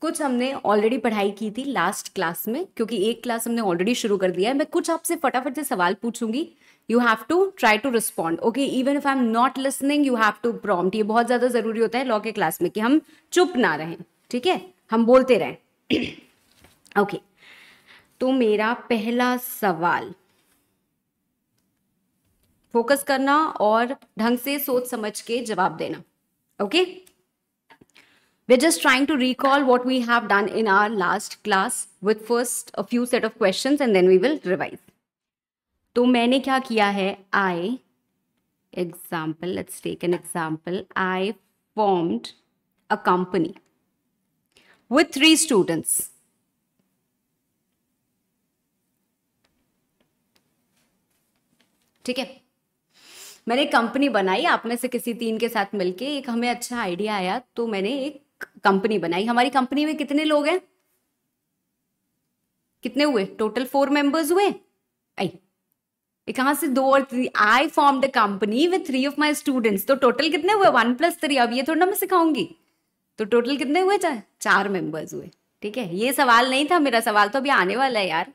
कुछ हमने ऑलरेडी पढ़ाई की थी लास्ट क्लास में क्योंकि एक क्लास हमने ऑलरेडी शुरू कर दिया है मैं कुछ आपसे फटाफट से सवाल पूछूंगी you have to try to respond okay even if I am not listening you have to prompt ये बहुत ज़्यादा ज़रूरी होता है लॉ के क्लास में कि हम चुप ना रहें ठीक है हम बोलते रहें ओके तो मेरा पहला सवाल फोकस करना और ढंग से सोच समझ के जवाब देना okay okay? We're just trying to recall what we have done in our last class with first a few set of questions and then we will revise. to maine kya kiya hai I example let's take an example I formed a company with three students. ठीक है मैंने company बनाई आप में से किसी तीन के साथ मिलके एक हमें अच्छा आइडिया आया तो मैंने एक कंपनी बनाई हमारी कंपनी में कितने लोग हैं कितने हुए टोटल फोर मेंबर्स हुए आई कहा से दो और three I form the company with three of my students तो टोटल कितने हुए वन प्लस थ्री अब ये थोड़ा ना मैं सिखाऊंगी तो टोटल कितने हुए चार चार मेंबर्स हुए ठीक है ये सवाल नहीं था मेरा सवाल तो अभी आने वाला है यार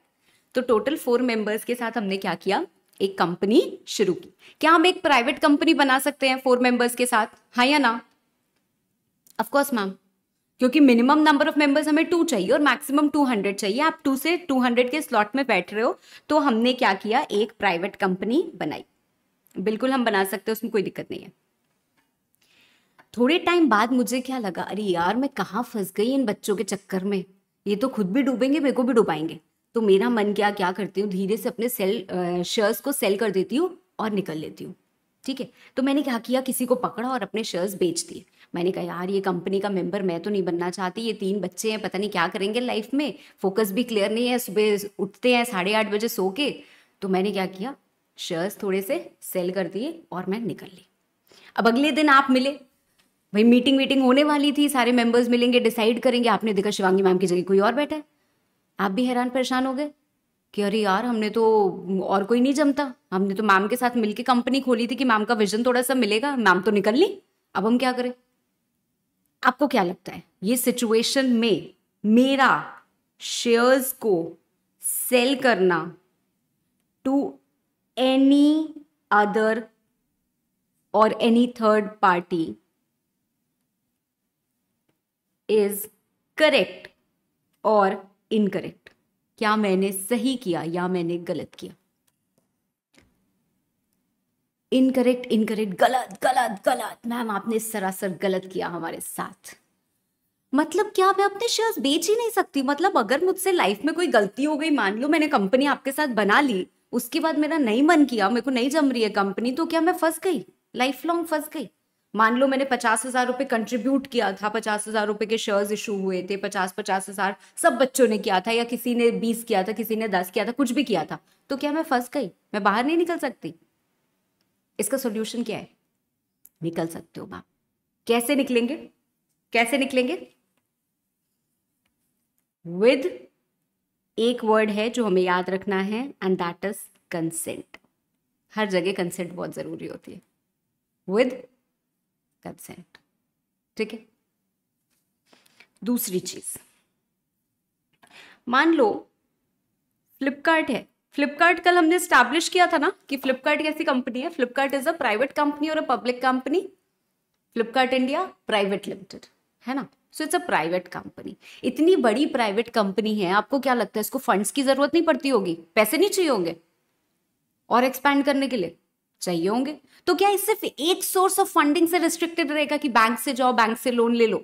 तो टोटल फोर मेंबर्स के साथ हमने क्या किया एक कंपनी शुरू की क्या हम एक प्राइवेट कंपनी बना सकते हैं फोर मेंबर्स के साथ हाँ या ना ऑफकोर्स मैम क्योंकि मिनिमम नंबर ऑफ मेंबर्स हमें टू चाहिए और मैक्सिमम टू हंड्रेड चाहिए आप टू से टू हंड्रेड के स्लॉट में बैठ रहे हो तो हमने क्या किया एक प्राइवेट कंपनी बनाई बिल्कुल हम बना सकते हैं उसमें कोई दिक्कत नहीं है थोड़े टाइम बाद मुझे क्या लगा अरे यार मैं कहाँ फंस गई इन बच्चों के चक्कर में ये तो खुद भी डूबेंगे मेरे को भी डूबाएंगे तो मेरा मन क्या क्या करती हूँ धीरे से अपने सेल शेयर्स को सेल कर देती हूँ और निकल लेती हूँ ठीक है तो मैंने क्या किया किसी को पकड़ा और अपने शेयर्स बेच दिए मैंने कहा यार ये कंपनी का मेंबर मैं तो नहीं बनना चाहती ये तीन बच्चे हैं पता नहीं क्या करेंगे लाइफ में फोकस भी क्लियर नहीं है सुबह उठते हैं साढ़े आठ बजे सो के तो मैंने क्या किया शेयर्स थोड़े से सेल कर दिए और मैं निकल ली अब अगले दिन आप मिले भाई मीटिंग वीटिंग होने वाली थी सारे मेंबर्स मिलेंगे डिसाइड करेंगे आपने देखा शिवांगी मैम की जगह कोई और बैठा है आप भी हैरान परेशान हो गए कि अरे यार हमने तो और कोई नहीं जमता हमने तो मैम के साथ मिलके कंपनी खोली थी कि मैम का विजन थोड़ा सा मिलेगा मैम तो निकल ली अब हम क्या करें आपको क्या लगता है ये सिचुएशन में मेरा शेयर्स को सेल करना टू एनी अदर और any third party is correct और इनकरेक्ट क्या मैंने सही किया या मैंने गलत किया इनकरेक्ट इनकरेक्ट गलत गलत गलत मैम आपने सरासर गलत किया हमारे साथ मतलब क्या मैं अपने शेयर्स बेच ही नहीं सकती मतलब अगर मुझसे लाइफ में कोई गलती हो गई मान लो मैंने कंपनी आपके साथ बना ली उसके बाद मेरा नहीं मन किया मेरे को नहीं जम रही है कंपनी तो क्या मैं फंस गई लाइफ लॉन्ग फंस गई मान लो मैंने पचास हजार रुपये कंट्रीब्यूट किया था पचास हजार रुपये के शेयर्स इशू हुए थे पचास पचास हजार सब बच्चों ने किया था या किसी ने बीस किया था किसी ने दस किया था कुछ भी किया था तो क्या मैं फंस गई मैं बाहर नहीं निकल सकती इसका सोल्यूशन क्या है निकल सकते हो बाप कैसे निकलेंगे कैसे निकलेंगे विद एक वर्ड है जो हमें याद रखना है एंड दैट इज कंसेंट हर जगह कंसेंट बहुत ज़रूरी होती है विद कंसेंट ठीक है दूसरी चीज़ मान लो फ्लिपकार्ट है फ्लिपकार्ट कल हमने स्टैब्लिश किया था ना कि फ्लिपकार्ट कैसी कंपनी है Flipkart is a private company और a public company Flipkart India private limited है ना so it's a private company इतनी बड़ी प्राइवेट कंपनी है आपको क्या लगता है इसको फंड्स की जरूरत नहीं पड़ती होगी पैसे नहीं चाहिए होंगे और एक्सपैंड करने के लिए चाहिए होंगे तो क्या इस सिर्फ एक सोर्स ऑफ फंडिंग से रिस्ट्रिक्टेड रहेगा कि बैंक से जाओ बैंक से लोन ले लो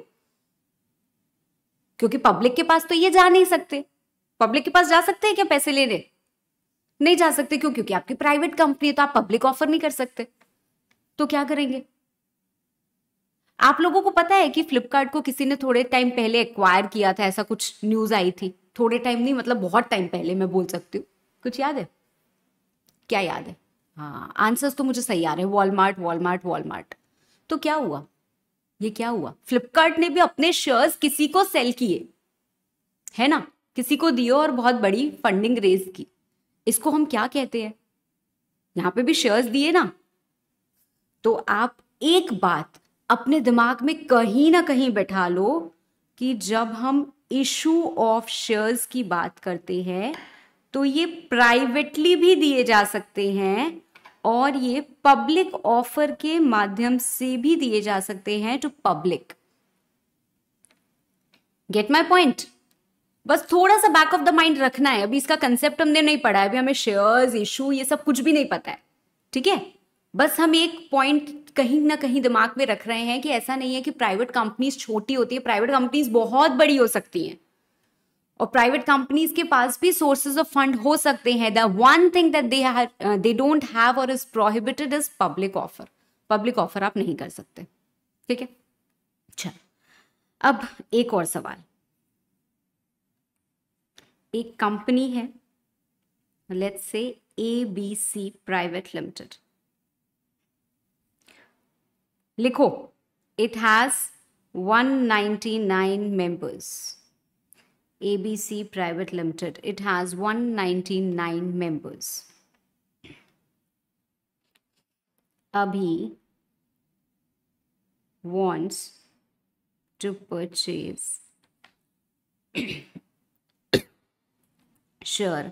क्योंकि पब्लिक के पास तो ये जा नहीं सकते पब्लिक के पास जा सकते हैं क्या पैसे लेने नहीं जा सकते क्यों क्योंकि आपकी प्राइवेट कंपनी है तो आप पब्लिक ऑफर नहीं कर सकते तो क्या करेंगे आप लोगों को पता है कि फ्लिपकार्ट को किसी ने थोड़े टाइम पहले एक्वायर किया था ऐसा कुछ न्यूज आई थी थोड़े टाइम नहीं मतलब बहुत टाइम पहले मैं बोल सकती हूँ कुछ याद है क्या याद है हाँ आंसर्स तो मुझे सही आ रहे हैं वॉलमार्ट वॉलमार्ट वॉलमार्ट तो क्या हुआ ये क्या हुआ फ्लिपकार्ट ने भी अपने शेयर्स किसी को सेल किए है ना किसी को दिए और बहुत बड़ी फंडिंग रेज की इसको हम क्या कहते हैं यहां पे भी शेयर्स दिए ना तो आप एक बात अपने दिमाग में कहीं ना कहीं बैठा लो कि जब हम इशू ऑफ शेयर्स की बात करते हैं तो ये प्राइवेटली भी दिए जा सकते हैं और ये पब्लिक ऑफर के माध्यम से भी दिए जा सकते हैं to public get my point बस थोड़ा सा बैक ऑफ द माइंड रखना है अभी इसका कंसेप्ट हमने नहीं पढ़ा है अभी हमें शेयर्स इशू ये सब कुछ भी नहीं पता है ठीक है बस हम एक पॉइंट कहीं ना कहीं दिमाग में रख रहे हैं कि ऐसा नहीं है कि प्राइवेट कंपनीज छोटी होती है प्राइवेट कंपनीज बहुत बड़ी हो सकती हैं और प्राइवेट कंपनीज के पास भी सोर्सेज ऑफ फंड हो सकते हैं the one thing that they they don't have और is prohibited is public offer public offer आप नहीं कर सकते ठीक है अच्छा अब एक और सवाल एक कंपनी है let's say A B C private limited लिखो it has 199 members A B C private limited it has 199 members अभी wants to purchase sure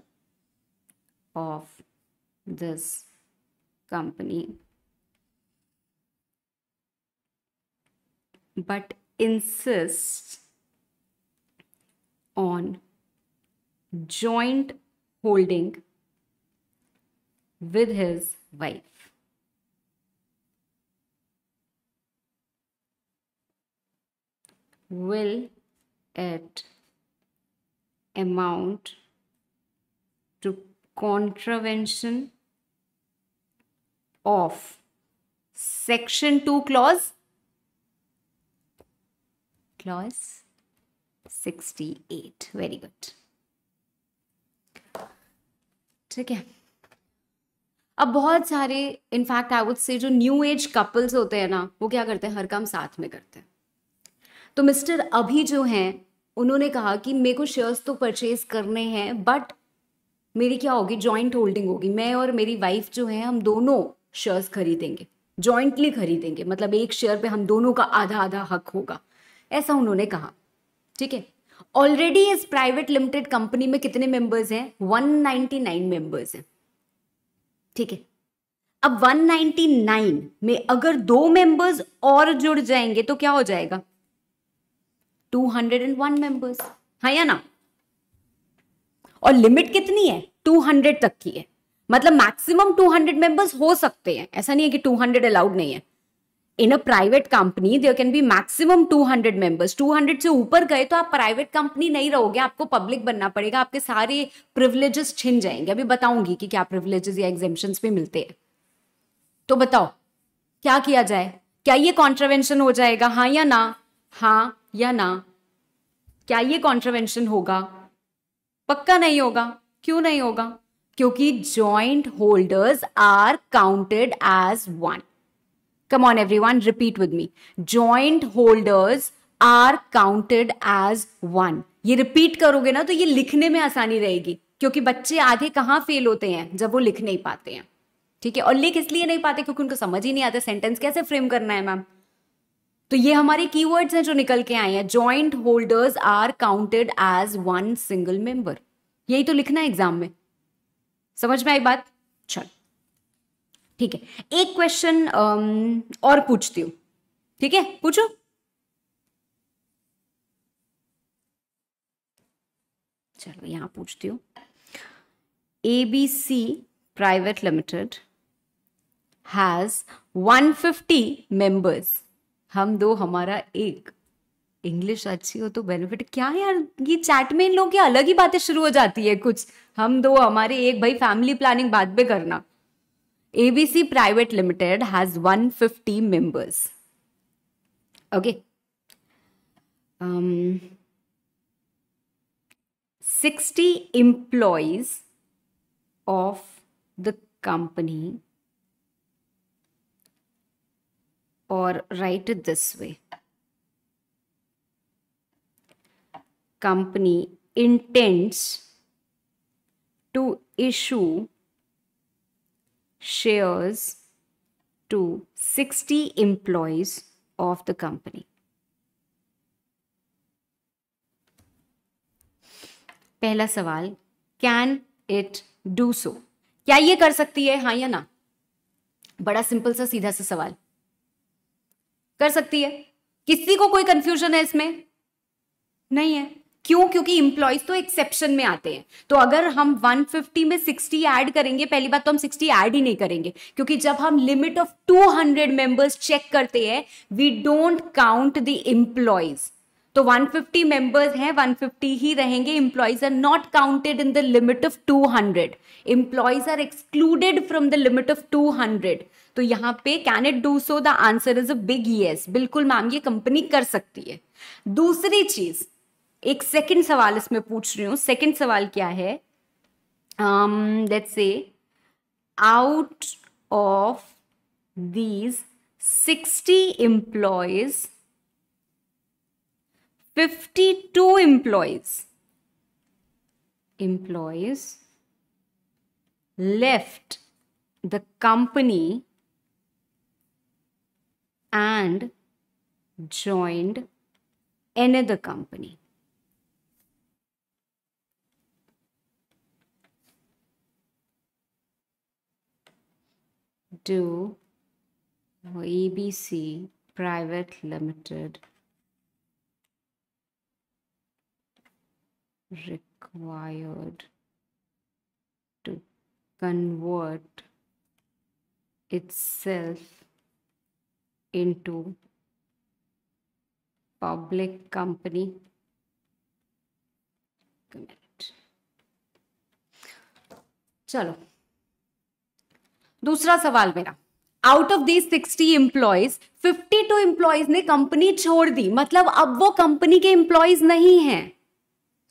of this company. But insist on joint holding with his wife. Will it amount contravention of section 2 clause clause 68 very good ठीक है अब बहुत सारे in fact I would say जो new age couples होते हैं ना वो क्या करते हैं हर काम साथ में करते हैं तो मिस्टर अभी जो हैं उन्होंने कहा कि मेरे को शेयर्स तो परचेज करने हैं बट मेरी क्या होगी जॉइंट होल्डिंग होगी मैं और मेरी वाइफ जो है हम दोनों शेयर्स खरीदेंगे जॉइंटली खरीदेंगे मतलब एक शेयर पे हम दोनों का आधा आधा हक होगा ऐसा उन्होंने कहा ठीक है ऑलरेडी इस प्राइवेट लिमिटेड कंपनी में कितने मेंबर्स हैं 199 मेंबर्स हैं ठीक है अब 199 में अगर दो मेंबर्स और जुड़ जाएंगे तो क्या हो जाएगा 201 मेंबर्स हाँ या ना और लिमिट कितनी है 200 तक की है मतलब मैक्सिमम 200 मेंबर्स हो सकते हैं ऐसा नहीं है कि 200 अलाउड नहीं है in a private company there can be maximum 200 members 200 से ऊपर गए तो आप प्राइवेट कंपनी नहीं रहोगे आपको पब्लिक बनना पड़ेगा आपके सारे प्रिवलेजेस छिन जाएंगे अभी बताऊंगी कि क्या प्रिविलेजेस या एग्जेम्पन भी मिलते हैं तो बताओ क्या किया जाए क्या ये कॉन्ट्रावेंशन हो जाएगा हाँ या ना हाँ या ना क्या ये कॉन्ट्रावेंशन होगा पक्का नहीं होगा क्यों नहीं होगा क्योंकि joint holders are counted as one come on one repeat with me joint holders are counted as one ये रिपीट करोगे ना तो ये लिखने में आसानी रहेगी क्योंकि बच्चे आधे कहां फेल होते हैं जब वो लिख नहीं पाते हैं ठीक है और लिख इसलिए नहीं पाते क्योंकि उनको समझ ही नहीं आता सेंटेंस कैसे फ्रेम करना है मैम तो ये हमारे कीवर्ड्स हैं जो निकल के आए हैं joint holders are counted as one single member यही तो लिखना है एग्जाम में समझ में आई बात चल ठीक है एक क्वेश्चन um, और पूछती हूँ ठीक है पूछो चलो यहां पूछती हूँ A B C private limited has 150 members हम दो हमारा एक इंग्लिश अच्छी हो तो बेनिफिट क्या है यार ये चैट में इन लोगों की अलग ही बातें शुरू हो जाती है कुछ हम दो हमारे एक भाई फैमिली प्लानिंग बात में करना ABC private limited has 150 members okay sixty employees of the company or write it this way. Company intends to issue shares to 60 employees of the company. पहला सवाल कैन इट डू सो क्या ये कर सकती है हाँ या ना बड़ा सिंपल सा सीधा सा सवाल कर सकती है किसी को कोई कंफ्यूजन है इसमें नहीं है क्यों क्योंकि इंप्लॉयज तो एक्सेप्शन में आते हैं तो अगर हम 150 में 60 ऐड करेंगे पहली बात तो हम 60 ऐड ही नहीं करेंगे क्योंकि जब हम लिमिट ऑफ 200 मेंबर्स चेक करते हैं we don't count the employees तो 150 मेंबर्स हैं 150 ही रहेंगे employees are not counted in the limit of 200 employees are excluded from the limit of 200 तो यहाँ पे can it do so the answer is a big yes बिल्कुल ma'am ये company कर सकती है दूसरी चीज एक सेकंड सवाल इसमें पूछ रही हूँ सेकंड सवाल क्या है let's say out of these sixty employees fifty two employees employees left the company and joined another company. Do ABC Private Limited required to convert itself into public company commit चलो दूसरा सवाल मेरा out of these sixty employees fifty two employees ने company छोड़ दी मतलब अब वो कंपनी के एम्प्लॉयज नहीं है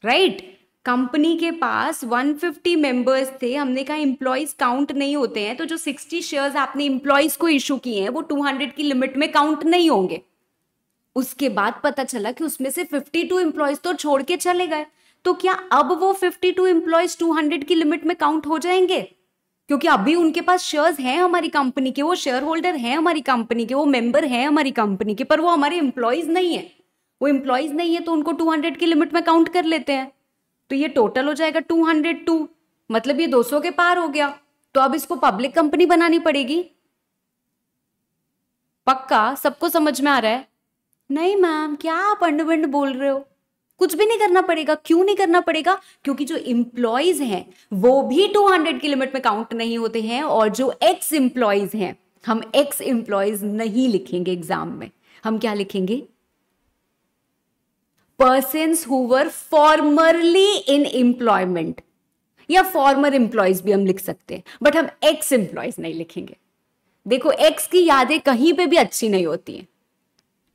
राइट right? कंपनी के पास 150 मेंबर्स थे हमने कहा इम्प्लॉयज काउंट नहीं होते हैं तो जो 60 शेयर्स आपने इम्प्लॉयज को इशू किए हैं वो 200 की लिमिट में काउंट नहीं होंगे उसके बाद पता चला कि उसमें से 52 टू एम्प्लॉयज तो छोड़ के चले गए तो क्या अब वो 52 टू एम्प्लॉयज टू की लिमिट में काउंट हो जाएंगे क्योंकि अभी उनके पास शेयर्स हैं हमारी कंपनी के वो शेयर होल्डर हैं हमारी कंपनी के वो मेंबर हैं हमारी कंपनी के पर वो हमारे एम्प्लॉयज नहीं है वो एम्प्लॉयज नहीं है तो उनको 200 की लिमिट में काउंट कर लेते हैं तो ये टोटल हो जाएगा टू हंड्रेड टू मतलब ये दो सौ के पार हो गया तो अब इसको पब्लिक कंपनी बनानी पड़ेगी पक्का सबको समझ में आ रहा है नहीं मैम क्या आप अंड बंड बोल रहे हो कुछ भी नहीं करना पड़ेगा क्यों नहीं करना पड़ेगा क्योंकि जो इंप्लॉयज हैं वो भी 200 के लिमिट में काउंट नहीं होते हैं और जो एक्स इंप्लॉयज हैं हम एक्स इंप्लॉयज नहीं लिखेंगे एग्जाम में हम क्या लिखेंगे persons who were formerly in employment या फॉर्मर employees भी हम लिख सकते हैं बट हम एक्स employees नहीं लिखेंगे देखो एक्स की यादें कहीं पे भी अच्छी नहीं होती हैं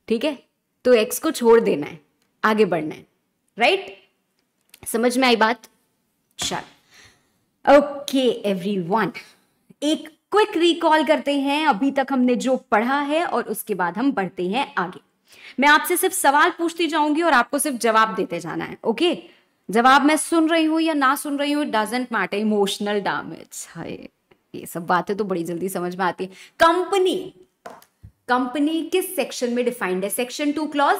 ठीक है तो एक्स को छोड़ देना है आगे बढ़ना है राइट समझ में आई बात चल ओके एवरीवन एक क्विक रिकॉल करते हैं अभी तक हमने जो पढ़ा है और उसके बाद हम बढ़ते हैं आगे मैं आपसे सिर्फ सवाल पूछती जाऊंगी और आपको सिर्फ जवाब देते जाना है ओके जवाब मैं सुन रही हूं या ना सुन रही हूं डजेंट मैटर इमोशनल डैमेज हाय ये सब बातें तो बड़ी जल्दी समझ में आती है कंपनी कंपनी किस सेक्शन में डिफाइंड है section two clause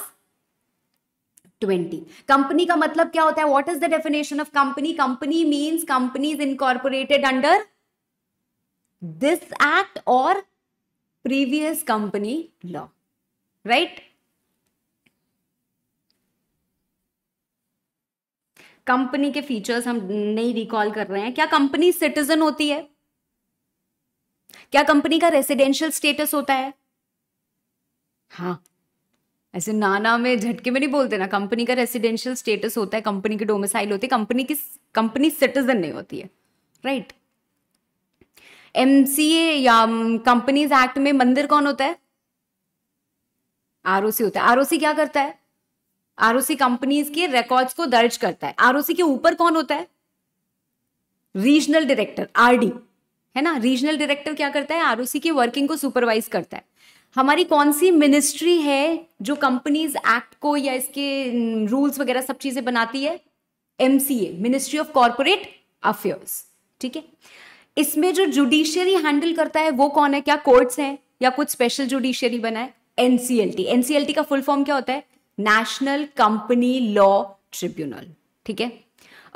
twenty company का मतलब क्या होता है what is the definition of company company means companies incorporated under this act or previous company law right company के फीचर्स हम नहीं रिकॉल कर रहे हैं क्या कंपनी सिटीजन होती है क्या कंपनी का रेसिडेंशियल स्टेटस होता है हाँ ऐसे नाना में झटके में नहीं बोलते ना कंपनी का रेसिडेंशियल स्टेटस होता है कंपनी की डोमिसाइल होती है कंपनी की कंपनी सिटीजन नहीं होती है राइट एम या कंपनीज um, एक्ट में मंदिर कौन होता है आरओसी होता है आरओसी क्या करता है आरओसी कंपनीज के रिकॉर्ड्स को दर्ज करता है आरओसी के ऊपर कौन होता है रीजनल डायरेक्टर आरडी है ना रीजनल डायरेक्टर क्या करता है आरओसी के वर्किंग को सुपरवाइज करता है हमारी कौन सी मिनिस्ट्री है जो कंपनीज एक्ट को या इसके रूल्स वगैरह सब चीजें बनाती है MCA ministry of corporate affairs ठीक है इसमें जो जुडिशियरी हैंडल करता है वो कौन है क्या कोर्ट्स हैं या कुछ स्पेशल जुडिशियरी बना है एनसीएलटी एनसीएलटी का फुल फॉर्म क्या होता है नेशनल कंपनी लॉ ट्रिब्यूनल ठीक है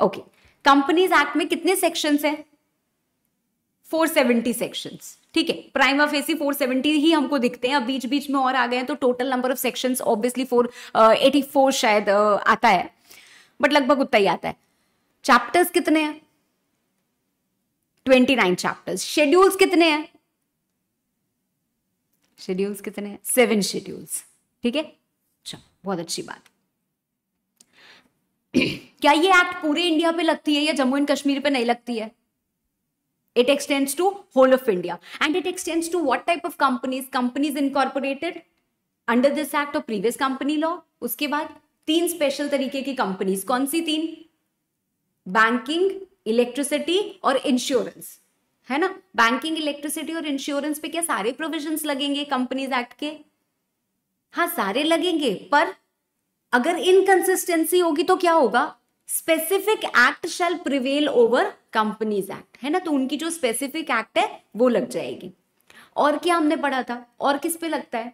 ओके कंपनीज एक्ट में कितने सेक्शंस है 470 सेक्शंस ठीक है प्राइम ऑफ एसी 470 ही हमको दिखते हैं अब बीच बीच में और आ गए हैं तो total number of sections obviously four eighty four शायद uh, आता है बट लगभग उतना ही आता है चैप्टर्स कितने हैं ट्वेंटी नाइन चैप्टर्स शेड्यूल्स कितने हैं शेड्यूल्स कितने हैं सेवन शेड्यूल्स ठीक है चलो बहुत अच्छी बात क्या ये एक्ट पूरे इंडिया पे लगती है या जम्मू एंड कश्मीर पे नहीं लगती है it extends to whole of India and it extends to what type of companies companies incorporated under this act or previous company law उसके बाद तीन स्पेशल तरीके की कंपनीज कौन सी तीन बैंकिंग इलेक्ट्रिसिटी और इंश्योरेंस है ना बैंकिंग इलेक्ट्रिसिटी और इंश्योरेंस पे क्या सारे प्रोविजन लगेंगे कंपनीज एक्ट के हाँ सारे लगेंगे पर अगर इनकंसिस्टेंसी होगी तो क्या होगा specific act shall prevail over companies act है ना तो उनकी जो स्पेसिफिक एक्ट है वो लग जाएगी और क्या हमने पढ़ा था और किस पे लगता है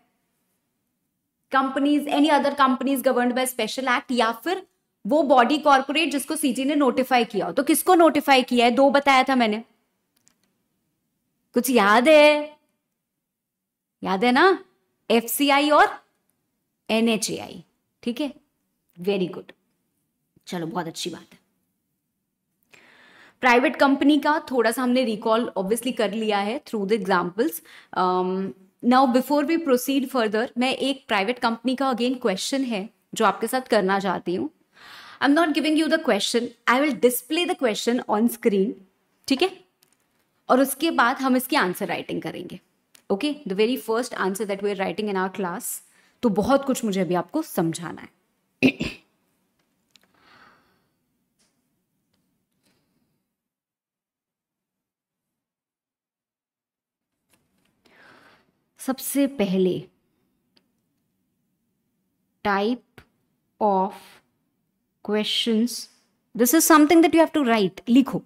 companies any other companies govern by special act या फिर वो बॉडी कॉर्पोरेट जिसको सीजी ने नोटिफाई किया हो तो किसको नोटिफाई किया है दो बताया था मैंने कुछ याद है याद है ना एफ और एन एच ए आई ठीक है वेरी गुड चलो बहुत अच्छी बात है प्राइवेट कंपनी का थोड़ा सा हमने रिकॉल ऑब्वियसली कर लिया है through the examples now before we proceed further मैं एक प्राइवेट कंपनी का अगेन क्वेश्चन है जो आपके साथ करना चाहती हूँ I am not giving you the question I will display the question on screen ठीक है और उसके बाद हम इसकी आंसर राइटिंग करेंगे okay the very first answer that we are writing in our class तो बहुत कुछ मुझे अभी आपको समझाना है सबसे पहले type of questions this is something that you have to write लिखो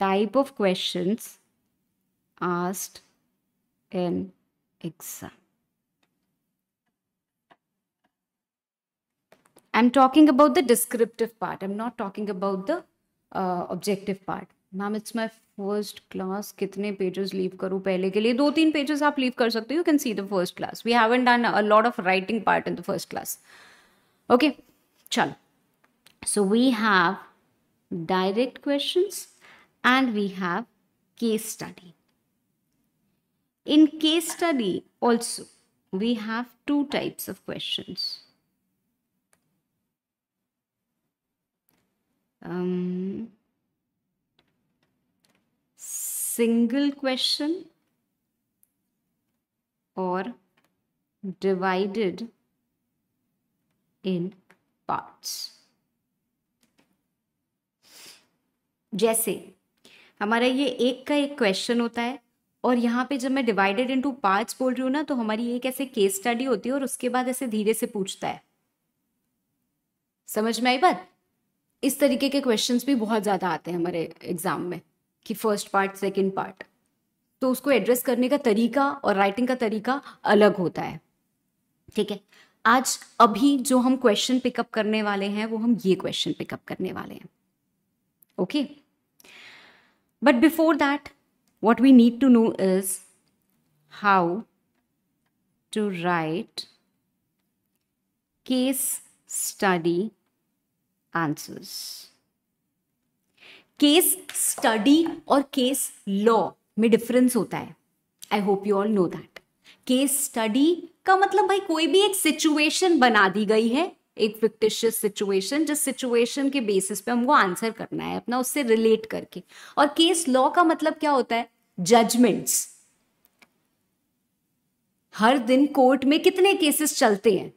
type of questions asked in exam I'm talking about the descriptive part. I'm not talking about the uh, objective part. Ma'am, it's my first class. Kitne pages leave karu pehle ke liye? Do teen pages aap leave kar You can see the first class. We haven't done a lot of writing part in the first class. Okay, So we have direct questions and we have case study. In case study also, we have two types of questions. Single question और divided in parts जैसे हमारा ये एक का एक question होता है और यहाँ पे जब मैं डिवाइडेड इनटू पार्ट्स बोल रही हूँ ना तो हमारी एक ऐसे केस स्टडी होती है और उसके बाद ऐसे धीरे से पूछता है समझ में आई बात इस तरीके के क्वेश्चंस भी बहुत ज़्यादा आते हैं हमारे एग्ज़ाम में कि फर्स्ट पार्ट सेकंड पार्ट तो उसको एड्रेस करने का तरीका और राइटिंग का तरीका अलग होता है ठीक है आज अभी जो हम क्वेश्चन पिकअप करने वाले हैं वो हम ये क्वेश्चन पिकअप करने वाले हैं okay but before that what we need to know is how to write case study answers case study और केस लॉ में डिफरेंस होता है I hope you all know that case study का मतलब भाई कोई भी एक सिचुएशन बना दी गई है एक फिक्टिशियस सिचुएशन जिस सिचुएशन के बेसिस पे हमको आंसर करना है अपना उससे रिलेट करके और केस लॉ का मतलब क्या होता है जजमेंट्स हर दिन कोर्ट में कितने केसेस चलते हैं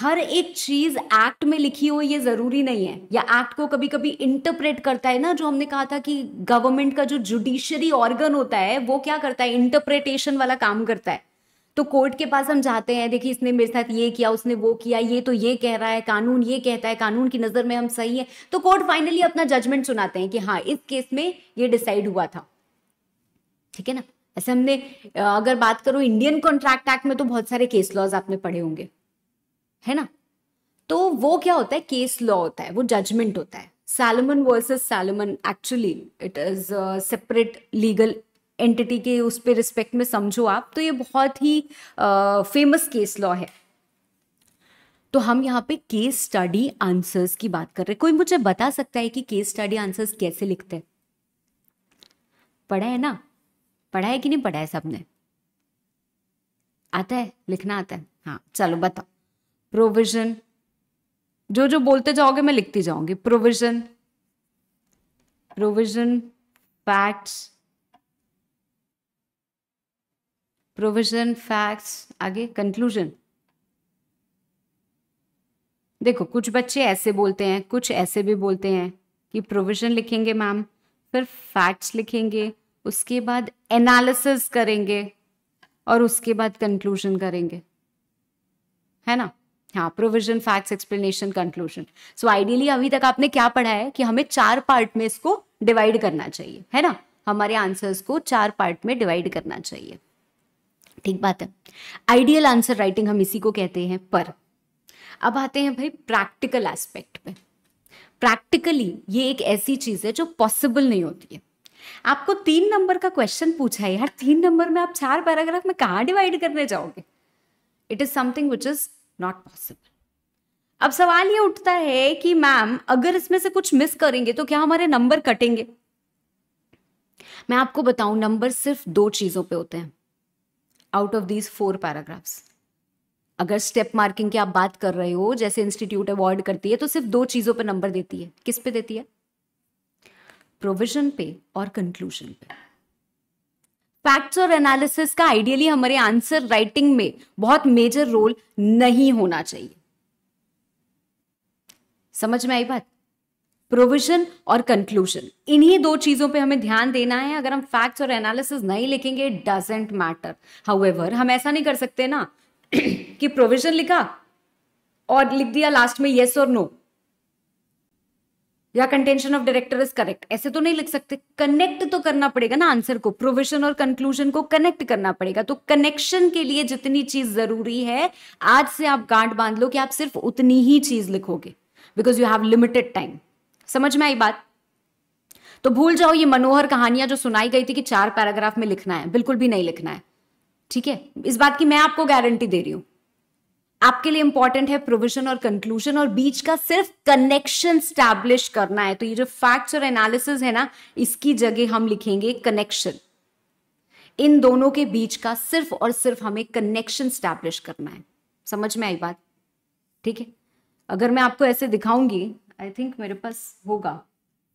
हर एक चीज एक्ट में लिखी हो ये जरूरी नहीं है या एक्ट को कभी कभी इंटरप्रेट करता है ना जो हमने कहा था कि गवर्नमेंट का जो जुडिशरी ऑर्गन होता है वो क्या करता है इंटरप्रेटेशन वाला काम करता है तो कोर्ट के पास हम जाते हैं देखिए इसने मेरे साथ ये किया उसने वो किया ये तो ये कह रहा है कानून ये कहता है कानून की नजर में हम सही है तो कोर्ट फाइनली अपना जजमेंट सुनाते हैं कि हाँ इस केस में ये डिसाइड हुआ था ठीक है ना ऐसे हमने अगर बात करो इंडियन कॉन्ट्रैक्ट एक्ट में तो बहुत सारे केस लॉज आपने पढ़े होंगे है ना तो वो क्या होता है केस लॉ होता है वो जजमेंट होता है Salomon versus Salomon actually it is separate legal entity के उस पर रिस्पेक्ट में समझो आप तो ये बहुत ही फेमस केस लॉ है तो हम यहाँ पे केस स्टडी आंसर्स की बात कर रहे हैं कोई मुझे बता सकता है कि केस स्टडी आंसर्स कैसे लिखते हैं पढ़ा है ना पढ़ा है कि नहीं पढ़ा है सबने आता है लिखना आता है हाँ चलो बताओ प्रोविजन जो जो बोलते जाओगे मैं लिखती जाऊंगी provision provision facts provision facts आगे कंक्लूजन देखो कुछ बच्चे ऐसे बोलते हैं कुछ ऐसे भी बोलते हैं कि प्रोविजन लिखेंगे मैम फिर फैक्ट्स लिखेंगे उसके बाद एनालिसिस करेंगे और उसके बाद कंक्लूजन करेंगे है ना हाँ provision facts explanation conclusion so ideally अभी तक आपने क्या पढ़ा है कि हमें चार पार्ट में इसको डिवाइड करना चाहिए है ना हमारे आंसर्स को चार पार्ट में डिवाइड करना चाहिए ठीक बात है आइडियल आंसर राइटिंग हम इसी को कहते हैं पर अब आते हैं भाई प्रैक्टिकल एस्पेक्ट पे प्रैक्टिकली ये एक ऐसी चीज है जो पॉसिबल नहीं होती है आपको तीन नंबर का क्वेश्चन पूछा है यार तीन नंबर में आप चार पैराग्राफ में कहा डिवाइड करने जाओगे it is something which is not possible अब सवाल ये उठता है कि मैम अगर इसमें से कुछ मिस करेंगे तो क्या हमारे नंबर कटेंगे मैं आपको बताऊं नंबर सिर्फ दो चीजों पे होते हैं out of these four paragraphs अगर स्टेप मार्किंग की आप बात कर रहे हो जैसे इंस्टीट्यूट अवॉर्ड करती है तो सिर्फ दो चीजों पे नंबर देती है किस पे देती है प्रोविजन पे और कंक्लूजन पे फैक्ट्स और एनालिसिस का आइडियली हमारे आंसर राइटिंग में बहुत मेजर रोल नहीं होना चाहिए समझ में आई बात प्रोविजन और कंक्लूजन इन्हीं दो चीजों पे हमें ध्यान देना है अगर हम फैक्ट्स और एनालिसिस नहीं लिखेंगे इट डजेंट मैटर हाउएवर हम ऐसा नहीं कर सकते ना कि प्रोविजन लिखा और लिख दिया लास्ट में येस और नो या contention of director is correct ऐसे तो नहीं लिख सकते कनेक्ट तो करना पड़ेगा ना आंसर को प्रोविजन और कंक्लूजन को कनेक्ट करना पड़ेगा तो कनेक्शन के लिए जितनी चीज जरूरी है आज से आप गांठ बांध लो कि आप सिर्फ उतनी ही चीज लिखोगे because you have limited time समझ में आई बात तो भूल जाओ ये मनोहर कहानियां जो सुनाई गई थी कि चार पैराग्राफ में लिखना है बिल्कुल भी नहीं लिखना है ठीक है इस बात की मैं आपको गारंटी दे रही हूं आपके लिए इंपॉर्टेंट है प्रोविजन और कंक्लूजन और बीच का सिर्फ कनेक्शन स्टैब्लिश करना है तो ये जो फैक्ट्स और एनालिसिस है ना इसकी जगह हम लिखेंगे कनेक्शन इन दोनों के बीच का सिर्फ और सिर्फ हमें कनेक्शन स्टैब्लिश करना है समझ में आई बात ठीक है अगर मैं आपको ऐसे दिखाऊंगी आई थिंक मेरे पास होगा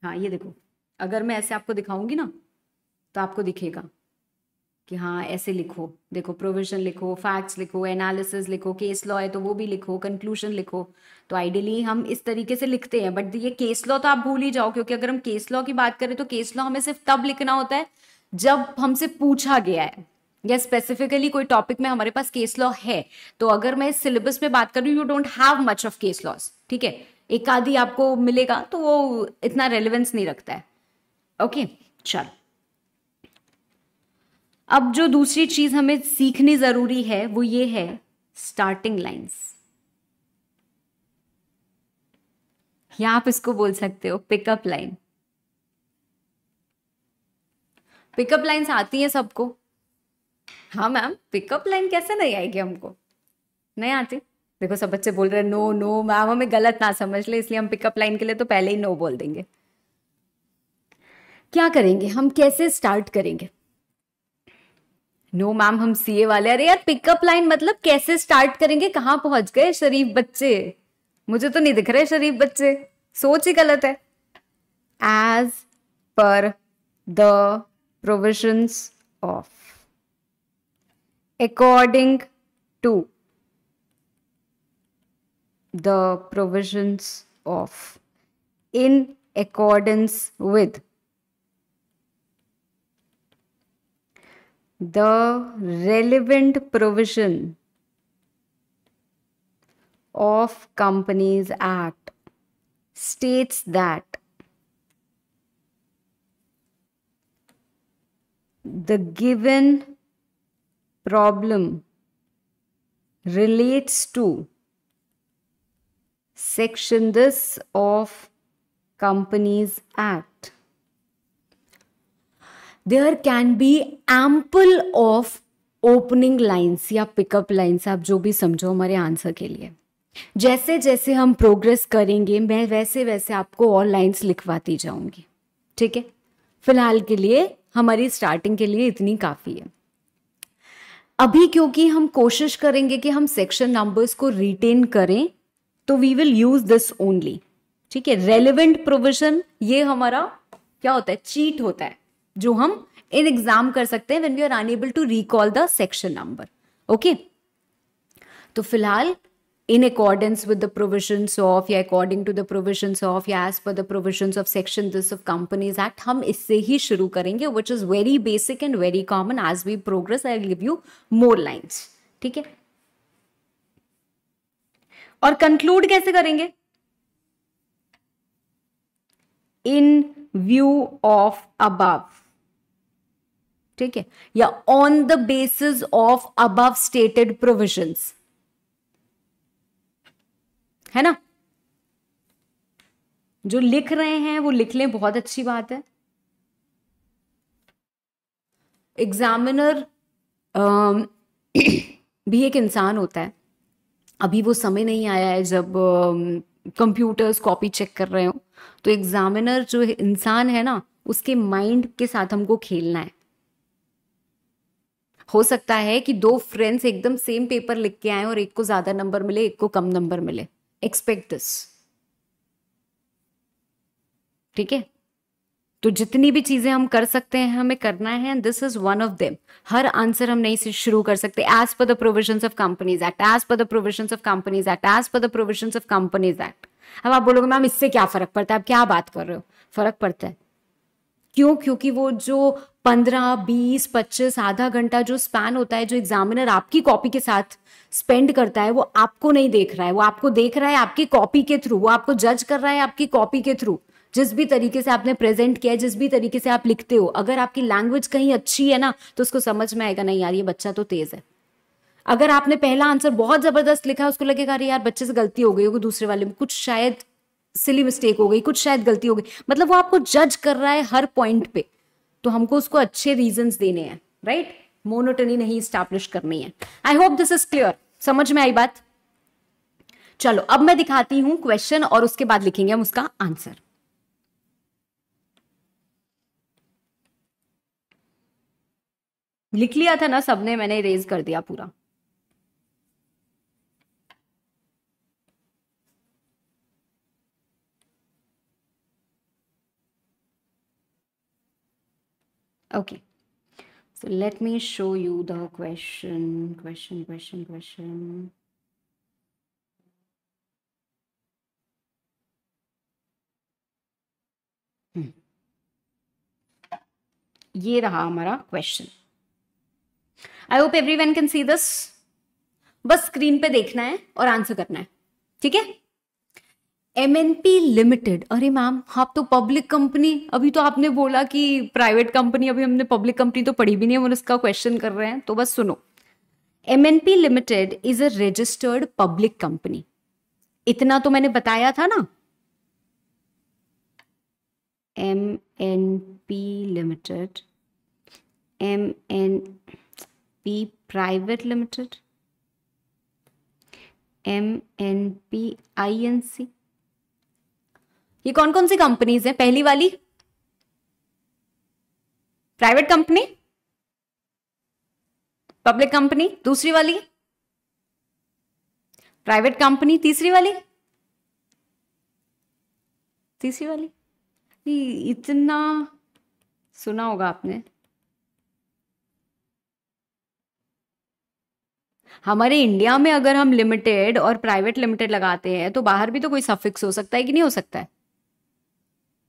हाँ ये देखो अगर मैं ऐसे आपको दिखाऊंगी ना तो आपको दिखेगा कि हाँ ऐसे लिखो देखो प्रोविजन लिखो फैक्ट्स लिखो एनालिसिस लिखो केस लॉ है तो वो भी लिखो कंक्लूजन लिखो तो आइडियली हम इस तरीके से लिखते हैं बट ये केस लॉ तो आप भूल ही जाओ क्योंकि अगर हम केस लॉ की बात करें तो केस लॉ हमें सिर्फ तब लिखना होता है जब हमसे पूछा गया है या स्पेसिफिकली कोई टॉपिक में हमारे पास केस लॉ है तो अगर मैं सिलेबस में बात करूँ you don't have much of case laws ठीक है एक आदि आपको मिलेगा तो वो इतना रेलिवेंस नहीं रखता है ओके okay, चलो अब जो दूसरी चीज़ हमें सीखनी ज़रूरी है वो ये है स्टार्टिंग लाइन्स या आप इसको बोल सकते हो पिकअप लाइन पिकअप लाइन्स आती है सबको हाँ मैम पिकअप लाइन कैसे नहीं आएगी हमको नहीं आती देखो सब बच्चे बोल रहे हैं नो नो मैम हमें गलत ना समझ ले इसलिए हम पिकअप लाइन के लिए तो पहले ही नो बोल देंगे क्या करेंगे हम कैसे स्टार्ट करेंगे नो no, मैम हम सीए वाले अरे यार पिकअप लाइन मतलब कैसे स्टार्ट करेंगे कहाँ पहुंच गए शरीफ बच्चे मुझे तो नहीं दिख रहे शरीफ बच्चे सोच ही गलत है as per the provisions of according to the provisions of in accordance with the relevant provision of Companies Act states that the given problem relates to section this of Companies Act. There can be ample of opening lines या pickup lines आप जो भी समझो हमारे answer के लिए जैसे जैसे हम प्रोग्रेस करेंगे मैं वैसे वैसे आपको और लाइन्स लिखवाती जाऊंगी ठीक है फिलहाल के लिए हमारी स्टार्टिंग के लिए इतनी काफ़ी है अभी क्योंकि हम कोशिश करेंगे कि हम सेक्शन नंबर्स को रिटेन करें तो we will use this only ठीक है रेलिवेंट प्रोविजन ये हमारा क्या होता है चीट होता है जो हम इन एग्जाम कर सकते हैं when we are unable to recall the section number okay तो फिलहाल in accordance with the provisions of या according to the provision of या as per the provisions of section this of companies act हम इससे ही शुरू करेंगे which is very basic and very common as we progress I give you more lines ठीक है और कंक्लूड कैसे करेंगे इन व्यू ऑफ अबव ठीक है या on the basis of above stated provisions है ना जो लिख रहे हैं वो लिख लें बहुत अच्छी बात है एग्जामिनर um, भी एक इंसान होता है अभी वो समय नहीं आया है जब कंप्यूटर्स कॉपी चेक कर रहे हो तो एग्जामिनर जो इंसान है ना उसके माइंड के साथ हमको खेलना है हो सकता है कि दो फ्रेंड्स एकदम सेम पेपर लिख के आए और एक को ज्यादा नंबर मिले एक को कम नंबर मिले एक्सपेक्ट दिस ठीक है तो जितनी भी चीजें हम कर सकते हैं हमें करना है and this is one of them हर आंसर हम नहीं से शुरू कर सकते as per the provision of companies act as per the provision of companies act as per the provision of companies act अब आप बोलोगे मैम इससे क्या फर्क पड़ता है आप क्या बात कर रहे हो फर्क पड़ता है क्यों क्योंकि वो जो पंद्रह बीस पच्चीस आधा घंटा जो स्पैन होता है जो एग्जामिनर आपकी कॉपी के साथ स्पेंड करता है वो आपको नहीं देख रहा है वो आपको देख रहा है आपकी कॉपी के थ्रू वो आपको जज कर रहा है आपकी कॉपी के थ्रू जिस भी तरीके से आपने प्रेजेंट किया है जिस भी तरीके से आप लिखते हो अगर आपकी लैंग्वेज कहीं अच्छी है ना तो उसको समझ में आएगा नहीं यार ये बच्चा तो तेज है अगर आपने पहला आंसर बहुत जबरदस्त लिखा है उसको लगेगा अरे यार बच्चे से गलती हो गई होगी दूसरे वाले में कुछ शायद सिली मिस्टेक हो गई कुछ शायद गलती हो गई मतलब वो आपको जज कर रहा है हर पॉइंट पे तो हमको उसको अच्छे रीजन देने हैं राइट मोनोटनी नहीं स्टैब्लिश करनी है I hope this is clear समझ में आई बात चलो अब मैं दिखाती हूं क्वेश्चन और उसके बाद लिखेंगे हम उसका आंसर लिख लिया था ना सबने मैंने रेज कर दिया पूरा okay so let me show you the question question question question ये रहा हमारा question I hope everyone can see this बस स्क्रीन पे देखना है और आंसर करना है ठीक है एम एन पी लिमिटेड अरे मैम आप तो पब्लिक कंपनी अभी तो आपने बोला कि प्राइवेट कंपनी अभी हमने पब्लिक कंपनी तो पढ़ी भी नहीं हम उसका क्वेश्चन कर रहे हैं तो बस सुनो M N P limited is a registered public company इतना तो मैंने बताया था ना M N P limited M N P private limited M N P I N C ये कौन कौन सी कंपनीज हैं पहली वाली प्राइवेट कंपनी पब्लिक कंपनी दूसरी वाली प्राइवेट कंपनी तीसरी वाली तीसरी वाली इतना सुना होगा आपने हमारे इंडिया में अगर हम लिमिटेड और प्राइवेट लिमिटेड लगाते हैं तो बाहर भी तो कोई सफिक्स हो सकता है कि नहीं हो सकता है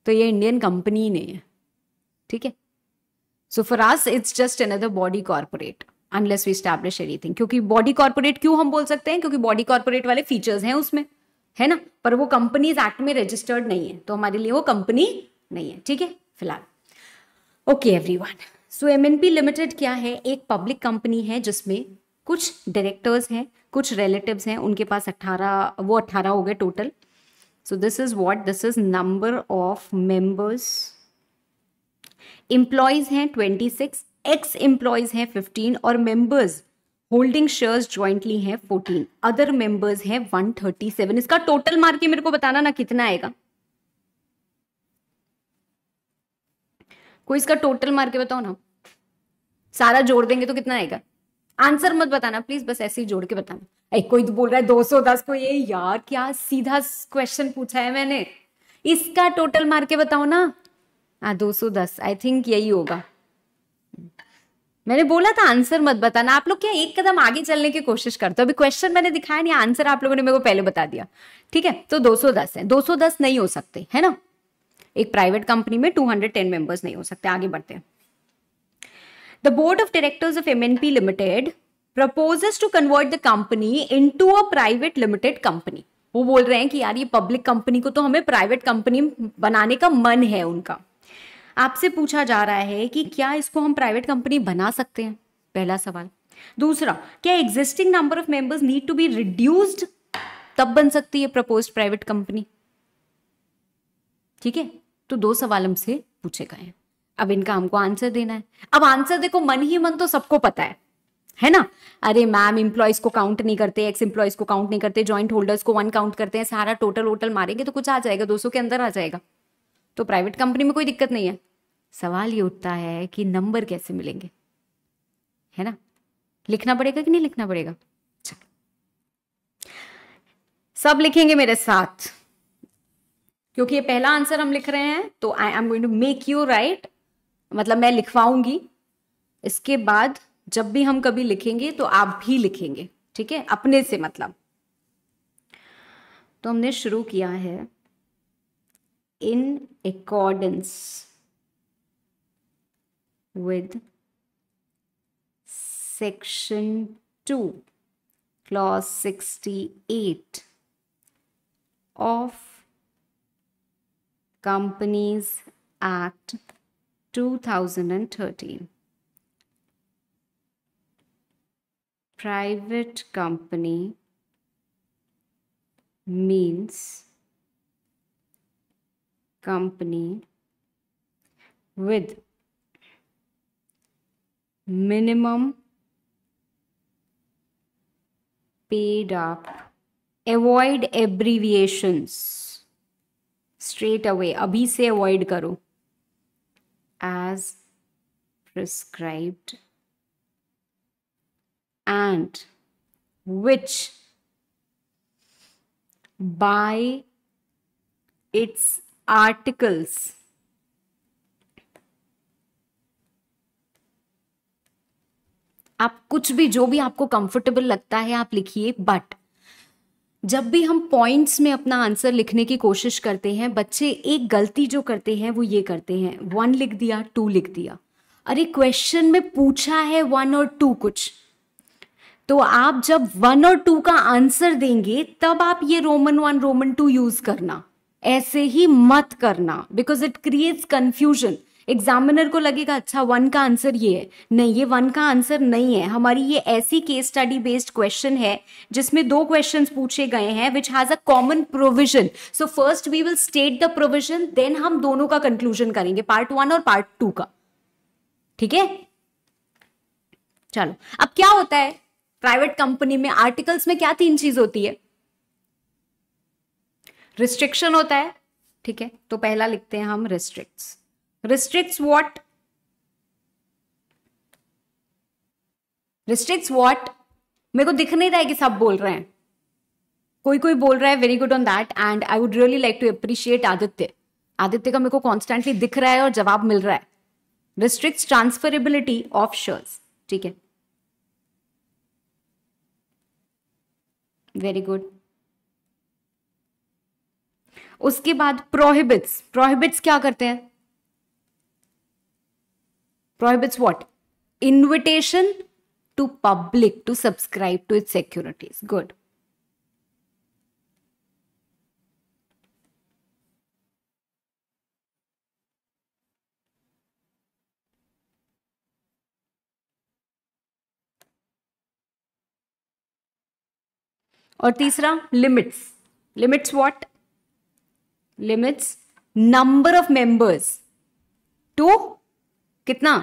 तो ये इंडियन कंपनी ही नहीं है ठीक है so for us it's just another body corporate unless we establish anything क्योंकि बॉडी कॉर्पोरेट क्यों हम बोल सकते हैं क्योंकि बॉडी कॉर्पोरेट वाले फीचर्स हैं उसमें है ना पर वो कंपनीज एक्ट में रजिस्टर्ड नहीं है तो हमारे लिए वो कंपनी नहीं है ठीक है फिलहाल okay everyone so MNP limited क्या है एक पब्लिक कंपनी है जिसमें कुछ डायरेक्टर्स हैं कुछ रिलेटिव्स हैं उनके पास अट्ठारह वो अट्ठारह हो गए total So this is what? This is number of members. Employees hain 26, ex employees hain 15 और मेंबर्स होल्डिंग शेयर्स ज्वाइंटली है 14 अदर मेंबर्स है 137 इसका टोटल मार के मेरे को बताना ना कितना आएगा कोई इसका टोटल मार के बताओ ना सारा जोड़ देंगे तो कितना आएगा आंसर मत बताना प्लीज बस ऐसे ही जोड़ के बताना एक कोई तो बोल रहा है दो सौ दस को ये यार क्या सीधा क्वेश्चन पूछा है मैंने इसका टोटल मार के बताओ ना हाँ दो सौ दस आई थिंक यही होगा मैंने बोला था आंसर मत बताना आप लोग क्या एक कदम आगे चलने की कोशिश करते हो अभी क्वेश्चन मैंने दिखाया नहीं आंसर आप लोगों ने मेरे को पहले बता दिया ठीक है तो 210 है 210 नहीं हो सकते है ना एक प्राइवेट कंपनी में 210 मेंबर्स नहीं हो सकते आगे बढ़ते हैं The board of directors of MNP Limited proposes to convert the company into a private limited company. वो बोल रहे हैं कि यार ये पब्लिक कंपनी को तो हमें प्राइवेट कंपनी बनाने का मन है उनका आपसे पूछा जा रहा है कि क्या इसको हम प्राइवेट कंपनी बना सकते हैं पहला सवाल दूसरा क्या existing number of members need to be reduced तब बन सकती है प्रपोज प्राइवेट कंपनी ठीक है तो दो सवाल हमसे पूछे गए हैं अब इनका हमको आंसर देना है अब आंसर देखो मन ही मन तो सबको पता है है ना अरे मैम इम्प्लॉयज को काउंट नहीं करते एक्स एम्प्लॉयज को काउंट नहीं करते जॉइंट होल्डर्स को वन काउंट करते हैं सारा टोटल वोटल मारेंगे तो कुछ आ जाएगा दो के अंदर आ जाएगा तो प्राइवेट कंपनी में कोई दिक्कत नहीं है सवाल ये उठता है कि नंबर कैसे मिलेंगे है ना लिखना पड़ेगा कि नहीं लिखना पड़ेगा सब लिखेंगे मेरे साथ क्योंकि ये पहला आंसर हम लिख रहे हैं तो I am going to make you write मतलब मैं लिखवाऊंगी इसके बाद जब भी हम कभी लिखेंगे तो आप भी लिखेंगे ठीक है अपने से मतलब तो हमने शुरू किया है in accordance with section two eight of companies act 1961 2013. Private company means company with minimum paid up avoid abbreviations straight away abhi se avoid karo as prescribed and which by its articles आप कुछ भी जो भी आपको comfortable लगता है आप लिखिए बट जब भी हम पॉइंट्स में अपना आंसर लिखने की कोशिश करते हैं बच्चे एक गलती जो करते हैं वो ये करते हैं वन लिख दिया टू लिख दिया अरे क्वेश्चन में पूछा है वन और टू कुछ तो आप जब वन और टू का आंसर देंगे तब आप ये Roman one Roman two use करना ऐसे ही मत करना because it creates confusion examiner को लगेगा अच्छा वन का आंसर ये है नहीं ये वन का आंसर नहीं है हमारी ये ऐसी केस स्टडी बेस्ड क्वेश्चन है जिसमें दो क्वेश्चंस पूछे गए हैं which has a common provision so first we will state the provision then हम दोनों का कंक्लूजन करेंगे पार्ट वन और पार्ट टू का ठीक है चलो अब क्या होता है प्राइवेट कंपनी में आर्टिकल्स में क्या तीन चीज होती है रिस्ट्रिक्शन होता है ठीक है तो पहला लिखते हैं हम restrict restricts what restrict what मेरे को दिख नहीं रहा है कि सब बोल रहे हैं कोई कोई बोल रहा है very good on that and I would really like to appreciate Aditya Aditya का मेरे को कॉन्स्टेंटली दिख रहा है और जवाब मिल रहा है रिस्ट्रिक्ट ट्रांसफरेबिलिटी ऑफ शर्स ठीक है वेरी गुड उसके बाद प्रोहिबिट्स प्रोहिबिट्स क्या करते हैं prohibits what? Invitation to public to subscribe to its securities. Good. और third, limits. Limits what? Limits number of members. Two कितना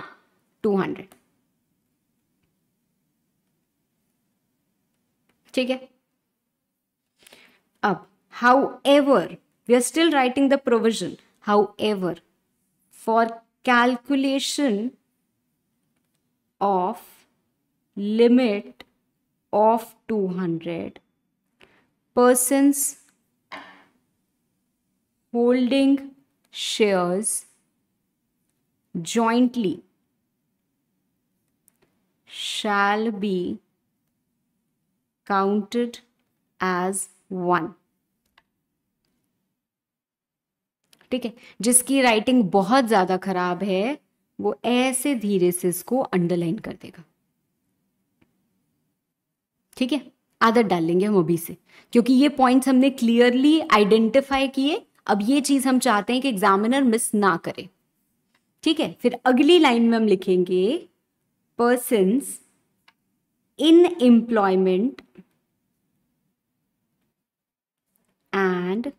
टू हंड्रेड ठीक है अब however we are still writing the provision however for calculation of limit of two hundred persons holding shares jointly shall be counted as one ठीक है जिसकी writing बहुत ज्यादा खराब है वो ऐसे धीरे से इसको अंडरलाइन कर देगा ठीक है आदत डाल लेंगे हम अभी से क्योंकि ये पॉइंट्स हमने क्लियरली आइडेंटिफाई किए अब ये चीज हम चाहते हैं कि एग्जामिनर मिस ना करे ठीक है फिर अगली लाइन में हम लिखेंगे persons in employment and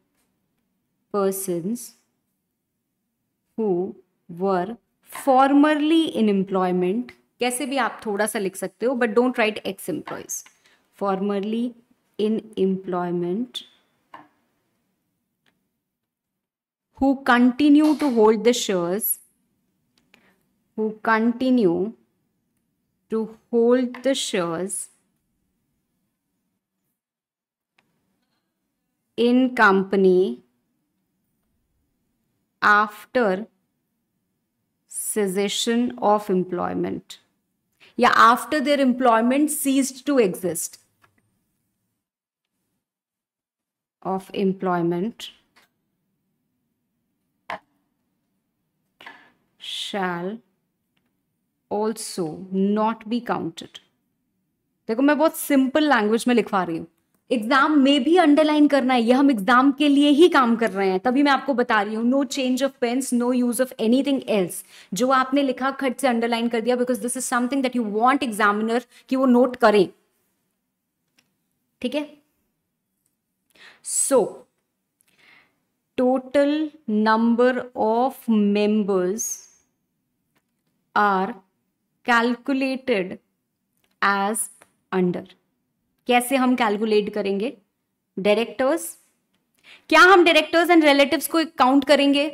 person who were formerly in employment कैसे भी आप थोड़ा सा लिख सकते हो but don't write ex employees formerly in employment who continue to hold the shares who continue to hold the shares in company after cessation of employment. Yeah, after their employment ceased to exist. Of employment shall also not be counted देखो मैं बहुत simple language में लिखवा रही हूं exam में भी underline करना है ये हम एग्जाम के लिए ही काम कर रहे हैं तभी मैं आपको बता रही हूँ no change of pens no use of anything else जो आपने लिखा खट से अंडरलाइन कर दिया because this is something that you want examiner कि वो नोट करें ठीक है so total number of members are calculated as under कैसे हम कैलकुलेट करेंगे डायरेक्टर्स क्या हम डायरेक्टर्स एंड रिलेटिव्स को काउंट करेंगे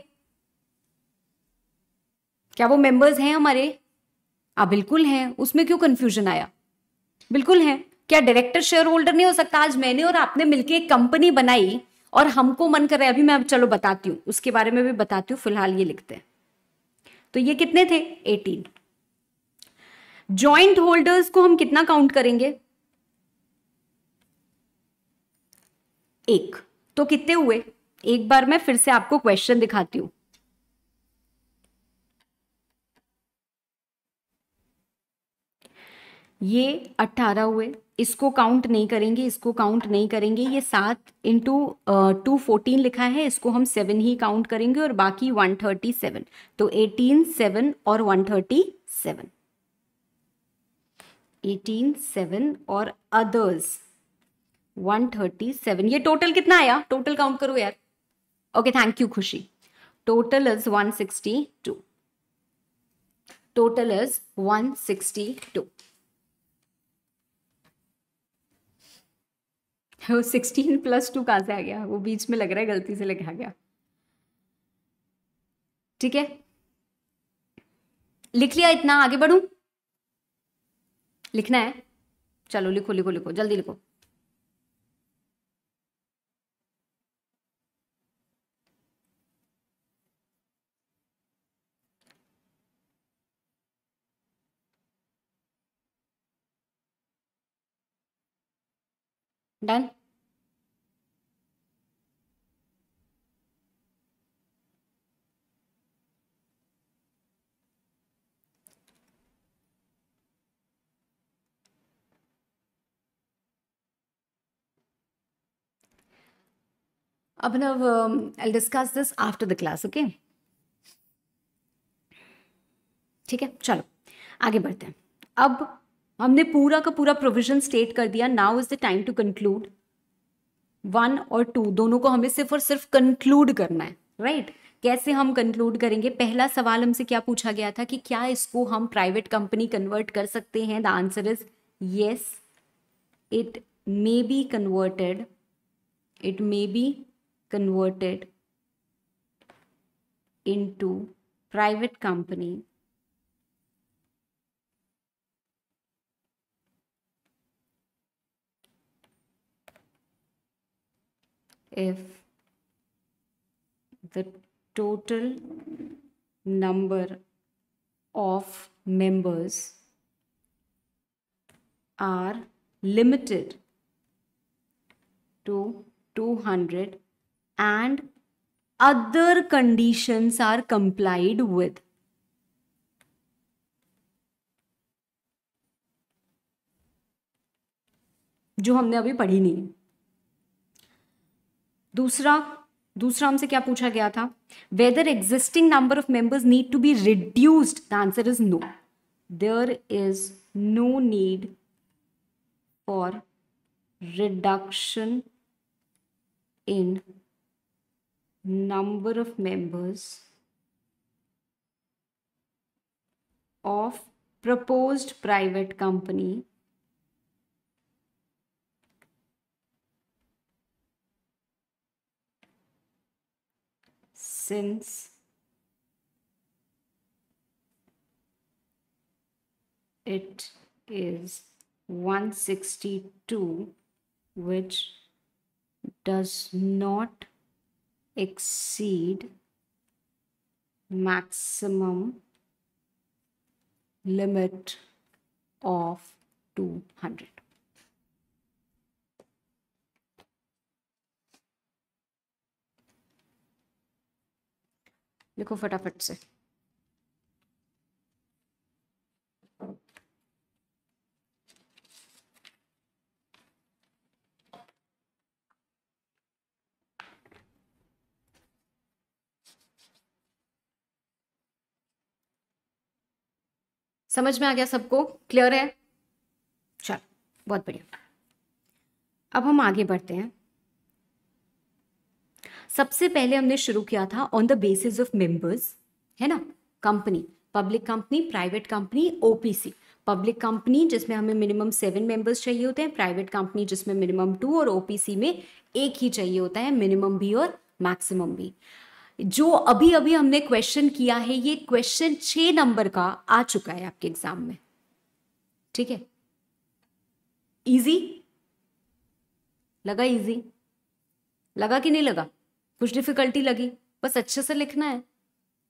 क्या वो मेंबर्स हैं हमारे आ हाँ, बिल्कुल हैं उसमें क्यों कंफ्यूजन आया बिल्कुल हैं क्या डायरेक्टर शेयर होल्डर नहीं हो सकता आज मैंने और आपने मिलकर एक कंपनी बनाई और हमको मन कर रहा है अभी मैं चलो बताती हूँ उसके बारे में भी बताती हूँ फिलहाल ये लिखते हैं तो ये कितने थे एटीन ज्वाइंट होल्डर्स को हम कितना काउंट करेंगे एक तो कितने हुए एक बार मैं फिर से आपको क्वेश्चन दिखाती हूं ये अट्ठारह हुए इसको काउंट नहीं करेंगे इसको काउंट नहीं करेंगे ये सात इंटू टू फोर्टीन लिखा है इसको हम सेवन ही काउंट करेंगे और बाकी वन थर्टी सेवन तो एटीन सेवन और one thirty seven eighteen seven और अदर्स वन थर्टी सेवन ये टोटल कितना आया टोटल काउंट करो यार okay thank you Khushi total is one sixty two total is one sixty two वो सिक्सटीन प्लस टू कहां से आ गया वो बीच में लग रहा है गलती से लिखा गया ठीक है लिख लिया इतना आगे बढ़ू लिखना है चलो लिखो लिखो लिखो जल्दी लिखो done Abhinav, um, I'll discuss this after the class, okay? ठीक है चलो आगे बढ़ते हैं अब हमने पूरा का पूरा प्रोविजन स्टेट कर दिया now is the time to conclude one और टू दोनों को हमें सिर्फ और सिर्फ कंक्लूड करना है राइट right? कैसे हम कंक्लूड करेंगे पहला सवाल हमसे क्या पूछा गया था कि क्या इसको हम प्राइवेट कंपनी कन्वर्ट कर सकते हैं the answer is yes it may be converted it may be converted into private company if the total number of members are limited to 200 and other conditions are complied with. जो हमने अभी पढ़ी नहीं दूसरा दूसरा हमसे क्या पूछा गया था whether existing number of members need to be reduced the answer is no there is no need for reduction in number of members of proposed private company since it is 162 which does not exceed maximum limit of 200. लिखो फटाफट से समझ में आ गया सबको clear है चल बहुत बढ़िया अब हम आगे बढ़ते हैं सबसे पहले हमने शुरू किया था on the basis of members है ना company public company private company OPC public company जिसमें हमें मिनिमम सेवन मेंबर्स चाहिए होते हैं प्राइवेट कंपनी जिसमें मिनिमम टू और ओपीसी में एक ही चाहिए होता है मिनिमम भी और मैक्सिमम भी जो अभी अभी हमने क्वेश्चन किया है ये क्वेश्चन छ नंबर का आ चुका है आपके एग्जाम में ठीक है इजी लगा इजी लगा कि नहीं लगा कुछ डिफिकल्टी लगी बस अच्छे से लिखना है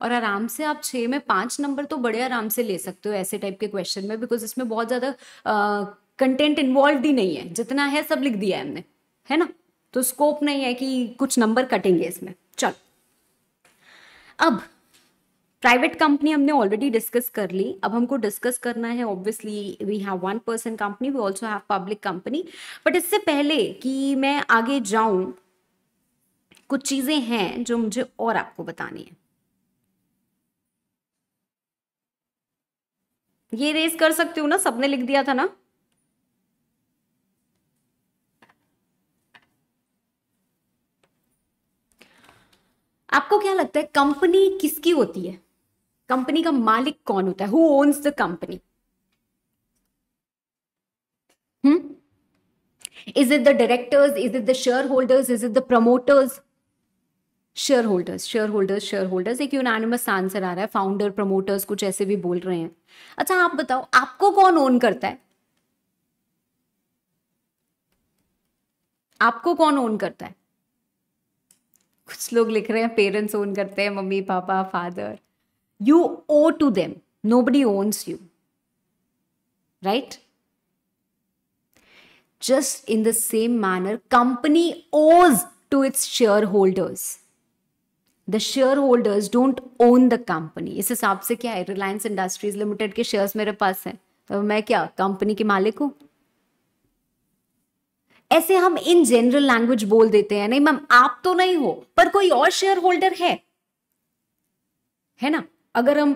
और आराम से आप छः में पांच नंबर तो बड़े आराम से ले सकते हो ऐसे टाइप के क्वेश्चन में बिकॉज इसमें बहुत ज़्यादा कंटेंट इन्वॉल्व ही नहीं है जितना है सब लिख दिया है हमने है ना तो स्कोप नहीं है कि कुछ नंबर कटेंगे इसमें चलो अब प्राइवेट कंपनी हमने ऑलरेडी डिस्कस कर ली अब हमको डिस्कस करना है obviously we have one person company we also have public company but इससे पहले कि मैं आगे जाऊं कुछ चीज़ें हैं जो मुझे और आपको बतानी है ये रेस कर सकती हूँ ना सबने लिख दिया था ना आपको क्या लगता है कंपनी किसकी होती है कंपनी का मालिक कौन होता है who owns the company hmm is it the directors is it the shareholders is it the promoters shareholders shareholders shareholders एक यूनानिमस आंसर आ रहा है फाउंडर प्रमोटर्स कुछ ऐसे भी बोल रहे हैं अच्छा आप बताओ आपको कौन ओन करता है आपको कौन ओन करता है कुछ लोग लिख रहे हैं पेरेंट्स ओन करते हैं मम्मी पापा father you owe to them nobody owns you right the same manner company owes to its shareholders the shareholders don't own the company इस हिसाब से क्या है रिलायंस इंडस्ट्रीज लिमिटेड के शेयर्स मेरे पास हैं तो मैं क्या कंपनी के मालिक हूँ ऐसे हम इन जनरल लैंग्वेज बोल देते हैं नहीं मैम आप तो नहीं हो पर कोई और शेयर होल्डर है है ना अगर हम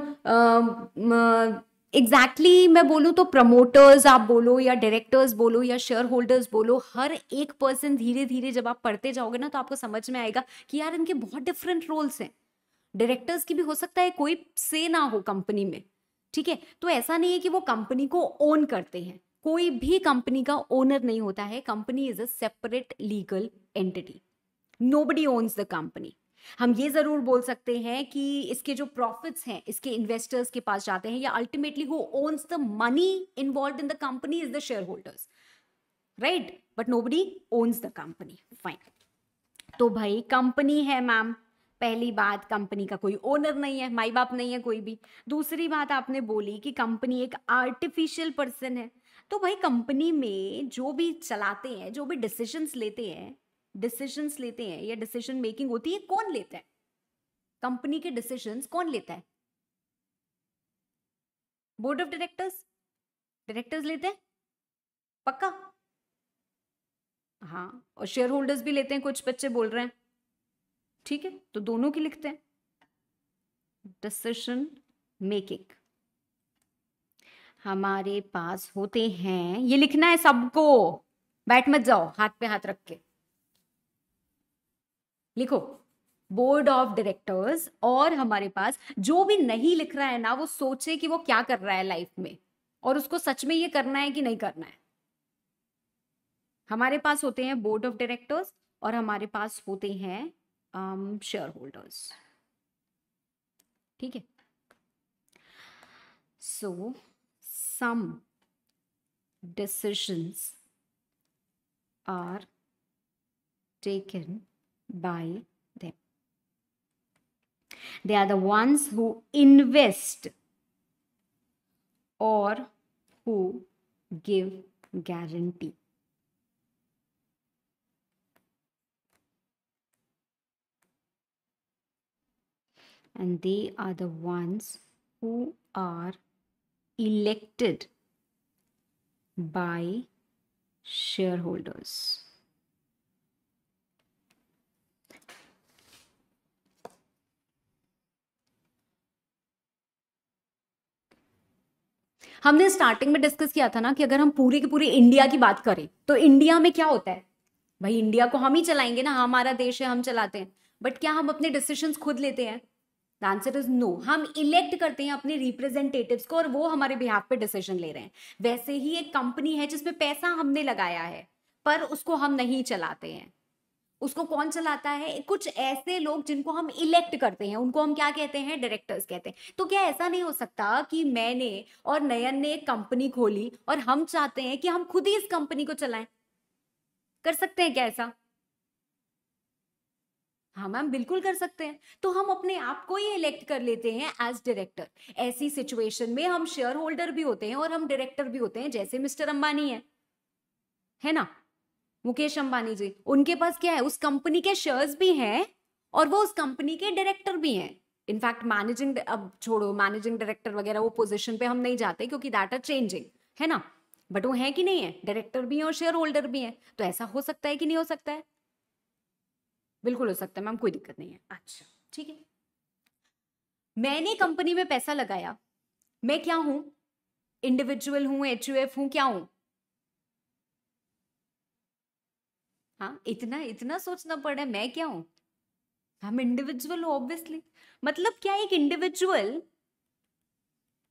एग्जैक्टली exactly मैं बोलूं तो प्रमोटर्स आप बोलो या डायरेक्टर्स बोलो या शेयर होल्डर्स बोलो हर एक पर्सन धीरे धीरे जब आप पढ़ते जाओगे ना तो आपको समझ में आएगा कि यार इनके बहुत डिफरेंट रोल्स हैं डायरेक्टर्स की भी हो सकता है कोई से ना हो कंपनी में ठीक है तो ऐसा नहीं है कि वो कंपनी को ओन करते हैं कोई भी कंपनी का ओनर नहीं होता है company is a separate legal entity nobody owns the company हम ये जरूर बोल सकते हैं कि इसके जो प्रॉफिट्स हैं इसके इन्वेस्टर्स के पास जाते हैं या ultimately who owns the money involve in the company is the shareholders right but nobody owns the company fine तो भाई कंपनी है मैम पहली बात कंपनी का कोई ओनर नहीं है माई बाप नहीं है कोई भी दूसरी बात आपने बोली कि कंपनी एक आर्टिफिशियल पर्सन है तो भाई कंपनी में जो भी चलाते हैं जो भी डिसीजंस लेते हैं डिसीजंस लेते हैं या डिसीजन मेकिंग होती है कौन लेता है कंपनी के डिसीजंस कौन लेता है बोर्ड ऑफ डायरेक्टर्स डायरेक्टर्स लेते हैं पक्का हाँ और शेयर होल्डर्स भी लेते हैं कुछ बच्चे बोल रहे हैं ठीक है तो दोनों की लिखते हैं डिसीशन मेकिंग हमारे पास होते हैं ये लिखना है सबको बैठ मत जाओ हाथ पे हाथ रख के लिखो बोर्ड ऑफ डायरेक्टर्स और हमारे पास जो भी नहीं लिख रहा है ना वो सोचे कि वो क्या कर रहा है लाइफ में और उसको सच में ये करना है कि नहीं करना है हमारे पास होते हैं बोर्ड ऑफ डायरेक्टर्स और हमारे पास होते हैं शेयर um, होल्डर्स ठीक है so so, some decisions are taken by them. They are the ones who invest or who give guarantee. And they are the ones who are elected by shareholders. हमने starting में discuss किया था ना कि अगर हम पूरे के पूरे इंडिया की बात करें तो इंडिया में क्या होता है भाई इंडिया को हम ही चलाएंगे ना हमारा देश है हम चलाते हैं बट क्या हम अपने डिसीजंस खुद लेते हैं द आंसर इज नो हम इलेक्ट करते हैं अपने रिप्रेजेंटेटिव्स को और वो हमारे बिहाफ पे डिसीजन ले रहे हैं वैसे ही एक कंपनी है जिसमें पैसा हमने लगाया है पर उसको हम नहीं चलाते हैं उसको कौन चलाता है कुछ ऐसे लोग जिनको हम इलेक्ट करते हैं उनको हम क्या कहते हैं डायरेक्टर्स कहते हैं तो क्या ऐसा नहीं हो सकता कि मैंने और नयन ने एक कंपनी खोली और हम चाहते हैं कि हम खुद ही इस कंपनी को चलाएं कर सकते हैं क्या ऐसा हाँ मैम बिल्कुल कर सकते हैं तो हम अपने आप को ही इलेक्ट कर लेते हैं एज डायरेक्टर ऐसी सिचुएशन में हम शेयर होल्डर भी होते हैं और हम डायरेक्टर भी होते हैं जैसे मिस्टर अंबानी है है ना मुकेश अंबानी जी उनके पास क्या है उस कंपनी के शेयर्स भी हैं और वो उस कंपनी के डायरेक्टर भी हैं इनफैक्ट मैनेजिंग अब छोड़ो मैनेजिंग डायरेक्टर वगैरह वो पोजिशन पे हम नहीं जाते क्योंकि दैट आर चेंजिंग है ना बट वो है कि नहीं है डायरेक्टर भी है और शेयर होल्डर भी है तो ऐसा हो सकता है कि नहीं हो सकता है बिल्कुल हो सकता है मैम कोई दिक्कत नहीं है अच्छा ठीक है मैंने कंपनी में पैसा लगाया मैं क्या हूं इंडिविजुअल हूं एच हूं क्या हूं हाँ इतना इतना सोचना पड़ रहा है मैं क्या हूं हम इंडिविजुअल हूं ऑब्वियसली मतलब क्या एक इंडिविजुअल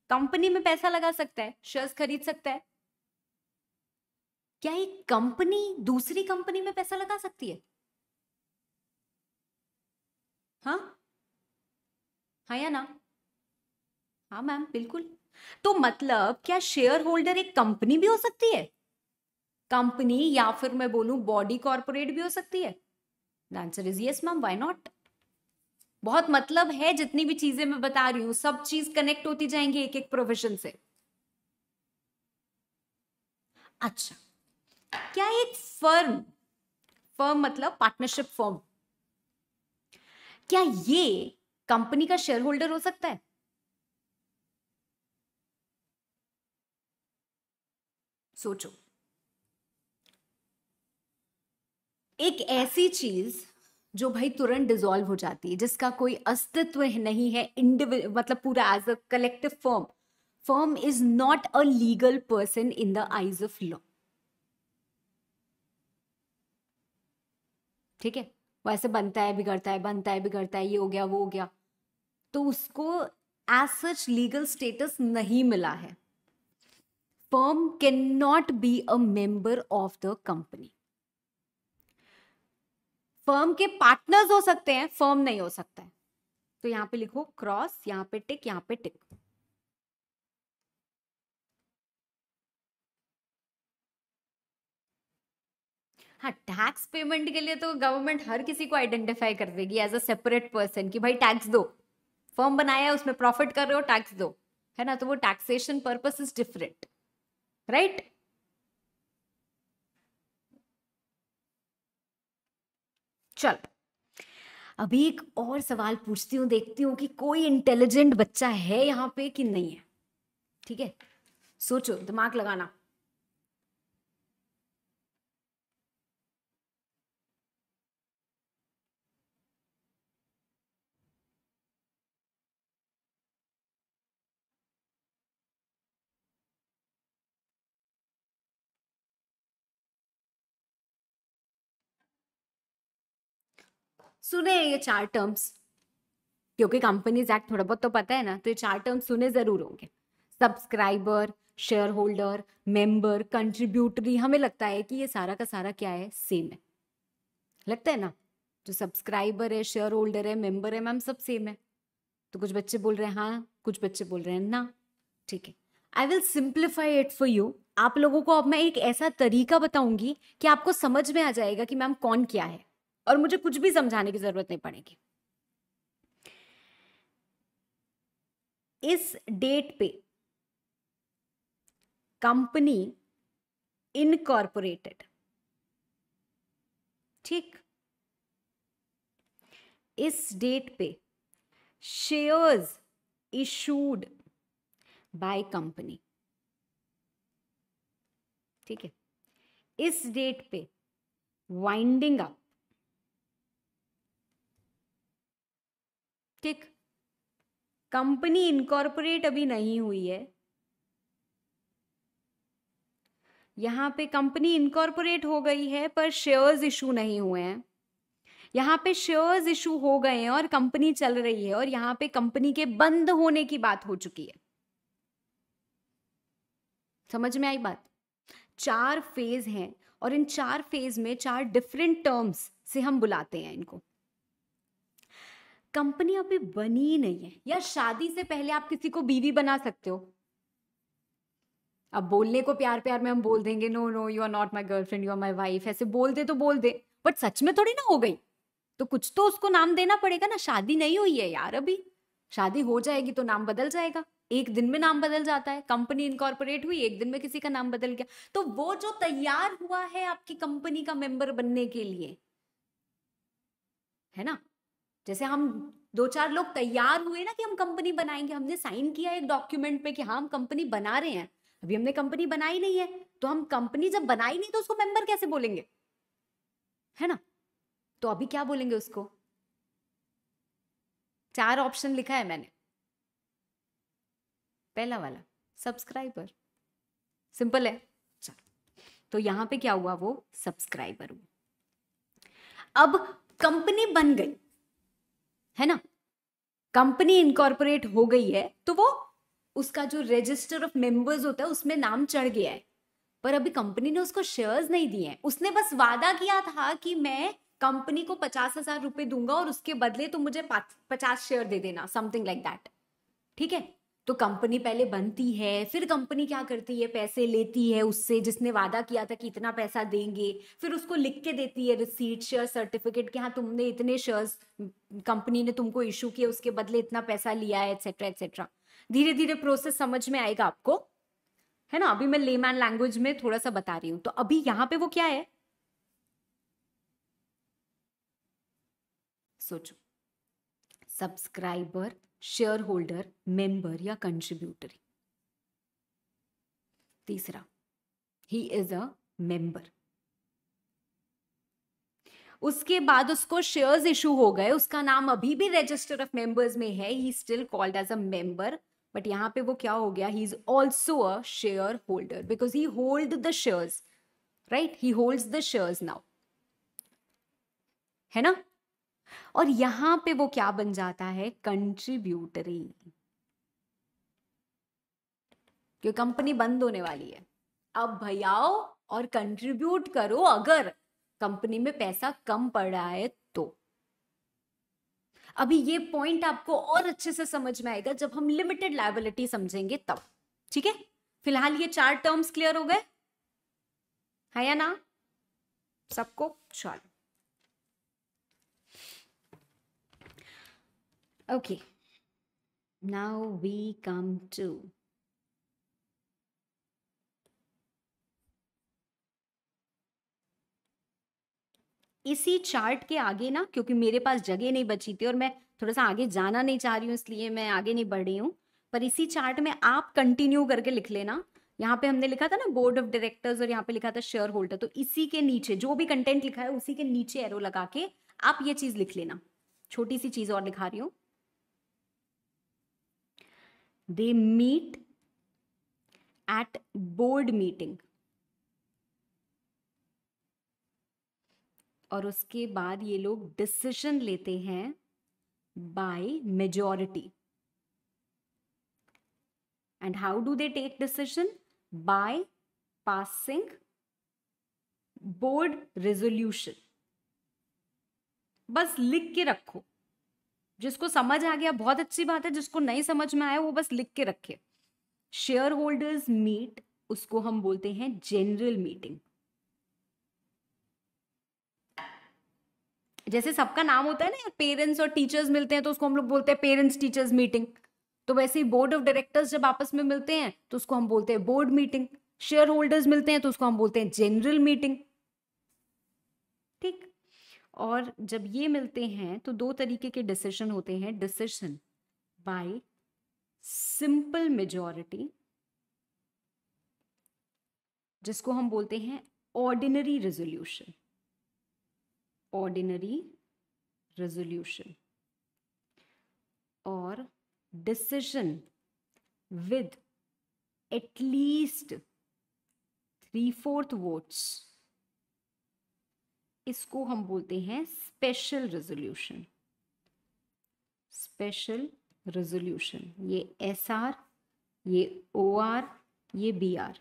कंपनी में पैसा लगा सकता है शेयर्स खरीद सकता है क्या एक कंपनी दूसरी कंपनी में पैसा लगा सकती है हाँ हाँ या ना हाँ मैम बिल्कुल तो मतलब क्या शेयर होल्डर एक कंपनी भी हो सकती है कंपनी या फिर मैं बोलू बॉडी कॉर्पोरेट भी हो सकती है answer is yes ma'am why not बहुत मतलब है जितनी भी चीजें मैं बता रही हूं सब चीज कनेक्ट होती जाएंगी एक एक प्रोफेशन से अच्छा क्या एक फर्म फर्म मतलब पार्टनरशिप फर्म क्या ये कंपनी का शेयर होल्डर हो सकता है सोचो एक ऐसी चीज जो भाई तुरंत डिजोल्व हो जाती है जिसका कोई अस्तित्व नहीं है इंडिविज मतलब पूरा as a collective firm firm is not a legal person in the eyes of law ठीक है वैसे बनता है बिगड़ता है बनता है बिगड़ता है ये हो गया वो हो गया तो उसको एज सच लीगल स्टेटस नहीं मिला है firm cannot be a member of the company firm के पार्टनर्स हो सकते हैं फर्म नहीं हो सकता है तो यहाँ पे लिखो क्रॉस यहाँ पे टिक यहाँ पे टिक हाँ टैक्स पेमेंट के लिए तो गवर्नमेंट हर किसी को आइडेंटिफाई कर देगी एज अ सेपरेट पर्सन कि भाई टैक्स दो फर्म बनाया उसमें प्रॉफिट कर रहे हो टैक्स दो है ना तो वो taxation purpose is different right चल अभी एक और सवाल पूछती हूँ देखती हूँ कि कोई इंटेलिजेंट बच्चा है यहाँ पे कि नहीं है ठीक है सोचो दिमाग लगाना सुने ये चार टर्म्स क्योंकि कंपनीज एक्ट थोड़ा बहुत तो पता है ना तो ये चार टर्म्स सुने जरूर होंगे subscriber shareholder member contributory हमें लगता है कि ये सारा का सारा क्या है सेम है लगता है ना जो सब्सक्राइबर है शेयर होल्डर है मेंबर है मैम सब सेम है तो कुछ बच्चे बोल रहे हैं हाँ कुछ बच्चे बोल रहे हैं ना ठीक है I will simplify it for you आप लोगों को अब मैं एक ऐसा तरीका बताऊंगी कि आपको समझ में आ जाएगा कि मैम कौन क्या है और मुझे कुछ भी समझाने की जरूरत नहीं पड़ेगी इस डेट पे कंपनी इनकॉर्पोरेटेड ठीक इस डेट पे शेयर्स इशूड बाय कंपनी ठीक है इस डेट पे वाइंडिंग अप ठीक कंपनी इनकॉर्पोरेट अभी नहीं हुई है यहां पे कंपनी इनकॉर्पोरेट हो गई है पर शेयर्स इशू नहीं हुए हैं यहां पे शेयर्स इशू हो गए हैं और कंपनी चल रही है और यहां पे कंपनी के बंद होने की बात हो चुकी है समझ में आई बात चार फेज हैं और इन चार फेज में चार डिफरेंट टर्म्स से हम बुलाते हैं इनको कंपनी अभी बनी ही नहीं है यार शादी से पहले आप किसी को बीवी बना सकते हो अब बोलने को प्यार प्यार में हम बोल देंगे no no you are not my girlfriend you are my wife ऐसे बोल दे तो बोल दे बट सच में थोड़ी ना हो गई तो कुछ तो उसको नाम देना पड़ेगा ना शादी नहीं हुई है यार अभी शादी हो जाएगी तो नाम बदल जाएगा एक दिन में नाम बदल जाता है कंपनी इनकॉर्पोरेट हुई एक दिन में किसी का नाम बदल गया तो वो जो तैयार हुआ है आपकी कंपनी का मेंबर बनने के लिए है ना जैसे हम दो चार लोग तैयार हुए ना कि हम कंपनी बनाएंगे हमने साइन किया एक डॉक्यूमेंट पे कि हाँ हम कंपनी बना रहे हैं अभी हमने कंपनी बनाई नहीं है तो हम कंपनी जब बनाई नहीं तो उसको मेंबर कैसे बोलेंगे है ना तो अभी क्या बोलेंगे उसको चार ऑप्शन लिखा है मैंने पहला वाला सब्सक्राइबर सिंपल है चलो तो यहां पे क्या हुआ वो सब्सक्राइबर हुआ अब कंपनी बन गई है ना कंपनी इनकॉर्पोरेट हो गई है तो वो उसका जो रजिस्टर ऑफ मेंबर्स होता है उसमें नाम चढ़ गया है पर अभी कंपनी ने उसको शेयर्स नहीं दिए हैं उसने बस वादा किया था कि मैं कंपनी को पचास हजार रुपए दूंगा और उसके बदले तो मुझे पचास शेयर दे देना समथिंग लाइक दैट ठीक है तो कंपनी पहले बनती है फिर कंपनी क्या करती है पैसे लेती है उससे जिसने वादा किया था कि इतना पैसा देंगे फिर उसको लिख के देती है रिसीट शेयर सर्टिफिकेट कि हाँ तुमने इतने शेयर्स कंपनी ने तुमको इशू किए उसके बदले इतना पैसा लिया है एक्सेट्रा एक्सेट्रा धीरे धीरे प्रोसेस समझ में आएगा आपको है ना अभी मैं लेमैन लैंग्वेज में थोड़ा सा बता रही हूँ तो अभी यहाँ पे वो क्या है सोचो सब्सक्राइबर शेयर होल्डर मेंबर या कंट्रीब्यूटरी तीसरा ही इज अ मेंबर उसके बाद उसको शेयर्स इशू हो गए उसका नाम अभी भी रजिस्टर ऑफ मेंबर्स में है ही still called as a member but यहां पे वो क्या हो गया he is also a shareholder because he hold the shares right he holds the shares now है ना और यहां पे वो क्या बन जाता है कंट्रीब्यूटरी क्योंकि कंपनी बंद होने वाली है अब भैयाओ और कंट्रीब्यूट करो अगर कंपनी में पैसा कम पड़ रहा है तो अभी ये पॉइंट आपको और अच्छे से समझ में आएगा जब हम लिमिटेड लाइबिलिटी समझेंगे तब ठीक है फिलहाल ये चार टर्म्स क्लियर हो गए है या ना सबको चलो Okay, now we come to इसी चार्ट के आगे ना क्योंकि मेरे पास जगह नहीं बची थी और मैं थोड़ा सा आगे जाना नहीं चाह रही हूँ इसलिए मैं आगे नहीं बढ़ रही हूँ पर इसी चार्ट में आप कंटिन्यू करके लिख लेना यहाँ पे हमने लिखा था ना बोर्ड ऑफ डायरेक्टर्स और यहाँ पे लिखा था शेयर होल्डर तो इसी के नीचे जो भी कंटेंट लिखा है उसी के नीचे एरो लगा के आप ये चीज लिख लेना छोटी सी चीज और लिखा रही हूँ they meet at board meeting और उसके बाद ये लोग डिसीजन लेते हैं by majority and how do they take decision by passing board resolution बस लिख के रखो जिसको समझ आ गया बहुत अच्छी बात है जिसको नहीं समझ में आया वो बस लिख के रखे शेयर होल्डर्स मीट उसको हम बोलते हैं जनरल मीटिंग जैसे सबका नाम होता है ना पेरेंट्स और टीचर्स मिलते हैं तो उसको हम लोग बोलते हैं पेरेंट्स टीचर्स मीटिंग तो वैसे ही बोर्ड ऑफ डायरेक्टर्स जब आपस में मिलते हैं तो उसको हम बोलते हैं बोर्ड मीटिंग शेयर होल्डर्स मिलते हैं तो उसको हम बोलते हैं जनरल मीटिंग ठीक और जब ये मिलते हैं तो दो तरीके के डिसीजन होते हैं डिसीजन बाय सिंपल मेजॉरिटी जिसको हम बोलते हैं ऑर्डिनरी रेजोल्यूशन ऑर्डिनरी रेजोल्यूशन और decision with at least three fourth votes इसको हम बोलते हैं स्पेशल रेजोल्यूशन स्पेशल रेजोल्यूशन ये एस आर ये ओ आर ये बी आर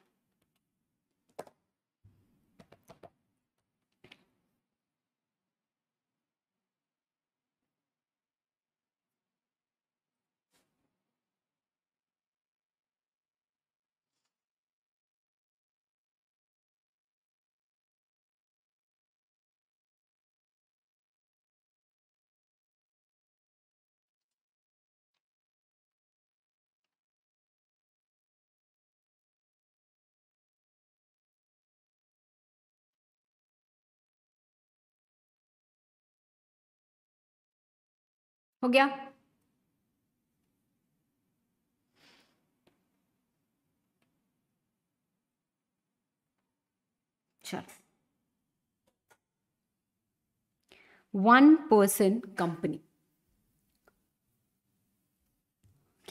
हो गया चलो वन पर्सन कंपनी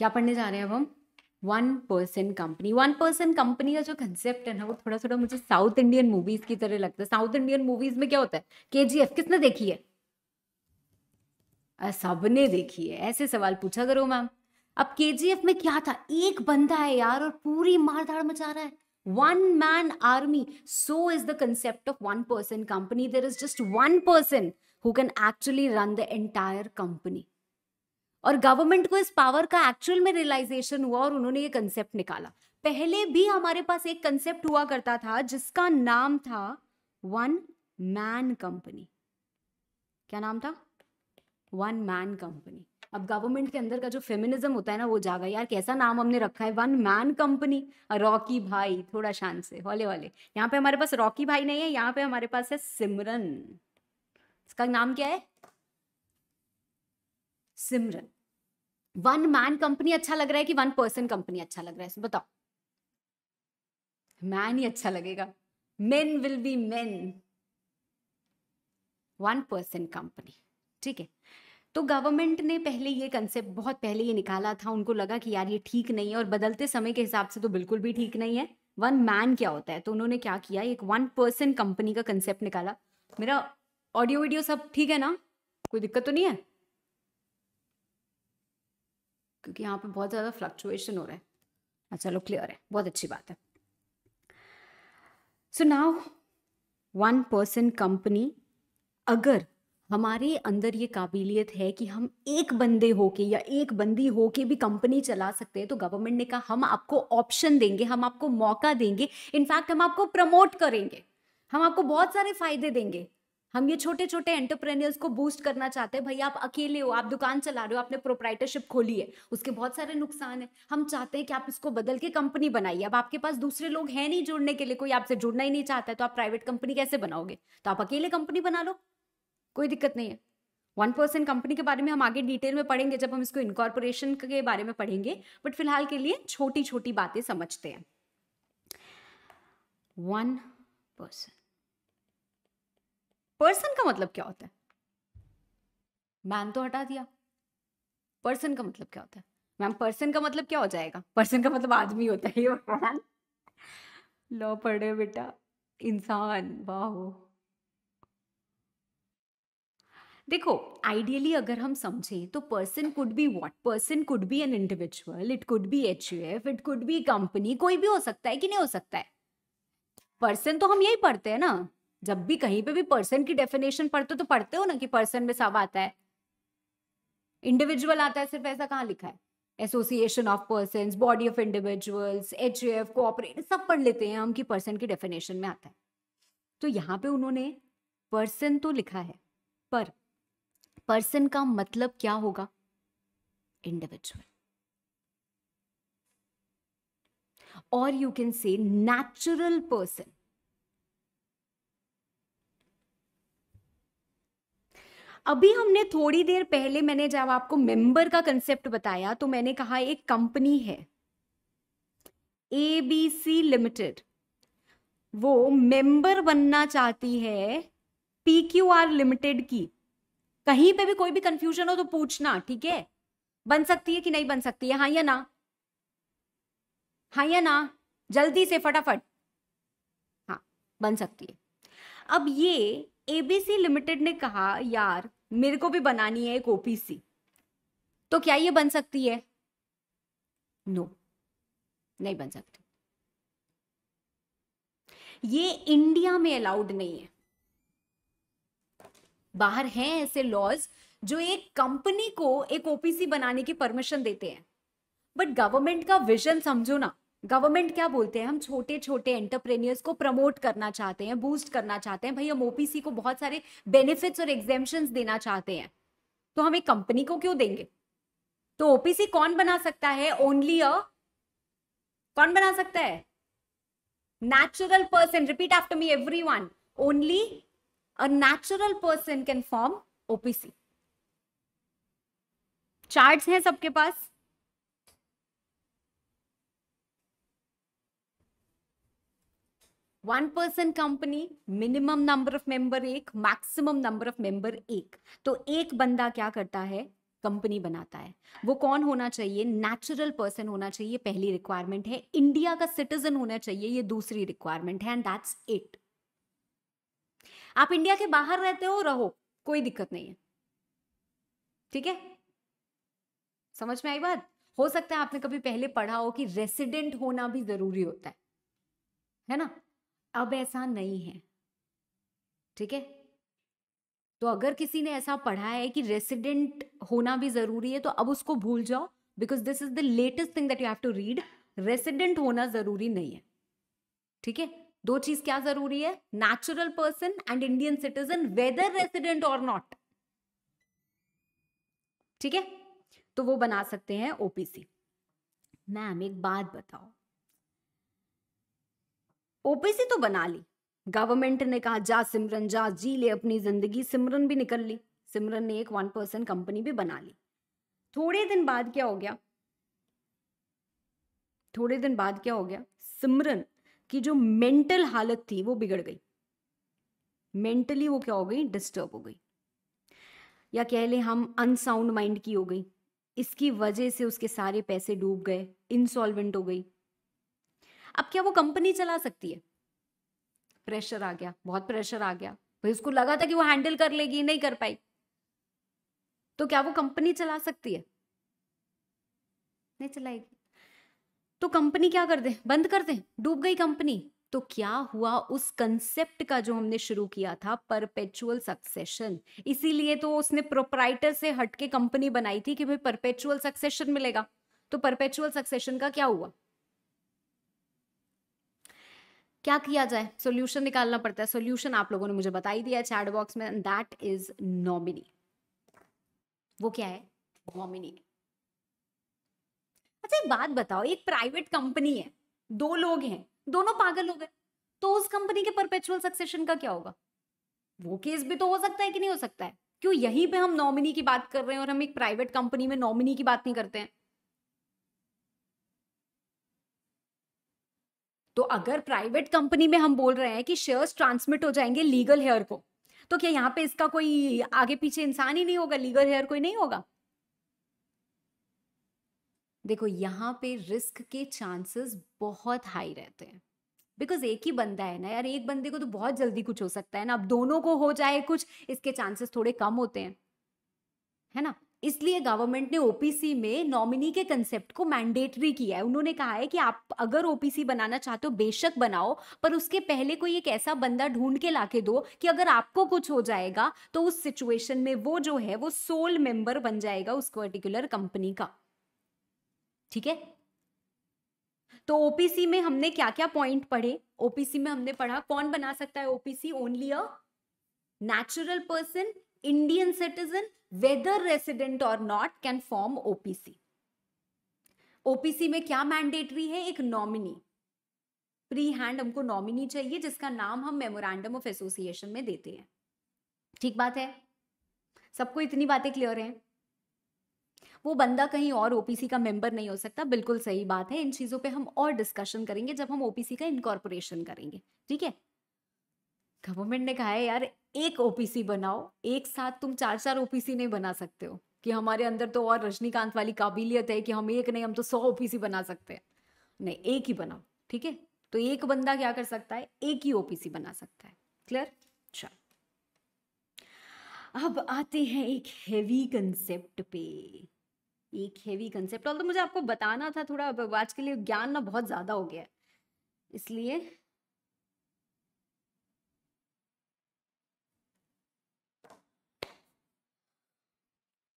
क्या पढ़ने जा रहे हैं अब हम one person company one person company का जो कंसेप्ट है ना वो थोड़ा थोड़ा मुझे साउथ इंडियन मूवीज की तरह लगता है साउथ इंडियन मूवीज में क्या होता है के किसने देखी है सबने देखी है ऐसे सवाल पूछा करो मैम अब के में क्या था एक बंदा है यार और पूरी मार धाड़ मचा रहा है one man army so is the concept of one person company there is just one person who can actually run the entire company और गवर्नमेंट को इस पावर का एक्चुअल में रियलाइजेशन हुआ और उन्होंने ये कंसेप्ट निकाला पहले भी हमारे पास एक कंसेप्ट हुआ करता था जिसका नाम था वन मैन कंपनी क्या नाम था वन मैन कंपनी अब गवर्नमेंट के अंदर का जो फेमिनिज्म होता है ना वो जागा यार कैसा नाम हमने रखा है वन मैन कंपनी रॉकी भाई थोड़ा शान से होले वाले यहाँ पे हमारे पास रॉकी भाई नहीं है यहाँ पे हमारे पास है सिमरन इसका नाम क्या है सिमरन वन मैन कंपनी अच्छा लग रहा है कि वन पर्सन कंपनी अच्छा लग रहा है बताओ मैन ही अच्छा लगेगा men will be men one person company ठीक है तो गवर्नमेंट ने पहले ये कंसेप्ट बहुत पहले ये निकाला था उनको लगा कि यार ये ठीक नहीं है और बदलते समय के हिसाब से तो बिल्कुल भी ठीक नहीं है वन मैन क्या होता है तो उन्होंने क्या किया एक वन पर्सन कंपनी का कंसेप्ट निकाला मेरा ऑडियो वीडियो सब ठीक है ना कोई दिक्कत तो नहीं है क्योंकि यहाँ पे बहुत ज़्यादा फ्लक्चुएशन हो रहा है अच्छा चलो क्लियर है बहुत अच्छी बात है so now one person company अगर हमारे अंदर ये काबिलियत है कि हम एक बंदे होके या एक बंदी होके भी कंपनी चला सकते हैं तो गवर्नमेंट ने कहा हम आपको ऑप्शन देंगे हम आपको मौका देंगे इनफैक्ट हम आपको प्रमोट करेंगे हम आपको बहुत सारे फायदे देंगे हम ये छोटे छोटे एंटरप्रेन्योर्स को बूस्ट करना चाहते हैं भैया आप अकेले हो आप दुकान चला रहे हो आपने प्रोप्राइटरशिप खोली है उसके बहुत सारे नुकसान है हम चाहते हैं कि आप इसको बदल के कंपनी बनाइए अब आपके पास दूसरे लोग हैं नहीं जुड़ने के लिए कोई आपसे जुड़ना ही नहीं चाहता है तो आप प्राइवेट कंपनी कैसे बनाओगे तो आप अकेले कंपनी बना लो कोई दिक्कत नहीं है वन परसेंट कंपनी के बारे में हम आगे डिटेल में पढ़ेंगे जब हम इसको इनकॉर्पोरेशन के बारे में पढ़ेंगे बट फिलहाल के लिए छोटी छोटी बातें समझते हैं वन पर्सन पर्सन का मतलब क्या होता है मैन तो हटा दिया पर्सन का मतलब क्या होता है मैम पर्सन का मतलब क्या हो जाएगा पर्सन का मतलब आदमी होता है लॉ पढ़े बेटा इंसान वाह देखो आइडियली अगर हम समझें तो person could be what person could be an individual it could be H U F it could be company कोई भी हो सकता है कि नहीं हो सकता है पर्सन तो हम यही पढ़ते हैं ना जब भी कहीं पे भी पर्सन की डेफिनेशन पढ़ते हो तो पढ़ते हो ना कि पर्सन में सब आता है इंडिविजुअल आता है सिर्फ ऐसा कहाँ लिखा है association of person body of individuals H U F cooperate सब पढ़ लेते हैं हम कि पर्सन की डेफिनेशन में आता है तो यहाँ पे उन्होंने पर्सन तो लिखा है पर पर्सन का मतलब क्या होगा इंडिविजुअल और you can say natural person अभी हमने थोड़ी देर पहले मैंने जब आपको मेंबर का कंसेप्ट बताया तो मैंने कहा एक कंपनी है एबीसी लिमिटेड वो मेंबर बनना चाहती है पी क्यू आर लिमिटेड की कहीं पे भी कोई भी कंफ्यूजन हो तो पूछना ठीक है बन सकती है कि नहीं बन सकती है हाँ या ना हाँ या ना जल्दी से फटाफट हाँ बन सकती है अब ये एबीसी लिमिटेड ने कहा यार मेरे को भी बनानी है एक ओपीसी तो क्या ये बन सकती है नो no, नहीं बन सकती ये इंडिया में अलाउड नहीं है बाहर हैं ऐसे लॉज जो एक कंपनी को एक ओपीसी बनाने की परमिशन देते हैं बट गवर्नमेंट का विजन समझो ना गवर्नमेंट क्या बोलते हैं हम छोटे छोटे एंटरप्रेन्योर्स को प्रमोट करना चाहते हैं बूस्ट करना चाहते हैं भाई हम ओपीसी को बहुत सारे बेनिफिट्स और एग्जेम्पन देना चाहते हैं तो हम एक कंपनी को क्यों देंगे तो ओपीसी कौन बना सकता है ओनली अ कौन बना सकता है person repeat after me everyone only a natural person can form OPC. charts hain सबके पास one person company minimum number of member एक मैक्सिमम नंबर ऑफ मेंबर एक तो एक बंदा क्या करता है कंपनी बनाता है वो कौन होना चाहिए नेचुरल पर्सन होना चाहिए पहली रिक्वायरमेंट है इंडिया का सिटीजन होना चाहिए ये दूसरी रिक्वायरमेंट है एंड दैट्स इट आप इंडिया के बाहर रहते हो रहो कोई दिक्कत नहीं है ठीक है समझ में आई बात हो सकता है आपने कभी पहले पढ़ा हो कि रेसिडेंट होना भी जरूरी होता है है ना अब ऐसा नहीं है ठीक है तो अगर किसी ने ऐसा पढ़ा है कि रेसिडेंट होना भी जरूरी है तो अब उसको भूल जाओ because this is the latest thing that you have to read resident होना जरूरी नहीं है ठीक है दो चीज क्या जरूरी है natural person and Indian citizen whether resident or not ठीक है तो वो बना सकते हैं ओपीसी मैम एक बात बताओ ओपीसी तो बना ली गवर्नमेंट ने कहा जा सिमरन जा जी ले अपनी जिंदगी सिमरन भी निकल ली सिमरन ने एक वन पर्सन कंपनी भी बना ली थोड़े दिन बाद क्या हो गया थोड़े दिन बाद क्या हो गया सिमरन कि जो मेंटल हालत थी वो बिगड़ गई मेंटली वो क्या हो गई डिस्टर्ब हो गई या कह लें हम अनसाउंड माइंड की हो गई इसकी वजह से उसके सारे पैसे डूब गए इंसॉल्वेंट हो गई अब क्या वो कंपनी चला सकती है प्रेशर आ गया बहुत प्रेशर आ गया भाई उसको लगा था कि वो हैंडल कर लेगी नहीं कर पाई तो क्या वो कंपनी चला सकती है नहीं चलाएगी तो कंपनी क्या कर दे बंद कर दे डूब गई कंपनी तो क्या हुआ उस कंसेप्ट का जो हमने शुरू किया था परपेचुअल सक्सेशन इसीलिए तो उसने प्रोपराइटर से हटके कंपनी बनाई थी कि भाई परपेचुअल सक्सेशन मिलेगा तो परपेचुअल सक्सेशन का क्या हुआ क्या किया जाए सॉल्यूशन निकालना पड़ता है सॉल्यूशन आप लोगों ने मुझे बता ही दिया चैट बॉक्स में दैट इज नॉमिनी वो क्या है नॉमिनी अच्छा एक बात बताओ एक प्राइवेट कंपनी है दो लोग हैं दोनों पागल हो गए तो उस कंपनी के परपेचुअल सक्सेशन का क्या होगा वो केस भी तो हो सकता है कि नहीं हो सकता है क्यों यहीं पे हम नॉमिनी की बात कर रहे हैं और हम एक प्राइवेट कंपनी में नॉमिनी की बात नहीं करते हैं तो अगर प्राइवेट कंपनी में हम बोल रहे हैं कि शेयर्स ट्रांसमिट हो जाएंगे लीगल हेयर को तो क्या यहाँ पे इसका कोई आगे पीछे इंसान ही नहीं होगा लीगल हेयर कोई नहीं होगा देखो यहाँ पे रिस्क के चांसेस बहुत हाई रहते हैं बिकॉज एक ही बंदा है ना यार एक बंदे को तो बहुत जल्दी कुछ हो सकता है ना अब दोनों को हो जाए कुछ इसके चांसेस थोड़े कम होते हैं है ना इसलिए गवर्नमेंट ने ओपीसी में नॉमिनी के कंसेप्ट को मैंडेटरी किया है उन्होंने कहा है कि आप अगर ओपीसी बनाना चाहते हो बेशक बनाओ पर उसके पहले कोई एक ऐसा बंदा ढूंढ के लाके दो कि अगर आपको कुछ हो जाएगा तो उस सिचुएशन में वो जो है वो सोल मेंबर बन जाएगा उस पर्टिकुलर कंपनी का ठीक है तो ओपीसी में हमने क्या क्या पॉइंट पढ़े ओपीसी में हमने पढ़ा कौन बना सकता है OPC only a person Indian citizen whether resident or not can form OPC OPC में क्या मैंडेटरी है एक नॉमिनी प्री हैंड हमको नॉमिनी चाहिए जिसका नाम हम मेमोरेंडम ऑफ एसोसिएशन में देते हैं ठीक बात है सबको इतनी बातें क्लियर हैं वो बंदा कहीं और ओपीसी का मेंबर नहीं हो सकता बिल्कुल सही बात है इन चीज़ों पे हम और डिस्कशन करेंगे जब हम ओपीसी का इनकॉर्पोरेशन करेंगे ठीक है गवर्नमेंट ने कहा है यार एक ओपीसी बनाओ एक साथ तुम चार चार ओपीसी नहीं बना सकते हो कि हमारे अंदर तो और रजनीकांत वाली काबिलियत है कि हम एक नहीं हम तो सौ ओपीसी बना सकते हैं नहीं एक ही बनाओ ठीक है तो एक बंदा क्या कर सकता है एक ही ओपीसी बना सकता है क्लियर चल अब आते हैं एक हेवी कंसेप्ट पे एक हेवी कंसेप्ट और तो मुझे आपको बताना था थोड़ा आज के लिए ज्ञान ना बहुत ज़्यादा हो गया इसलिए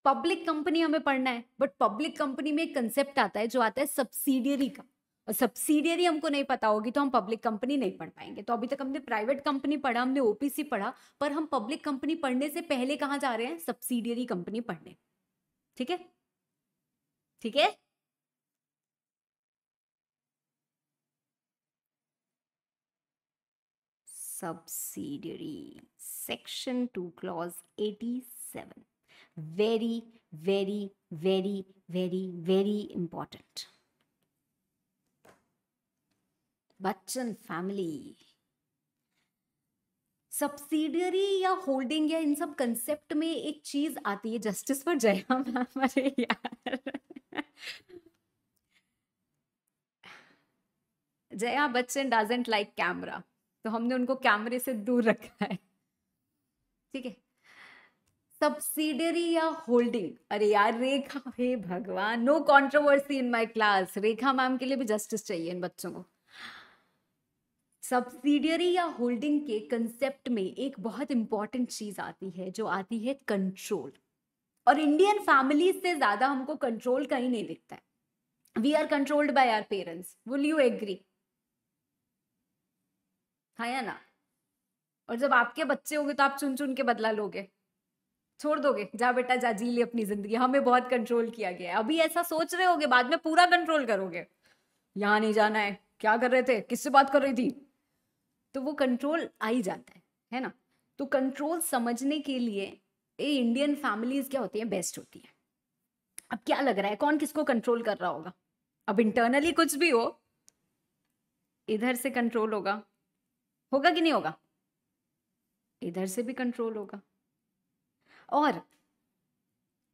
पब्लिक कंपनी हमें पढ़ना है बट पब्लिक कंपनी में एक कंसेप्ट आता है जो आता है सब्सिडियरी का और सब्सिडियरी हमको नहीं पता होगी तो हम पब्लिक कंपनी नहीं पढ़ पाएंगे तो अभी तक हमने प्राइवेट कंपनी पढ़ा हमने ओपीसी पढ़ा पर हम पब्लिक कंपनी पढ़ने से पहले कहाँ जा रहे हैं सब्सिडियरी कंपनी पढ़ने ठीक है ठीक है subsidiary section 2 clause 87 very very very very very important Bachchan family subsidiary या होल्डिंग या इन सब कंसेप्ट में एक चीज आती है जस्टिस फॉर जया मैम अरे यार Jaya Bachchan doesn't like camera तो हमने उनको कैमरे से दूर रखा है ठीक है सब्सिडरी या होल्डिंग अरे यार रेखा हे भगवान no controversy in my class Rekha ma'am के लिए भी जस्टिस चाहिए इन बच्चों को सब्सिडियरी या होल्डिंग के कंसेप्ट में एक बहुत इंपॉर्टेंट चीज आती है जो आती है कंट्रोल और इंडियन फैमिलीज से ज्यादा हमको कंट्रोल कहीं नहीं दिखता है we are controlled by our parents will you agree हाँ या ना और जब आपके बच्चे होंगे तो आप चुन चुन के बदला लोगे छोड़ दोगे जा बेटा जा जी ली अपनी जिंदगी हमें बहुत कंट्रोल किया गया है अभी ऐसा सोच रहे होगे बाद में पूरा कंट्रोल करोगे यहाँ नहीं जाना है क्या कर रहे थे किससे बात कर रही थी तो वो कंट्रोल आ ही जाता है है ना तो कंट्रोल समझने के लिए इंडियन फैमिलीज क्या होती हैं बेस्ट होती हैं अब क्या लग रहा है कौन किसको कंट्रोल कर रहा होगा अब इंटरनली कुछ भी हो इधर से कंट्रोल होगा होगा कि नहीं होगा इधर से भी कंट्रोल होगा और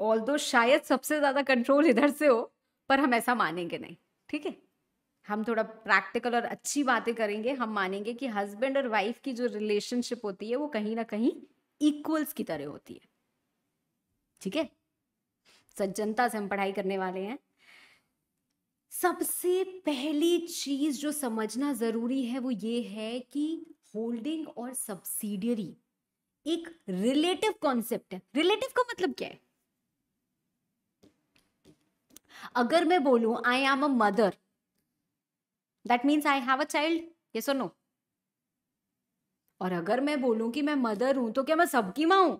ऑल दो शायद सबसे ज़्यादा कंट्रोल इधर से हो पर हम ऐसा मानेंगे नहीं ठीक है हम थोड़ा प्रैक्टिकल और अच्छी बातें करेंगे हम मानेंगे कि हस्बैंड और वाइफ की जो रिलेशनशिप होती है वो कहीं ना कहीं इक्वल्स की तरह होती है ठीक है सज्जनता से हम पढ़ाई करने वाले हैं सबसे पहली चीज जो समझना जरूरी है वो ये है कि होल्डिंग और सब्सिडियरी एक रिलेटिव कॉन्सेप्ट है रिलेटिव का मतलब क्या है अगर मैं बोलूं I am a mother that means I have a child ये और नो और अगर मैं बोलूं कि मैं मदर हूं तो क्या मैं सबकी माँ हूं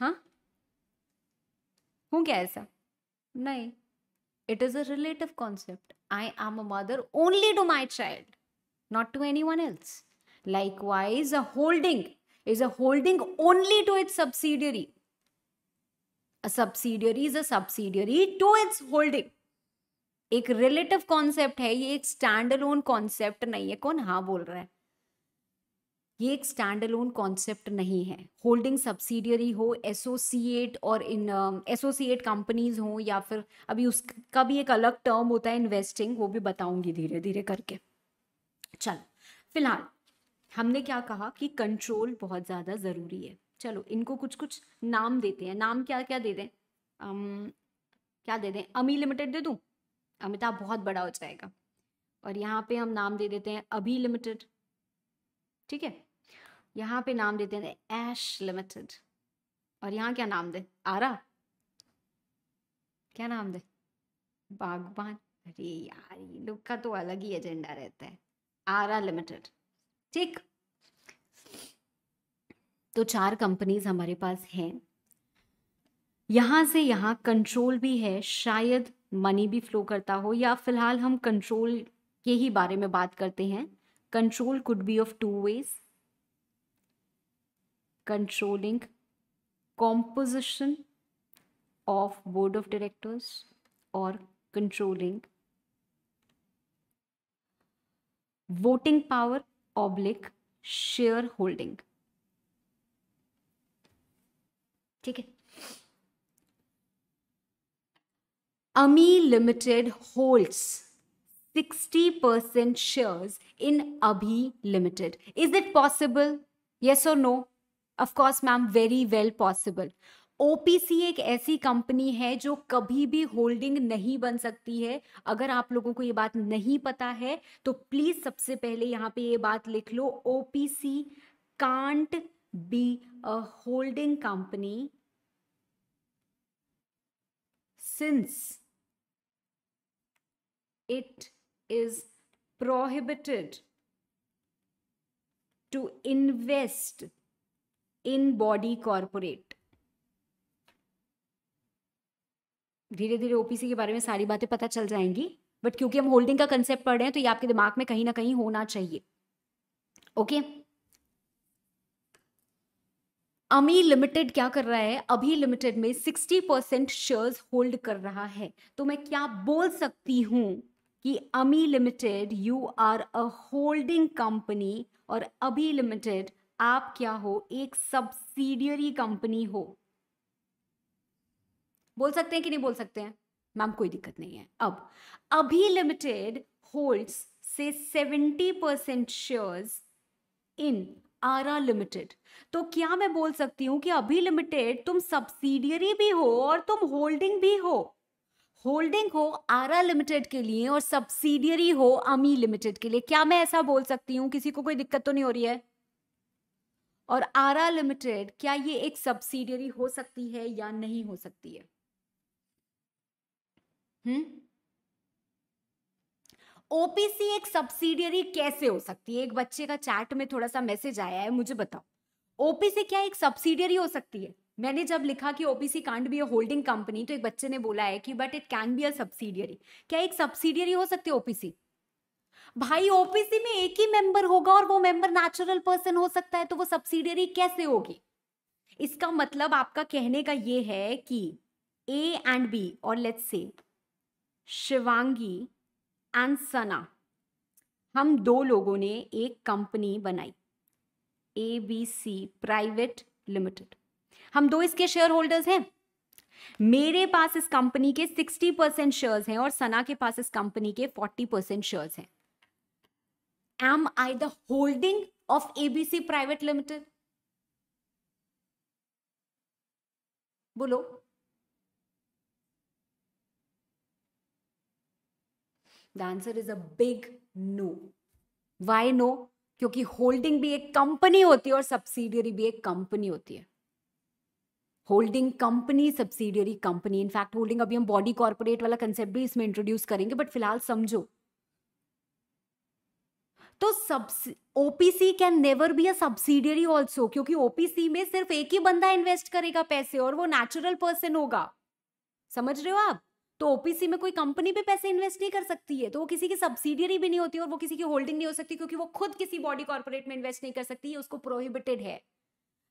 हाँ हूं क्या ऐसा नहीं it is a relative concept I am a mother only to my child not to anyone else likewise a holding is a holding only to its subsidiary subsidiary is a subsidiary to its holding एक relative concept है ये एक stand alone concept नहीं है कौन हाँ बोल रहा है ये एक स्टैंड अलोन कॉन्सेप्ट नहीं है होल्डिंग सब्सिडियरी हो एसोसिएट और इन एसोसिएट कंपनीज हो या फिर अभी उसका भी एक अलग टर्म होता है इन्वेस्टिंग वो भी बताऊंगी धीरे धीरे करके चलो फिलहाल हमने क्या कहा कि कंट्रोल बहुत ज़्यादा ज़रूरी है चलो इनको कुछ कुछ नाम देते हैं नाम क्या क्या दे दें um, क्या दे दें अमी लिमिटेड दे दूँ अमिताभ बहुत बड़ा हो जाएगा और यहाँ पे हम नाम दे देते हैं अभी लिमिटेड ठीक है यहाँ पे नाम देते हैं ऐश लिमिटेड और यहाँ क्या नाम दे आरा क्या नाम दे बागबान अरे यार ये लोग का तो अलग ही एजेंडा रहता है आरा लिमिटेड ठीक तो चार कंपनीज हमारे पास हैं यहाँ से यहाँ कंट्रोल भी है शायद मनी भी फ्लो करता हो या फिलहाल हम कंट्रोल के ही बारे में बात करते हैं control could be of two ways controlling composition of board of directors और controlling voting power oblique shareholding ठीक है AMI Limited holds 60% shares in Abhi Limited. Is it possible? Yes or no? Of course, ma'am, very well possible. OPC एक ऐसी company है जो कभी भी holding नहीं बन सकती है अगर आप लोगों को ये बात नहीं पता है तो प्लीज सबसे पहले यहाँ पे ये बात लिख लो OPC can't be a holding company since it is prohibited to invest in body corporate धीरे धीरे ओपीसी के बारे में सारी बातें पता चल जाएंगी बट क्योंकि हम होल्डिंग का कंसेप्ट पढ़ रहे हैं तो ये आपके दिमाग में कहीं ना कहीं होना चाहिए ओके okay? अमी लिमिटेड क्या कर रहा है अभी लिमिटेड में 60 परसेंट शेयर्स होल्ड कर रहा है तो मैं क्या बोल सकती हूं कि Ami limited you are a holding company और अभी लिमिटेड आप क्या हो एक सब्सिडियरी कंपनी हो बोल सकते हैं कि नहीं बोल सकते हैं मैम कोई दिक्कत नहीं है अब अभी लिमिटेड होल्ड्स से 70 percent shares in Aara limited तो क्या मैं बोल सकती हूं कि अभी लिमिटेड तुम सब्सिडियरी भी हो और तुम होल्डिंग भी हो होल्डिंग हो आरा लिमिटेड के लिए और सब्सिडियरी हो अमी लिमिटेड के लिए क्या मैं ऐसा बोल सकती हूँ किसी को कोई दिक्कत तो नहीं हो रही है और आरा लिमिटेड क्या ये एक सब्सिडियरी हो सकती है या नहीं हो सकती है हम्म ओपीसी एक सब्सिडियरी कैसे हो सकती है एक बच्चे का चैट में थोड़ा सा मैसेज आया है मुझे बताओ ओपीसी क्या एक सब्सिडियरी हो सकती है मैंने जब लिखा कि OBC can't be A holding company तो एक बच्चे ने बोला है कि but it can be a subsidiary क्या एक सब्सिडियरी हो सकती है ओपीसी भाई ओपीसी में एक ही मेंबर होगा और वो मेंबर नेचुरल पर्सन हो सकता है तो वो सब्सिडियरी कैसे होगी इसका मतलब आपका कहने का ये है कि ए एंड बी और लेट्स से शिवांगी एंड सना हम दो लोगों ने एक कंपनी बनाई A B C private limited हम दो इसके शेयर होल्डर्स हैं मेरे पास इस कंपनी के 60 परसेंट शेयर्स हैं और सना के पास इस कंपनी के 40 परसेंट शेयर्स हैं am I the holding of ABC private limited बोलो the answer is a big no why no क्योंकि होल्डिंग भी एक कंपनी होती है और सब्सिडियरी भी एक कंपनी होती है holding company subsidiary company in fact holding अभी हम बॉडी कॉर्पोरेट वाला कंसेप्ट भी इसमें इंट्रोड्यूस करेंगे बट फिलहाल समझो तो OPC can never be a subsidiary also क्योंकि ओपीसी में सिर्फ एक ही बंदा इन्वेस्ट करेगा पैसे और वो नेचुरल पर्सन होगा समझ रहे हो आप तो ओपीसी में कोई कंपनी पे पैसे इन्वेस्ट नहीं कर सकती है तो वो किसी की सब्सिडियरी भी नहीं होती और वो किसी की होल्डिंग नहीं हो सकती क्योंकि वो खुद किसी बॉडी कॉर्पोरेट में इन्वेस्ट नहीं कर सकती है उसको प्रोहिबिटेड है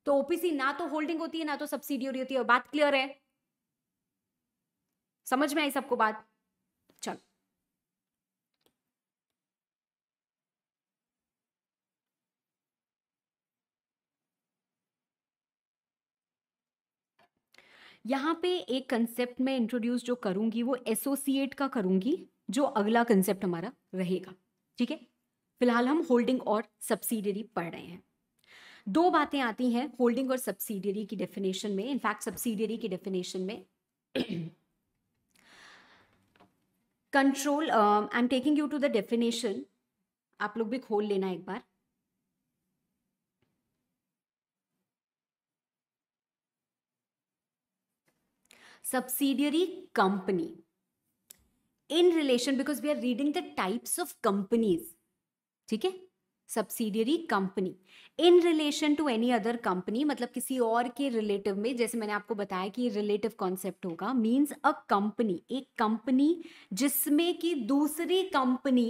तो ओपीसी ना तो होल्डिंग होती है ना तो सब्सिडियरी होती है बात क्लियर है समझ में आई सबको बात चल यहां पे एक कंसेप्ट में इंट्रोड्यूस जो करूंगी वो एसोसिएट का करूंगी जो अगला कंसेप्ट हमारा रहेगा ठीक है फिलहाल हम होल्डिंग और सब्सिडरी पढ़ रहे हैं दो बातें आती हैं होल्डिंग और सब्सिडियरी की डेफिनेशन में इनफैक्ट सब्सिडियरी की डेफिनेशन में control I am taking you to the definition आप लोग भी खोल लेना एक बार subsidiary company in relation because we are reading the types of companies ठीक है subsidiary company in relation to any other company मतलब किसी और के रिलेटिव में जैसे मैंने आपको बताया कि रिलेटिव कॉन्सेप्ट होगा मीन्स अ कंपनी एक कंपनी जिसमें कि दूसरी कंपनी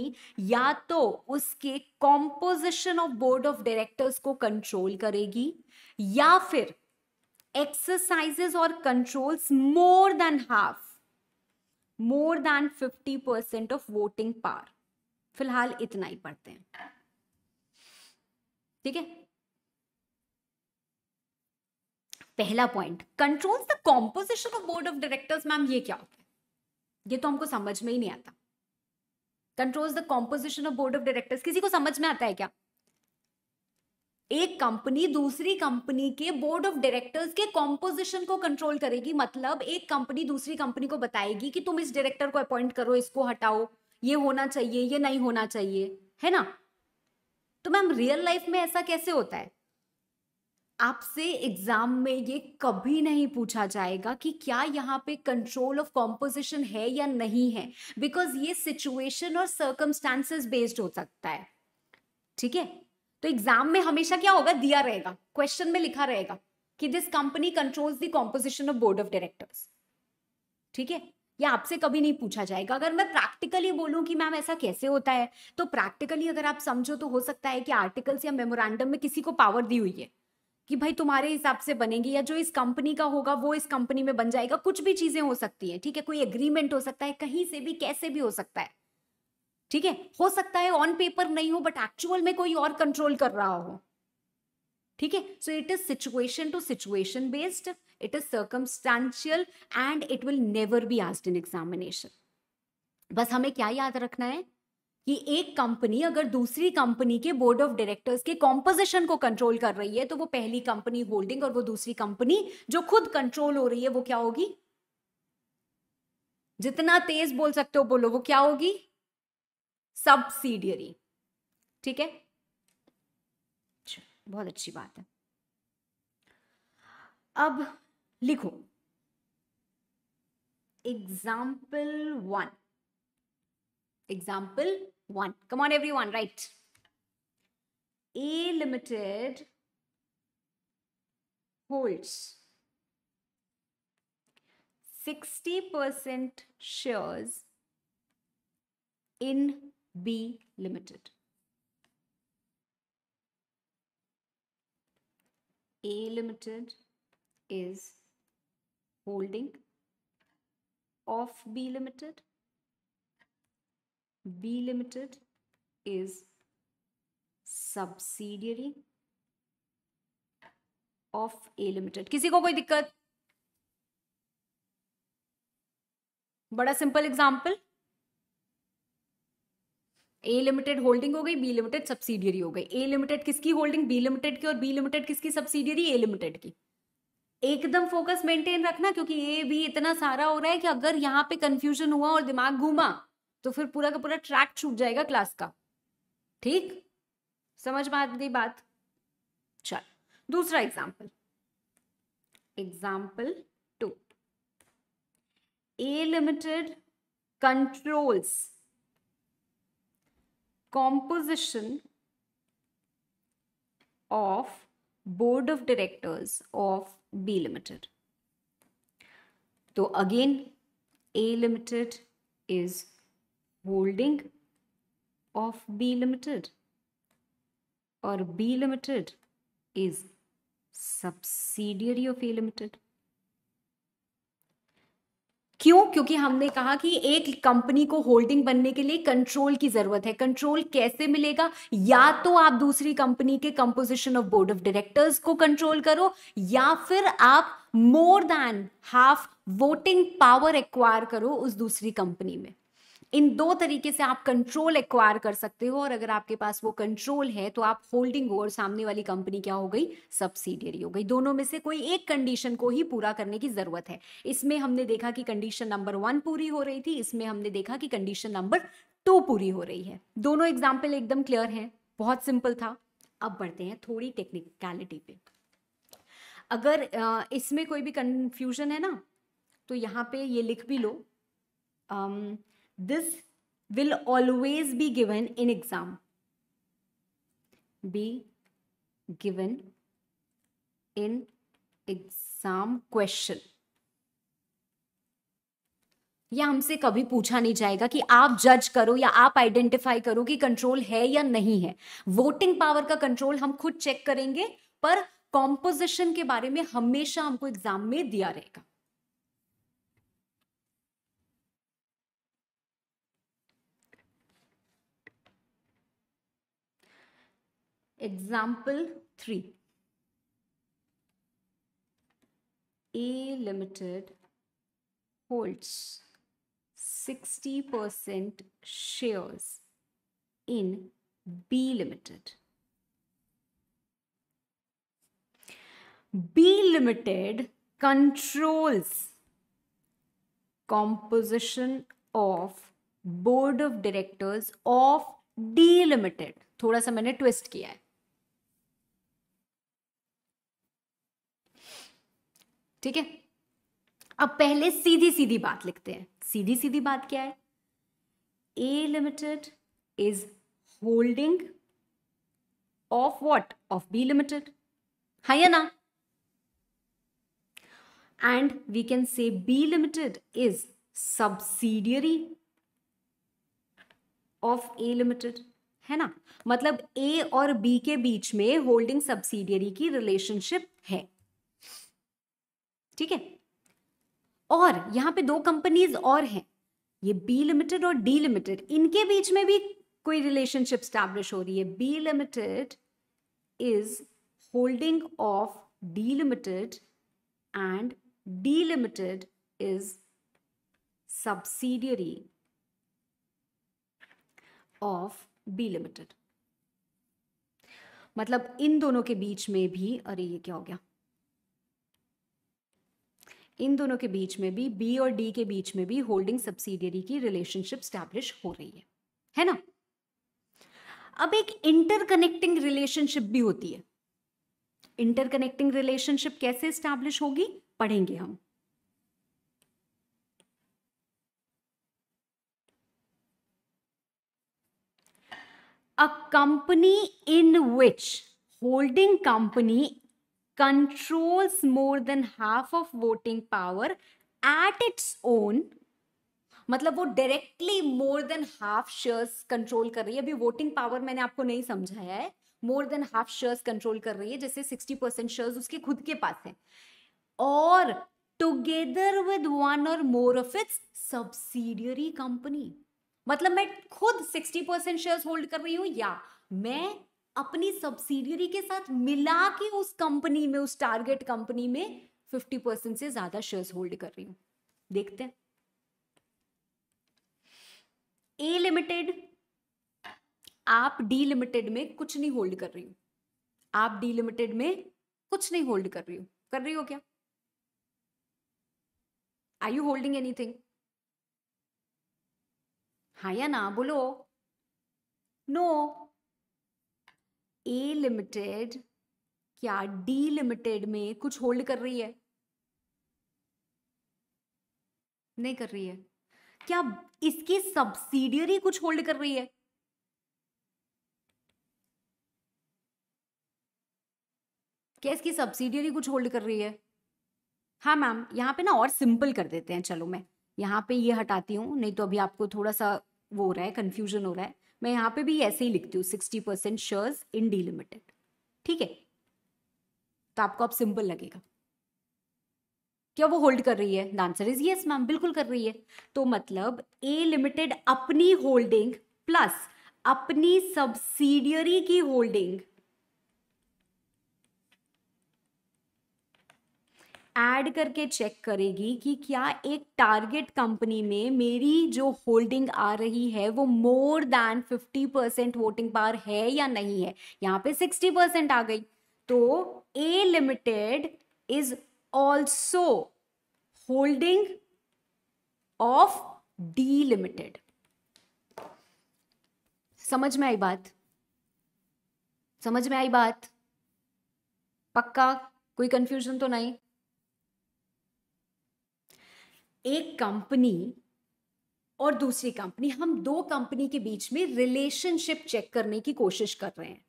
या तो उसके composition of board of directors को कंट्रोल करेगी या फिर एक्सरसाइजेस और controls more than half more than fifty percent of voting power फिलहाल इतना ही पढ़ते हैं ठीक है पहला point control the composition of board of directors ma'am ये क्या होता है ये तो हमको समझ में ही नहीं आता control the composition of board of directors किसी को समझ में आता है क्या एक कंपनी दूसरी कंपनी के बोर्ड ऑफ डायरेक्टर्स के कॉम्पोजिशन को कंट्रोल करेगी मतलब एक कंपनी दूसरी कंपनी को बताएगी कि तुम इस डायरेक्टर को अपॉइंट करो इसको हटाओ ये होना चाहिए ये नहीं होना चाहिए है ना तो मैम रियल लाइफ में ऐसा कैसे होता है आपसे एग्जाम में ये कभी नहीं पूछा जाएगा कि क्या यहाँ पे कंट्रोल ऑफ कॉम्पोजिशन है या नहीं है बिकॉज ये सिचुएशन और सर्कमस्टांसेस बेस्ड हो सकता है ठीक है तो एग्जाम में हमेशा क्या होगा दिया रहेगा क्वेश्चन में लिखा रहेगा कि this company controls the composition of board of directors ठीक है या आपसे कभी नहीं पूछा जाएगा अगर मैं प्रैक्टिकली बोलूं कि मैम ऐसा कैसे होता है तो प्रैक्टिकली अगर आप समझो तो हो सकता है कि आर्टिकल्स या मेमोरेंडम में किसी को पावर दी हुई है कि भाई तुम्हारे हिसाब से बनेगी या जो इस कंपनी का होगा वो इस कंपनी में बन जाएगा कुछ भी चीजें हो सकती है ठीक है कोई एग्रीमेंट हो सकता है कहीं से भी कैसे भी हो सकता है ठीक है हो सकता है ऑन पेपर नहीं हो बट एक्चुअल में कोई और कंट्रोल कर रहा हो ठीक है so it is situation to situation based It is circumstantial and it will never be asked in examination. बस हमें क्या याद रखना है कि एक कंपनी अगर दूसरी कंपनी के बोर्ड ऑफ डायरेक्टर्स के कॉम्पोजिशन को कंट्रोल कर रही है तो वो पहली कंपनी होल्डिंग और वो दूसरी कंपनी जो खुद कंट्रोल हो रही है वो क्या होगी जितना तेज बोल सकते हो बोलो वो क्या होगी सब्सिडियरी ठीक है बहुत अच्छी बात है अब लिखो example one example one come on everyone right A limited holds 60% shares in B Limited. A Limited is holding of B limited. B limited is subsidiary of A limited. किसी को कोई दिक्कत बड़ा simple example A limited holding हो गई B limited subsidiary हो गई A limited किसकी होल्डिंग बी लिमिटेड की और बी लिमिटेड किसकी सब्सिडियरी ए लिमिटेड की एकदम फोकस मेंटेन रखना क्योंकि ये भी इतना सारा हो रहा है कि अगर यहाँ पे कंफ्यूजन हुआ और दिमाग घूमा तो फिर पूरा का पूरा ट्रैक छूट जाएगा क्लास का ठीक समझ में आ गई बात चल दूसरा example example two A limited controls composition of board of directors of B Limited. So again, A Limited is holding of B Limited or B Limited is subsidiary of A Limited. क्यों क्योंकि हमने कहा कि एक company को holding बनने के लिए कंट्रोल की जरूरत है कंट्रोल कैसे मिलेगा या तो आप दूसरी कंपनी के composition of board of directors को कंट्रोल करो या फिर आप more than half voting power acquire करो उस दूसरी कंपनी में इन दो तरीके से आप कंट्रोल एक्वायर कर सकते हो और अगर आपके पास वो कंट्रोल है तो आप होल्डिंग हो और सामने वाली कंपनी क्या हो गई सब्सिडियरी हो गई दोनों में से कोई एक कंडीशन को ही पूरा करने की जरूरत है इसमें हमने देखा कि कंडीशन नंबर वन पूरी हो रही थी इसमें हमने देखा कि कंडीशन नंबर टू पूरी हो रही है दोनों एग्जाम्पल एकदम क्लियर है बहुत सिंपल था अब बढ़ते हैं थोड़ी टेक्निकलिटी पे अगर इसमें कोई भी कन्फ्यूजन है ना तो यहाँ पे ये लिख भी लो This will always be given in exam. Be given in exam question या हमसे कभी पूछा नहीं जाएगा कि आप जज करो या आप आइडेंटिफाई करो कि कंट्रोल है या नहीं है वोटिंग पावर का कंट्रोल हम खुद चेक करेंगे पर कॉम्पोजिशन के बारे में हमेशा हमको एग्जाम में दिया रहेगा Example 3. A Limited holds 60% shares in B Limited. B Limited controls composition of board of directors of D limited. थोड़ा सा मैंने ट्विस्ट किया है ठीक है अब पहले सीधी सीधी बात लिखते हैं सीधी सीधी बात क्या है A limited is holding of what of B limited है या ना and we can say B limited is subsidiary of A limited है ना मतलब ए और बी के बीच में होल्डिंग सब्सिडियरी की रिलेशनशिप है ठीक है और यहां पे दो कंपनीज और हैं ये बी लिमिटेड और डी लिमिटेड इनके बीच में भी कोई रिलेशनशिप स्टैब्लिश हो रही है B limited is holding of D limited and D limited is subsidiary of B limited मतलब इन दोनों के बीच में भी अरे ये क्या हो गया इन दोनों के बीच में भी बी और डी के बीच में भी होल्डिंग सब्सिडियरी की रिलेशनशिप स्टैब्लिश हो रही है है ना अब एक इंटरकनेक्टिंग रिलेशनशिप भी होती है इंटरकनेक्टिंग रिलेशनशिप कैसे स्टैब्लिश होगी पढ़ेंगे हम a company in which holding company controls more than half of voting power at its own मतलब वो directly more than half shares control कर रही है अभी वोटिंग पावर मैंने आपको नहीं समझाया है more than half shares control कर रही है जैसे सिक्सटी परसेंट शेयर्स उसके खुद के पास हैं और टुगेदर विद वन और more of its subsidiary company मतलब मैं खुद सिक्सटी परसेंट शेयर्स होल्ड कर रही हूँ या मैं अपनी सब्सिडियरी के साथ मिला के उस कंपनी में उस टारगेट कंपनी में फिफ्टी परसेंट से ज्यादा शेयर्स होल्ड कर रही हूं देखते हैं ए लिमिटेड आप डी लिमिटेड में कुछ नहीं होल्ड कर रही हूं आप डी लिमिटेड में कुछ नहीं होल्ड कर रही हूं कर रही हो क्या आई यू होल्डिंग एनीथिंग हाँ या ना बोलो नो no. ए लिमिटेड क्या डी लिमिटेड में कुछ होल्ड कर रही है नहीं कर रही है क्या इसकी सब्सिडियरी कुछ होल्ड कर रही है क्या इसकी सब्सिडियरी कुछ होल्ड कर रही है हाँ मैम यहाँ पे ना और सिंपल कर देते हैं चलो मैं यहाँ पे ये हटाती हूँ नहीं तो अभी आपको थोड़ा सा वो हो रहा है कंफ्यूजन हो रहा है मैं यहाँ पे भी ऐसे ही लिखती हूँ sixty percent shares in limited ठीक है तो आपको अब सिंपल लगेगा क्या वो होल्ड कर रही है the answer is yes ma'am बिल्कुल कर रही है तो मतलब ए लिमिटेड अपनी होल्डिंग प्लस अपनी सब्सिडियरी की होल्डिंग ऐड करके चेक करेगी कि क्या एक टारगेट कंपनी में मेरी जो होल्डिंग आ रही है वो more than 50 percent voting power है या नहीं है यहाँ पे 60 परसेंट आ गई तो A limited is also holding of D limited समझ में आई बात समझ में आई बात पक्का कोई कंफ्यूजन तो नहीं एक कंपनी और दूसरी कंपनी हम दो कंपनी के बीच में रिलेशनशिप चेक करने की कोशिश कर रहे हैं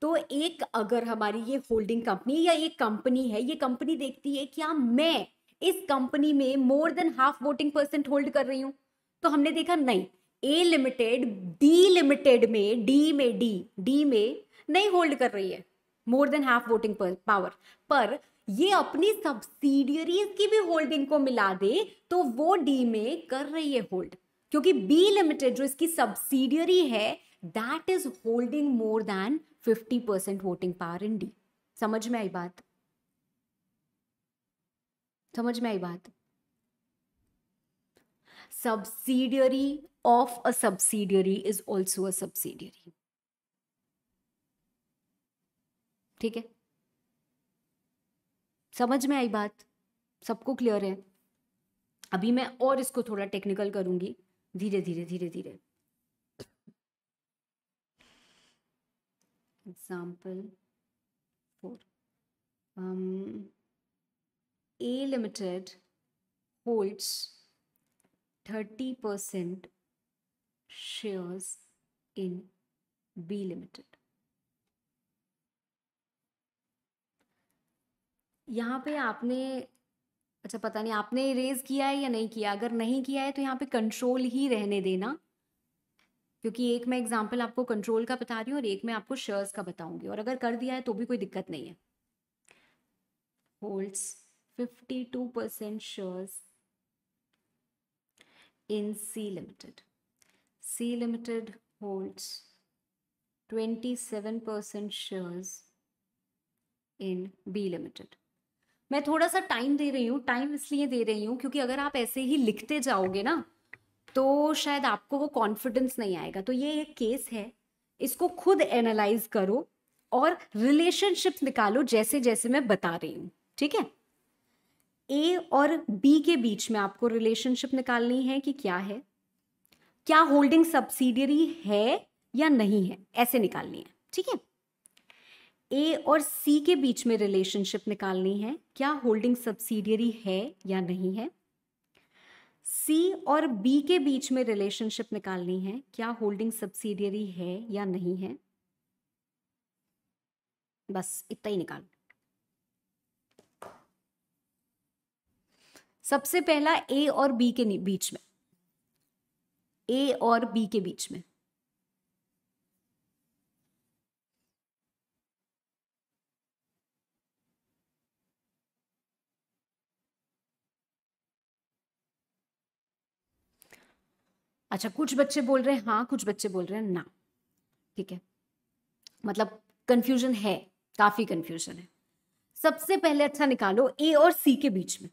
तो एक अगर हमारी ये होल्डिंग कंपनी या एक कंपनी है ये कंपनी देखती है क्या हाँ, मैं इस कंपनी में more than half voting percent hold कर रही हूं तो हमने देखा नहीं ए लिमिटेड डी लिमिटेड में डी में डी डी में नहीं होल्ड कर रही है more than half voting power पर ये अपनी सब्सिडियरीज की भी होल्डिंग को मिला दे तो वो डी में कर रही है होल्ड क्योंकि बी लिमिटेड जो इसकी सब्सिडियरी है that is holding more than 50 percent voting power in D समझ में आई बात समझ में आई बात subsidiary of a subsidiary is also a subsidiary ठीक है समझ में आई बात सबको क्लियर है अभी मैं और इसको थोड़ा टेक्निकल करूंगी धीरे धीरे धीरे धीरे example for A limited holds thirty percent shares in B limited यहाँ पे आपने अच्छा पता नहीं आपने रेज किया है या नहीं किया अगर नहीं किया है तो यहाँ पे कंट्रोल ही रहने देना क्योंकि एक मैं एग्जाम्पल आपको कंट्रोल का बता रही हूँ और एक मैं आपको शर्स का बताऊंगी और अगर कर दिया है तो भी कोई दिक्कत नहीं है holds 52 percent shares limited C limited holds twenty seven 27% shares in B limited मैं थोड़ा सा टाइम दे रही हूँ टाइम इसलिए दे रही हूँ क्योंकि अगर आप ऐसे ही लिखते जाओगे ना तो शायद आपको वो कॉन्फिडेंस नहीं आएगा तो ये एक केस है इसको खुद एनालाइज करो और रिलेशनशिप निकालो जैसे जैसे मैं बता रही हूँ ठीक है ए और बी के बीच में आपको रिलेशनशिप निकालनी है कि क्या है क्या होल्डिंग सब्सिडियरी है या नहीं है ऐसे निकालनी है ठीक है ए और सी के बीच में रिलेशनशिप निकालनी है क्या होल्डिंग सब्सिडियरी है या नहीं है सी और बी के बीच में रिलेशनशिप निकालनी है क्या होल्डिंग सब्सिडियरी है या नहीं है बस इतना ही निकाल सबसे पहला ए और बी के बीच में ए और बी के बीच में अच्छा कुछ बच्चे बोल रहे हैं हाँ कुछ बच्चे बोल रहे हैं ना ठीक है मतलब कंफ्यूजन है काफी कंफ्यूजन है सबसे पहले अच्छा निकालो ए और सी के बीच में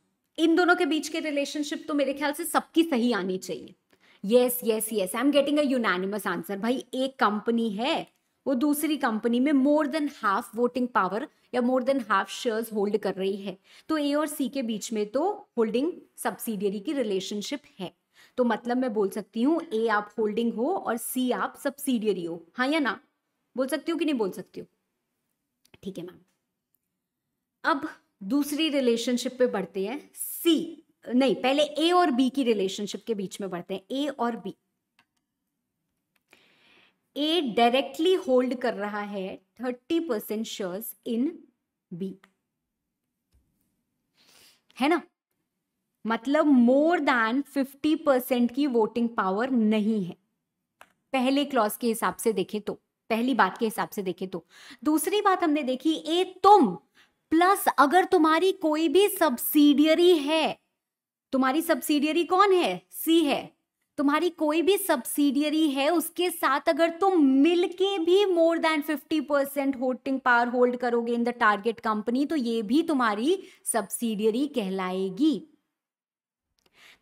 इन दोनों के बीच के रिलेशनशिप तो मेरे ख्याल से सबकी सही आनी चाहिए yes yes yes I am getting a unanimous answer भाई एक कंपनी है वो दूसरी कंपनी में more than half voting power या more than half shares hold कर रही है तो ए और सी के बीच में तो होल्डिंग सब्सिडियरी की रिलेशनशिप है तो मतलब मैं बोल सकती हूँ ए आप होल्डिंग हो और सी आप सब्सिडियरी हो हाँ या ना बोल सकती हूँ कि नहीं बोल सकती हूँ ठीक है मैम अब दूसरी रिलेशनशिप पे बढ़ते हैं सी नहीं पहले ए और बी की रिलेशनशिप के बीच में बढ़ते हैं ए और बी ए डायरेक्टली होल्ड कर रहा है thirty percent shares in B है ना मतलब मोर देन 50 परसेंट की वोटिंग पावर नहीं है पहले क्लॉज के हिसाब से देखें तो पहली बात के हिसाब से देखें तो दूसरी बात हमने देखी ए तुम प्लस अगर तुम्हारी कोई भी सब्सिडियरी है तुम्हारी सब्सिडियरी कौन है सी है तुम्हारी कोई भी सब्सिडियरी है उसके साथ अगर तुम मिलके भी more than 50 percent holding power hold करोगे इन द टारगेट कंपनी तो ये भी तुम्हारी सब्सिडियरी कहलाएगी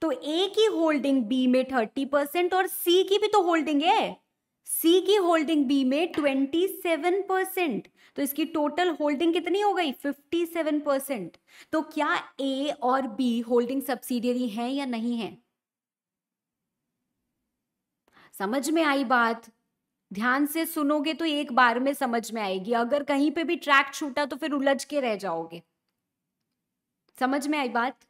तो ए की होल्डिंग बी में थर्टी परसेंट और सी की भी तो होल्डिंग है सी की होल्डिंग बी में ट्वेंटी सेवन परसेंट तो इसकी टोटल होल्डिंग कितनी हो गई फिफ्टी सेवन परसेंट तो क्या ए और बी होल्डिंग सब्सिडियरी है या नहीं है समझ में आई बात ध्यान से सुनोगे तो एक बार में समझ में आएगी अगर कहीं पे भी ट्रैक छूटा तो फिर उलझ के रह जाओगे समझ में आई बात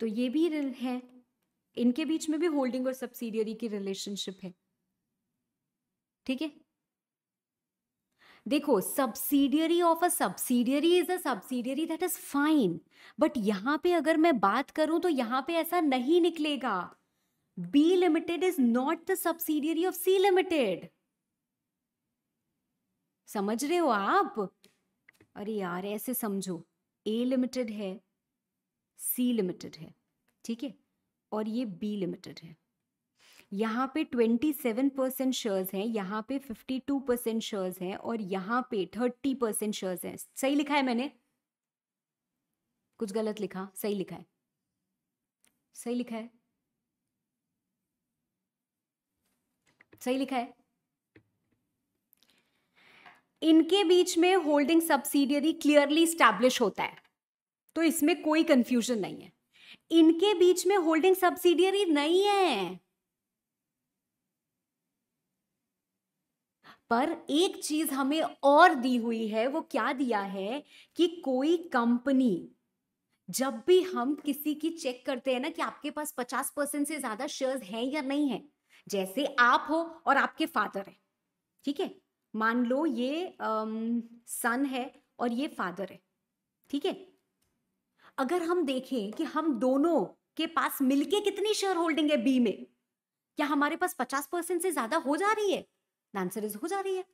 तो ये भी है इनके बीच में भी होल्डिंग और सब्सिडियरी की रिलेशनशिप है ठीक है देखो subsidiary of a subsidiary is a subsidiary that is fine but यहां पे अगर मैं बात करूं तो यहां पे ऐसा नहीं निकलेगा B limited is not the subsidiary of C limited समझ रहे हो आप अरे यार ऐसे समझो ए लिमिटेड है सी लिमिटेड है ठीक है और ये बी लिमिटेड है यहाँ पे 27 परसेंट शेयर्स हैं यहाँ पे 52 परसेंट शेयर्स हैं और यहाँ पे 30 परसेंट शेयर्स हैं सही लिखा है मैंने कुछ गलत लिखा सही लिखा है सही लिखा है सही लिखा है इनके बीच में होल्डिंग सब्सिडियरी क्लियरली स्टैब्लिश होता है तो इसमें कोई कंफ्यूजन नहीं है इनके बीच में होल्डिंग सब्सिडियरी नहीं है पर एक चीज हमें और दी हुई है वो क्या दिया है कि कोई कंपनी जब भी हम किसी की चेक करते हैं ना कि आपके पास पचास परसेंट से ज्यादा शेयर्स हैं या नहीं है जैसे आप हो और आपके फादर है ठीक है मान लो ये सन है और ये फादर है ठीक है अगर हम देखें कि हम दोनों के पास मिलके कितनी शेयर होल्डिंग है बी में क्या हमारे पास पचास परसेंट से ज्यादा हो जा रही है आंसर इज हो जा रही है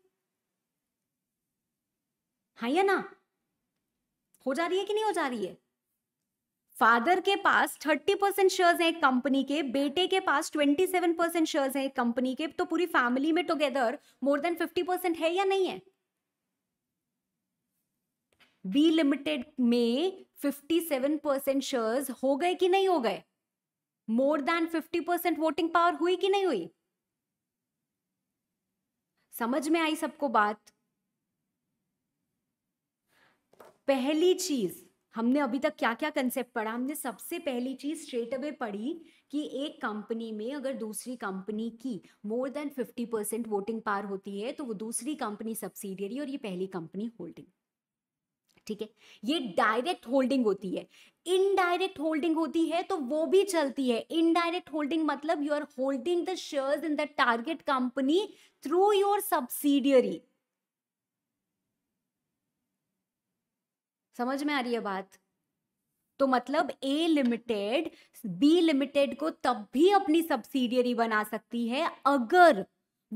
हाँ या ना हो जा रही है कि नहीं हो जा रही है फादर के पास 30 परसेंट शेयर है कंपनी के बेटे के पास 27 परसेंट शेयर है कंपनी के तो पूरी फैमिली में टुगेदर मोर देन 50 परसेंट है या नहीं है बी लिमिटेड में 57 परसेंट शेयर्स हो गए कि नहीं हो गए more than 50 percent voting power हुई कि नहीं हुई समझ में आई सबको बात पहली चीज हमने अभी तक क्या क्या कंसेप्ट पढ़ा हमने सबसे पहली चीज स्ट्रेट अवे पढ़ी कि एक कंपनी में अगर दूसरी कंपनी की more than 50 percent voting power होती है तो वो दूसरी कंपनी सब्सिडियरी और ये पहली कंपनी होल्डिंग ठीक है ये डायरेक्ट होल्डिंग होती है इनडायरेक्ट होल्डिंग होती है तो वो भी चलती है इनडायरेक्ट होल्डिंग मतलब you are holding the shares in the target company through your subsidiary समझ में आ रही है बात तो मतलब ए लिमिटेड बी लिमिटेड को तब भी अपनी सब्सिडियरी बना सकती है अगर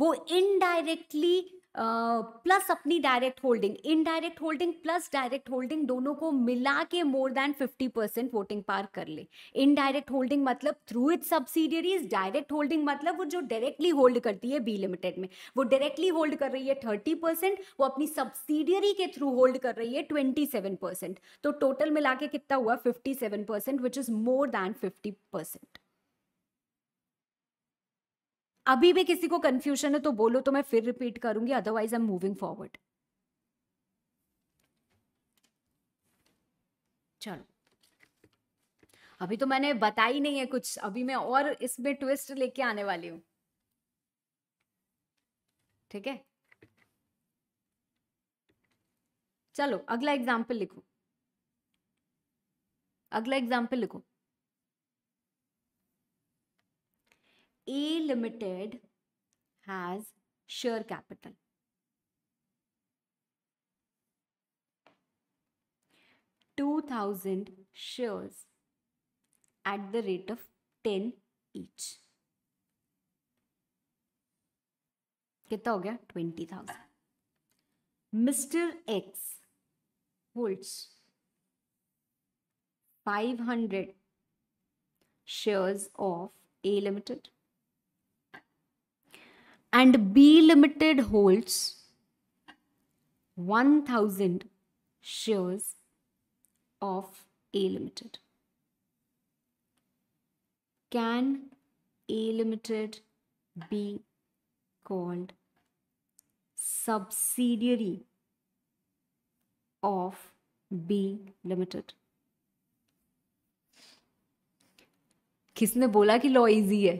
वो इनडायरेक्टली प्लस अपनी direct holding indirect holding plus direct holding दोनों को मिला के more than fifty percent voting पार कर ले इनडायरेक्ट होल्डिंग मतलब through it subsidiaries direct holding मतलब वो जो डायरेक्टली होल्ड करती है बी लिमिटेड में वो डायरेक्टली होल्ड कर रही है थर्टी परसेंट वो अपनी सब्सिडियरी के थ्रू होल्ड कर रही है ट्वेंटी सेवन परसेंट तो टोटल मिला के कितना हुआ fifty seven percent which is more than fifty percent अभी भी किसी को कंफ्यूजन है तो बोलो तो मैं फिर रिपीट करूंगी otherwise I am moving forward चलो अभी तो मैंने बता ही नहीं है कुछ अभी मैं और इसमें ट्विस्ट लेके आने वाली हूं ठीक है चलो अगला एग्जाम्पल लिखो अगला एग्जाम्पल लिखो A Limited has share capital. Two thousand shares at the rate of ten each. Kita twenty thousand. Mr. X holds five hundred shares of A Limited and B Limited holds 1000 shares of A Limited. Can A Limited be called subsidiary of B Limited? किसने बोला कि law easy है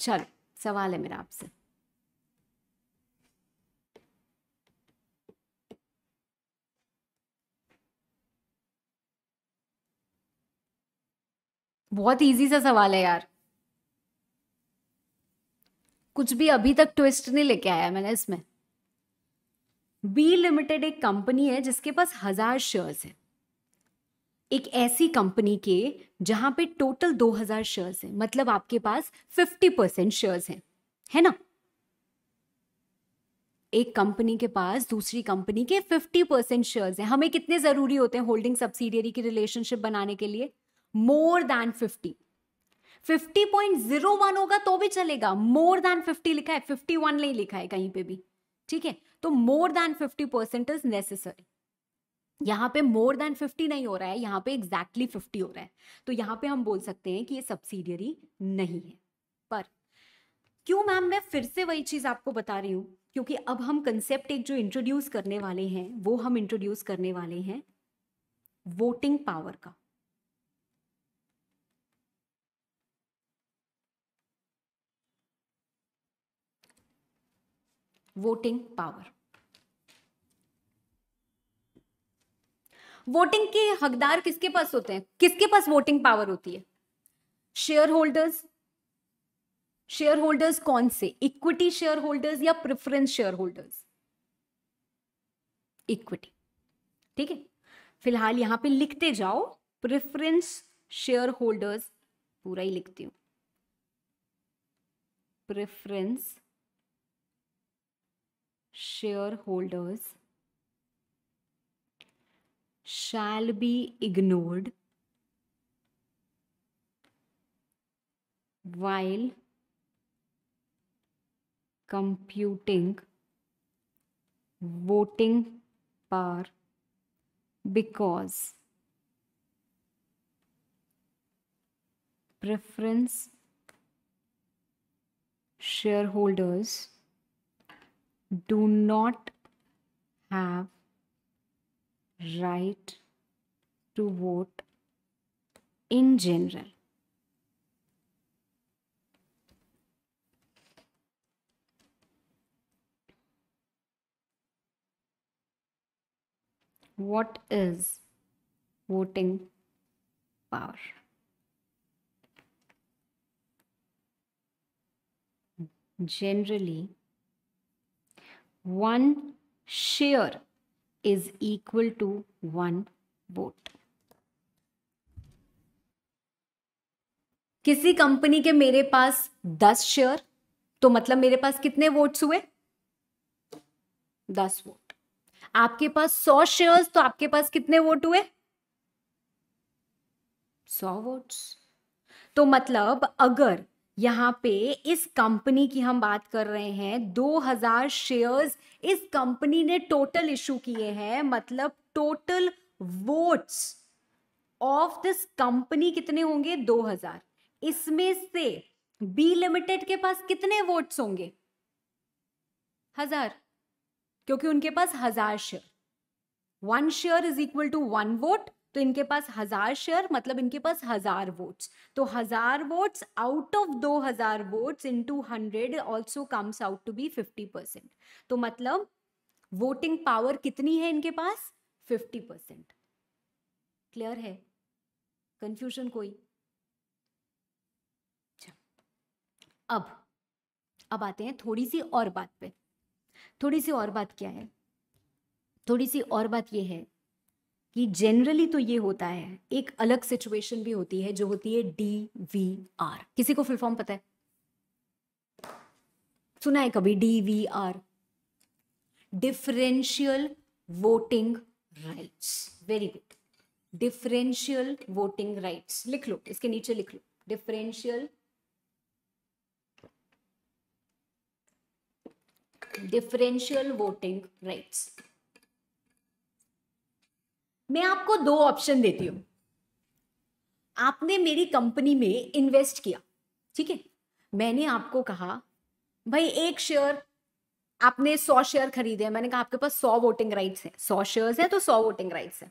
चलो सवाल है मेरा आपसे बहुत इजी सा सवाल है यार कुछ भी अभी तक ट्विस्ट नहीं लेके आया मैंने इसमें बी लिमिटेड एक कंपनी है जिसके पास हजार शेयर्स हैं एक ऐसी कंपनी के जहां पे टोटल 2000 शेयर्स हैं मतलब आपके पास 50 परसेंट शेयर्स हैं है ना एक कंपनी के पास दूसरी कंपनी के 50 परसेंट शेयर्स हैं हमें कितने ज़रूरी होते हैं होल्डिंग सब्सिडियरी की रिलेशनशिप बनाने के लिए मोर देन 50 50.01 होगा तो भी चलेगा मोर देन 50 लिखा है 51 नहीं लिखा है कहीं पे भी ठीक है तो more than 50 percent is necessary यहाँ पे मोर देन फिफ्टी नहीं हो रहा है यहाँ पे एग्जैक्टली exactly फिफ्टी हो रहा है तो यहाँ पे हम बोल सकते हैं कि ये सब्सिडियरी नहीं है पर क्यों मैम मैं फिर से वही चीज़ आपको बता रही हूँ क्योंकि अब हम कंसेप्ट एक जो इंट्रोड्यूस करने वाले हैं वो हम इंट्रोड्यूस करने वाले हैं वोटिंग पावर का वोटिंग पावर वोटिंग के हकदार किसके पास होते हैं किसके पास वोटिंग पावर होती है शेयर होल्डर्स शेयर होल्डर्स कौन से इक्विटी शेयर होल्डर्स या प्रेफरेंस शेयर होल्डर्स इक्विटी ठीक है फिलहाल यहां पे लिखते जाओ प्रेफरेंस शेयर होल्डर्स पूरा ही लिखती हूं preference share holders shall be ignored while computing voting power because preference shareholders do not have right to vote in general. What is voting power? Generally, one share is equal to 1 vote किसी company के मेरे पास 10 share तो मतलब मेरे पास कितने votes हुए 10 vote आपके पास 100 shares तो आपके पास कितने वोट हुए 100 वोट्स तो मतलब अगर यहाँ पे इस कंपनी की हम बात कर रहे हैं 2000 शेयर्स इस कंपनी ने टोटल इशू किए हैं मतलब total votes of this company कितने होंगे 2000 इसमें से बी लिमिटेड के पास कितने वोट्स होंगे हजार क्योंकि उनके पास हजार share one share is equal to one vote तो इनके पास हजार शेयर मतलब इनके पास हजार वोट्स तो हजार वोट्स आउट ऑफ दो हजार votes in two hundred also comes out to be fifty percent तो मतलब वोटिंग पावर कितनी है इनके पास फिफ्टी परसेंट क्लियर है कंफ्यूजन कोई अब अब आते हैं थोड़ी सी और बात पे थोड़ी सी और बात क्या है थोड़ी सी और बात यह है कि जनरली तो ये होता है एक अलग सिचुएशन भी होती है जो होती है डी वी आर किसी को फुल फॉर्म पता है सुना है कभी D V R differential voting rights very good differential voting rights लिख लो इसके नीचे लिख लो डिफरेंशियल डिफरेंशियल वोटिंग राइट्स मैं आपको दो ऑप्शन देती हूँ आपने मेरी कंपनी में इन्वेस्ट किया ठीक है मैंने आपको कहा भाई एक शेयर आपने सौ शेयर खरीदे मैंने कहा आपके पास सौ वोटिंग राइट्स हैं सौ शेयर्स हैं तो सौ वोटिंग राइट्स हैं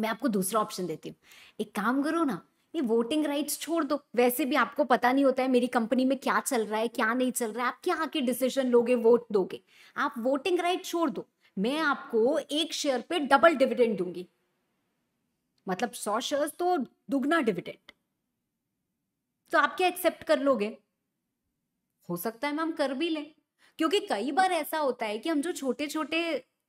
मैं आपको दूसरा ऑप्शन देती हूँ एक काम करो ना ये वोटिंग राइट्स छोड़ दो वैसे भी आपको पता नहीं होता है मेरी कंपनी में क्या चल रहा है क्या नहीं चल रहा है आप क्या आके डिसीजन लोगे वोट दोगे आप वोटिंग राइट छोड़ दो मैं आपको एक शेयर पे डबल डिविडेंड दूंगी मतलब सौ शेयर्स तो दुगना डिविडेंड तो आप क्या एक्सेप्ट कर लोगे हो सकता है मैम कर भी लें क्योंकि कई बार ऐसा होता है कि हम जो छोटे छोटे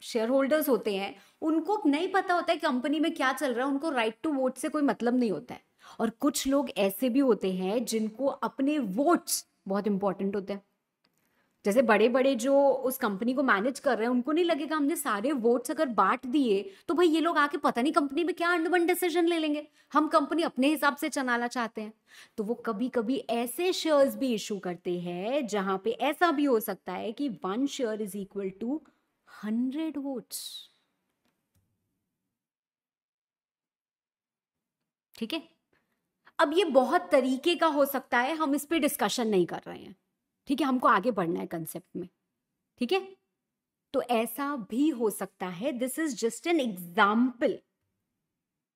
शेयर होल्डर्स होते हैं उनको नहीं पता होता है कंपनी में क्या चल रहा है उनको राइट टू वोट से कोई मतलब नहीं होता है और कुछ लोग ऐसे भी होते हैं जिनको अपने वोट्स बहुत इंपॉर्टेंट होते हैं जैसे बड़े बड़े जो उस कंपनी को मैनेज कर रहे हैं उनको नहीं लगेगा हमने सारे वोट्स अगर बांट दिए तो भाई ये लोग आके पता नहीं कंपनी में क्या अंडमन डिसीजन ले लेंगे हम कंपनी अपने हिसाब से चलाना चाहते हैं तो वो कभी कभी ऐसे शेयर्स भी इशू करते हैं जहां पे ऐसा भी हो सकता है कि one share is equal to hundred votes ठीक है अब ये बहुत तरीके का हो सकता है हम इस पर डिस्कशन नहीं कर रहे हैं ठीक है हमको आगे बढ़ना है कंसेप्ट में ठीक है तो ऐसा भी हो सकता है this is just an example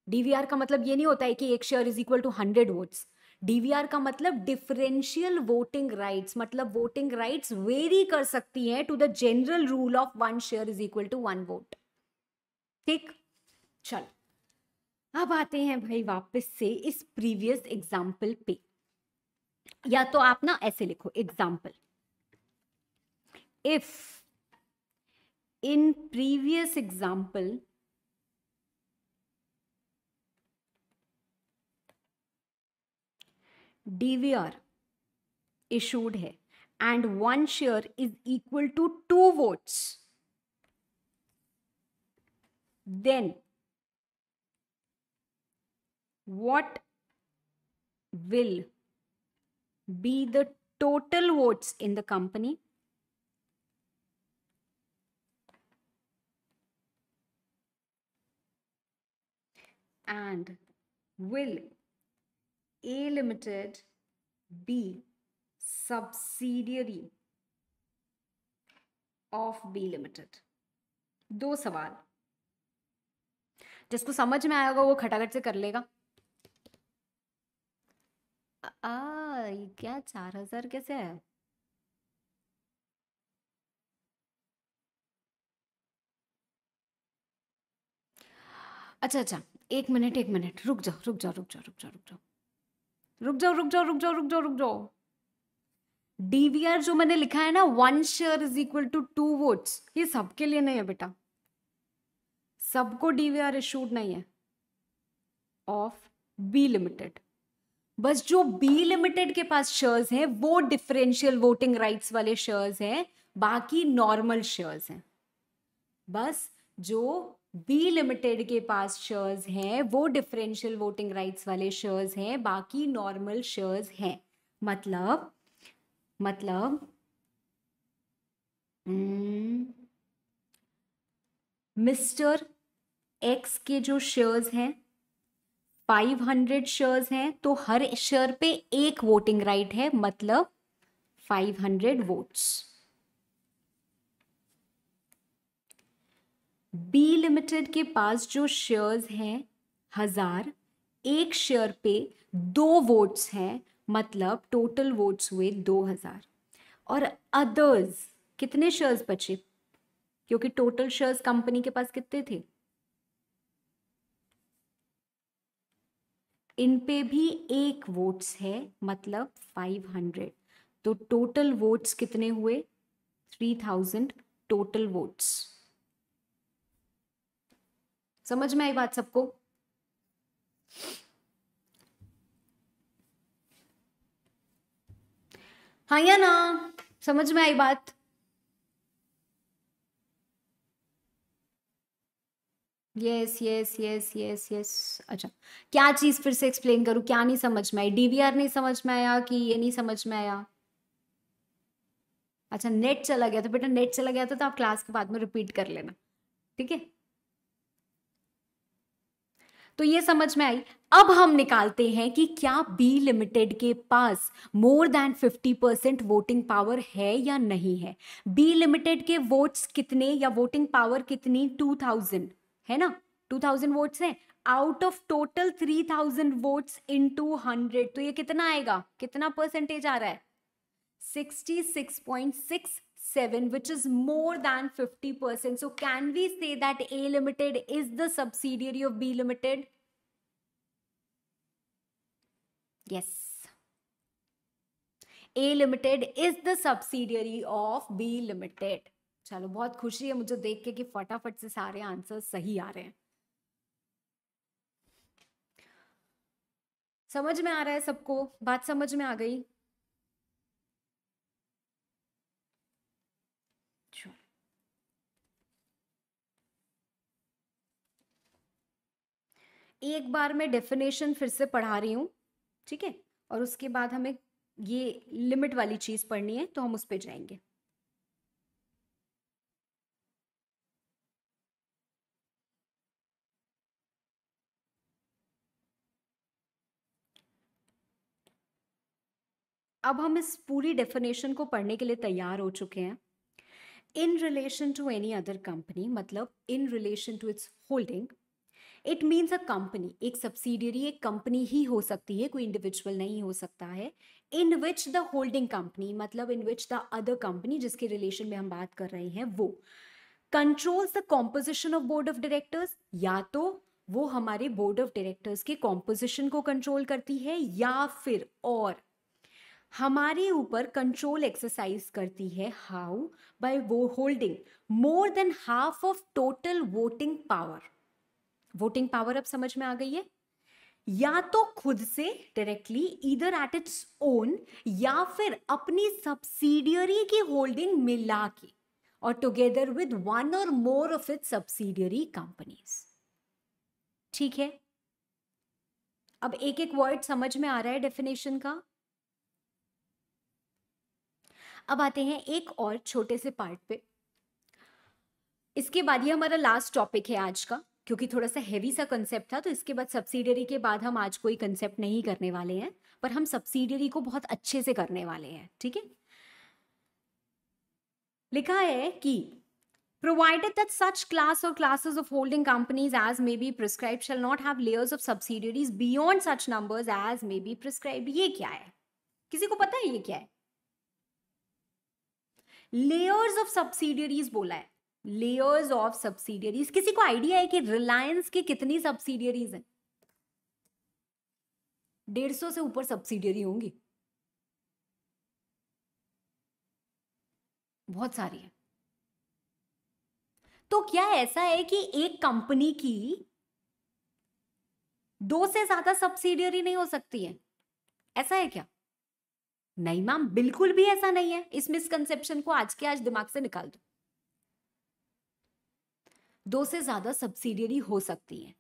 DVR का मतलब ये नहीं होता है कि एक share is equal to hundred votes DVR का मतलब डिफरेंशियल वोटिंग राइट्स मतलब वोटिंग राइट्स वेरी कर सकती हैं to the general rule of one share is equal to one vote ठीक चल अब आते हैं भाई वापस से इस प्रीवियस एग्जाम्पल पे या तो आप ना ऐसे लिखो example if in previous example DVR issued है and one share is equal to two votes then what will be the total votes in the company and will A Limited be subsidiary of b limited दो सवाल जिसको समझ में आएगा वो खटाखट से कर लेगा क्या चार ये क्या कैसे है अच्छा अच्छा एक मिनट एक मिनट रुक जाओ रुक जाओ रुक जाओ रुक जाओ रुक जाओ रुक जाओ रुक जाओ रुक जाओ रुक जाओ रुक जाओ डीवीआर जो मैंने लिखा है ना one share is equal to two votes ये सबके लिए नहीं है बेटा सबको डीवीआर इशूड नहीं है ऑफ बी लिमिटेड बस जो बी लिमिटेड के पास शेयर्स हैं वो डिफरेंशियल वोटिंग राइट्स वाले शेयर्स हैं बाकी नॉर्मल शेयर्स हैं बस जो बी लिमिटेड के पास शेयर्स हैं वो डिफरेंशियल वोटिंग राइट्स वाले शेयर्स हैं बाकी नॉर्मल शेयर्स हैं मतलब मतलब मिस्टर हम्म, एक्स के जो शेयर्स हैं फाइव हंड्रेड शेयर्स हैं तो हर शेयर पे एक वोटिंग राइट है मतलब five hundred votes B limited के पास जो शेयर्स हैं हजार एक शेयर पे दो वोट्स हैं मतलब टोटल वोट्स हुए दो हजार और अदर्स कितने शेयर्स बचे क्योंकि टोटल शेयर्स कंपनी के पास कितने थे इन पे भी एक वोट्स है मतलब 500 तो टोटल वोट्स कितने हुए 3000 टोटल वोट्स समझ में आई बात सबको हाँ या ना समझ में आई बात yes yes yes yes yes अच्छा क्या चीज़ फिर से एक्सप्लेन करूं क्या नहीं समझ में आई डीवीआर नहीं समझ में आया कि ये नहीं समझ में आया अच्छा नेट चला गया तो बेटा नेट चला गया था तो आप क्लास के बाद में रिपीट कर लेना ठीक है तो ये समझ में आई अब हम निकालते हैं कि क्या बी लिमिटेड के पास more than 50 percent voting power है या नहीं है बी लिमिटेड के वोट्स कितने या वोटिंग पावर कितनी 2000 है ना थाउजेंड वोट है out of total three thousand vote in two hundred तो ये कितना आएगा कितना परसेंटेज आ रहा है 66.67 which is more than 50 percent so can we say that A limited is the subsidiary of B limited yes A limited is the subsidiary of B limited चलो बहुत खुशी है मुझे देख के कि फटाफट से सारे आंसर सही आ रहे हैं समझ में आ रहा है सबको बात समझ में आ गई एक बार मैं डेफिनेशन फिर से पढ़ा रही हूँ ठीक है और उसके बाद हमें ये लिमिट वाली चीज़ पढ़नी है तो हम उस पर जाएंगे अब हम इस पूरी डेफिनेशन को पढ़ने के लिए तैयार हो चुके हैं in relation to any other company मतलब in relation to its holding it means a company एक सब्सिडियरी एक कंपनी ही हो सकती है कोई इंडिविजुअल नहीं हो सकता है in which the holding company मतलब in which the other company जिसके रिलेशन में हम बात कर रहे हैं वो controls the composition of board of directors या तो वो हमारे बोर्ड ऑफ डायरेक्टर्स के कॉम्पोजिशन को कंट्रोल करती है या फिर और हमारे ऊपर कंट्रोल एक्सरसाइज करती है हाउ बाय वो holding more than half of total voting power voting power अब समझ में आ गई है या तो खुद से डायरेक्टली इधर एट इट्स ओन या फिर अपनी सब्सिडियरी की होल्डिंग मिला के और टुगेदर विद वन और more of its subsidiary companies ठीक है अब एक एक वर्ड समझ में आ रहा है डेफिनेशन का अब आते हैं एक और छोटे से पार्ट पे इसके बाद ये हमारा लास्ट टॉपिक है आज का क्योंकि थोड़ा सा हेवी सा कंसेप्ट था तो इसके बाद सब्सिडरी के बाद हम आज कोई कंसेप्ट नहीं करने वाले हैं पर हम सब्सिडरी को बहुत अच्छे से करने वाले हैं ठीक है लिखा है कि provided that such class or classes of holding companies as may be prescribed shall not have layers of subsidiaries beyond such numbers as may be prescribed ये क्या है किसी को पता है ये क्या है लेयर्स ऑफ सब्सिडियरीज बोला है लेयर्स ऑफ सब्सिडियरीज किसी को आइडिया है कि रिलायंस की कितनी सब्सिडियरीज हैं डेढ़ सौ से ऊपर सब्सिडियरी होंगी बहुत सारी है तो क्या ऐसा है कि एक कंपनी की दो से ज्यादा सब्सिडियरी नहीं हो सकती है ऐसा है क्या नहीं मैम बिल्कुल भी ऐसा नहीं है इस मिसकंसेप्शन को आज के आज दिमाग से निकाल दो दो से ज्यादा सब्सिडियरी हो सकती है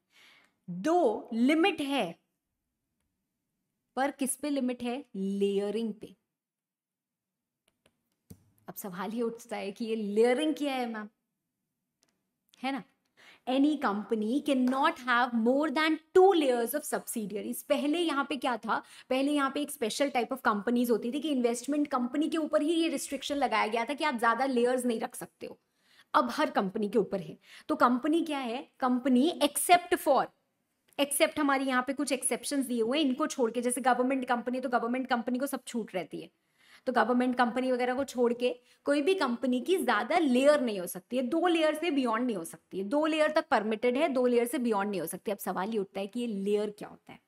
दो लिमिट है पर किस पे लिमिट है लेयरिंग पे अब सवाल ये उठता है कि ये लेयरिंग क्या है मैम है ना कंपनी के not have more than two layers of subsidiaries पहले यहाँ पे क्या था पहले यहाँ पे एक स्पेशल टाइप ऑफ कंपनीज होती थी कि इन्वेस्टमेंट कंपनी के ऊपर ही ये रिस्ट्रिक्शन लगाया गया था कि आप ज़्यादा लेयर्स नहीं रख सकते हो अब हर कंपनी के ऊपर है तो कंपनी क्या है कंपनी एक्सेप्ट फॉर एक्सेप्ट हमारे यहाँ पे कुछ एक्सेप्शन दिए हुए हैं इनको छोड़ के जैसे गवर्नमेंट कंपनी तो गवर्नमेंट कंपनी को सब छूट रहती है तो गवर्नमेंट कंपनी वगैरह को छोड़ के कोई भी कंपनी की ज़्यादा लेयर नहीं हो सकती है दो लेयर से बियॉन्ड नहीं हो सकती है दो लेयर तक परमिटेड है दो लेयर से बियॉन्ड नहीं हो सकती अब सवाल ये उठता है कि ये लेयर क्या होता है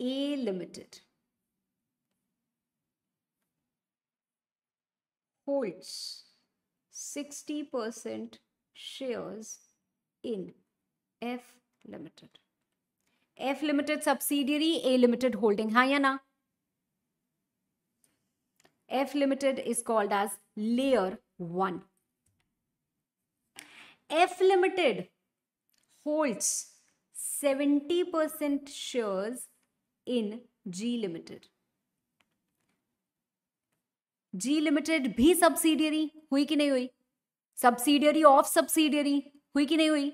A limited sixty 60% shares in F limited F limited subsidiary A limited holding है या ना F limited is called as layer 1. F limited holds 70% shares in G limited. G limited भी सब्सिडियरी हुई कि नहीं हुई सब्सिडियरी ऑफ सब्सिडियरी हुई कि नहीं हुई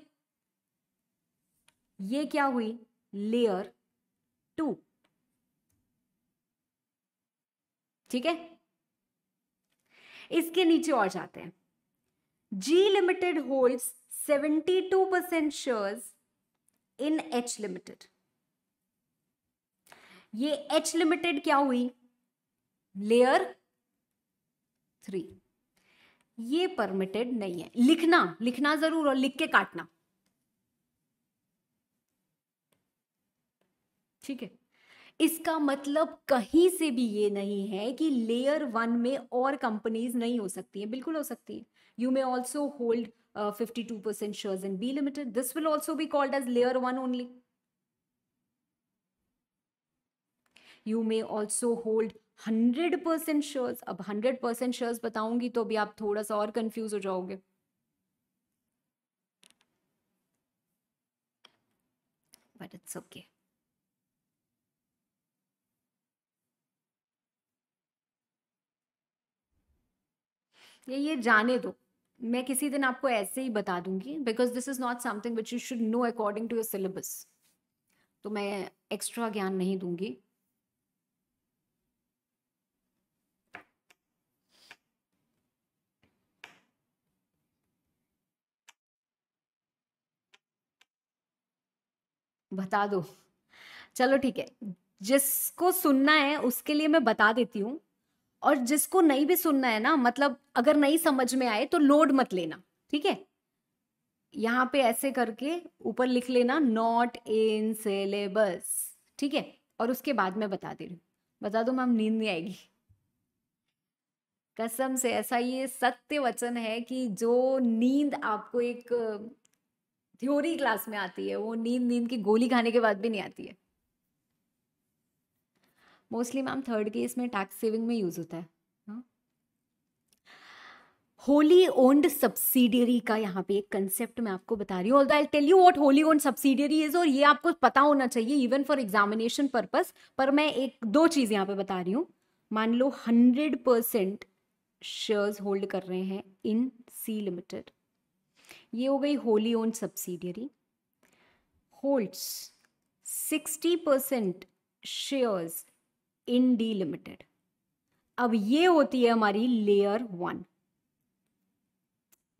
ये क्या हुई लेयर टू ठीक है इसके नीचे और जाते हैं G limited hold 72 percent shares in H limited ये एच लिमिटेड क्या हुई लेयर थ्री ये परमिटेड नहीं है लिखना लिखना जरूर और लिख के काटना ठीक है इसका मतलब कहीं से भी ये नहीं है कि लेयर वन में और कंपनीज नहीं हो सकती हैं बिल्कुल हो सकती है you may also hold fifty two percent share in B limited this will also be called as layer one only you may also hold hundred percent shares अब हंड्रेड परसेंट शेयर्स बताऊंगी तो भी आप थोड़ा सा और कंफ्यूज हो जाओगे बट इट्स ओके ये ये जाने दो मैं किसी दिन आपको ऐसे ही बता दूंगी because this is not something which you should know according to your syllabus तो मैं एक्स्ट्रा ज्ञान नहीं दूंगी बता दो चलो ठीक है जिसको सुनना है उसके लिए मैं बता देती हूँ और जिसको नहीं भी सुनना है ना मतलब अगर नहीं समझ में आए तो लोड मत लेना ठीक है यहाँ पे ऐसे करके ऊपर लिख लेना नॉट इन सिलेबस ठीक है और उसके बाद में बता दे रही बता दो मैम नींद नहीं आएगी कसम से ऐसा ये सत्य वचन है कि जो नींद आपको एक थ्योरी क्लास में आती है वो नींद नींद की गोली खाने के बाद भी नहीं आती है मोस्टली मैम थर्ड केस में टैक्स सेविंग में यूज़ होता है हाँ। होली ओन्ड सब्सिडियरी का यहाँ पे एक कंसेप्ट मैं आपको बता रही हूँ I tell you what wholly owned subsidiary is और ये आपको पता होना चाहिए इवन फॉर एग्जामिनेशन पर्पज पर मैं एक दो चीज़ यहाँ पे बता रही हूँ मान लो हंड्रेड परसेंट शेयर्स होल्ड कर रहे हैं इन सी लिमिटेड ये हो गई wholly own subsidiary holds sixty percent shares in D limited अब ये होती है हमारी लेयर वन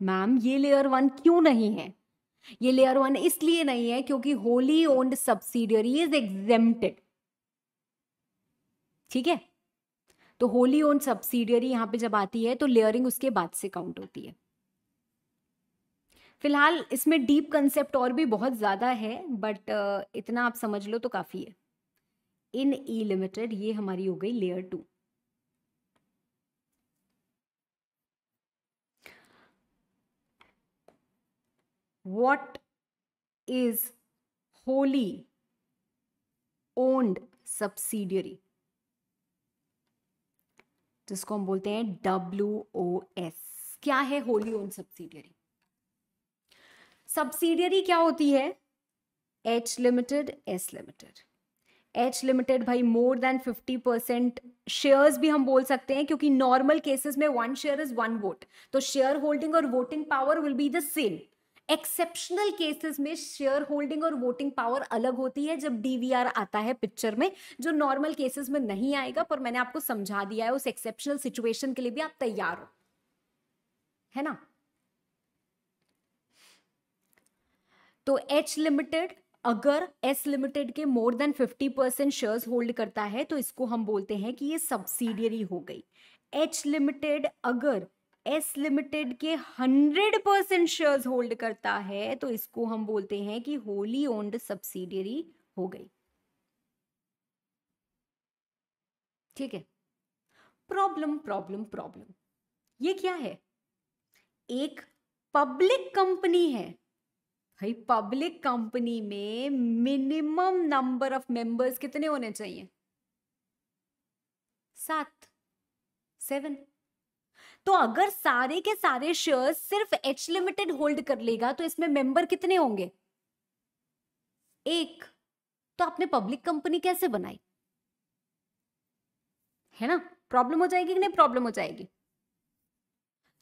मैम ये लेयर वन क्यों नहीं है ये लेयर वन इसलिए नहीं है क्योंकि wholly owned subsidiary is exempted ठीक है तो होली ओन सब्सिडियरी यहां पे जब आती है तो लेयरिंग उसके बाद से काउंट होती है फिलहाल इसमें डीप कंसेप्ट और भी बहुत ज़्यादा है बट uh, इतना आप समझ लो तो काफ़ी है इन ई e लिमिटेड ये हमारी हो गई layer two what is wholly owned subsidiary जिसको हम बोलते हैं डब्ल्यू ओ एस क्या है होली ओन सब्सिडियरी सब्सिडियरी क्या होती है H limited S limited H limited भाई more than fifty percent shares भी हम बोल सकते हैं क्योंकि नॉर्मल केसेस में one share is one vote तो शेयर होल्डिंग और voting power will be the same exceptional cases में शेयर होल्डिंग और वोटिंग पावर अलग होती है जब डीवीआर आता है पिक्चर में जो नॉर्मल केसेस में नहीं आएगा पर मैंने आपको समझा दिया है उस एक्सेप्शनल सिचुएशन के लिए भी आप तैयार हो है ना तो एच लिमिटेड अगर एस लिमिटेड के more than 50 percent share hold करता है तो इसको हम बोलते हैं कि ये सब्सिडियरी हो गई एच लिमिटेड अगर एस लिमिटेड के हंड्रेड परसेंट शेयर होल्ड करता है तो इसको हम बोलते हैं कि होली ओन्ड सब्सिडियरी हो गई ठीक है प्रॉब्लम प्रॉब्लम प्रॉब्लम ये क्या है एक पब्लिक कंपनी है भाई पब्लिक कंपनी में मिनिमम नंबर ऑफ मेंबर्स कितने होने चाहिए सात सेवन तो अगर सारे के सारे शेयर्स सिर्फ एच लिमिटेड होल्ड कर लेगा तो इसमें मेंबर कितने होंगे एक तो आपने पब्लिक कंपनी कैसे बनाई है ना प्रॉब्लम हो जाएगी कि नहीं प्रॉब्लम हो जाएगी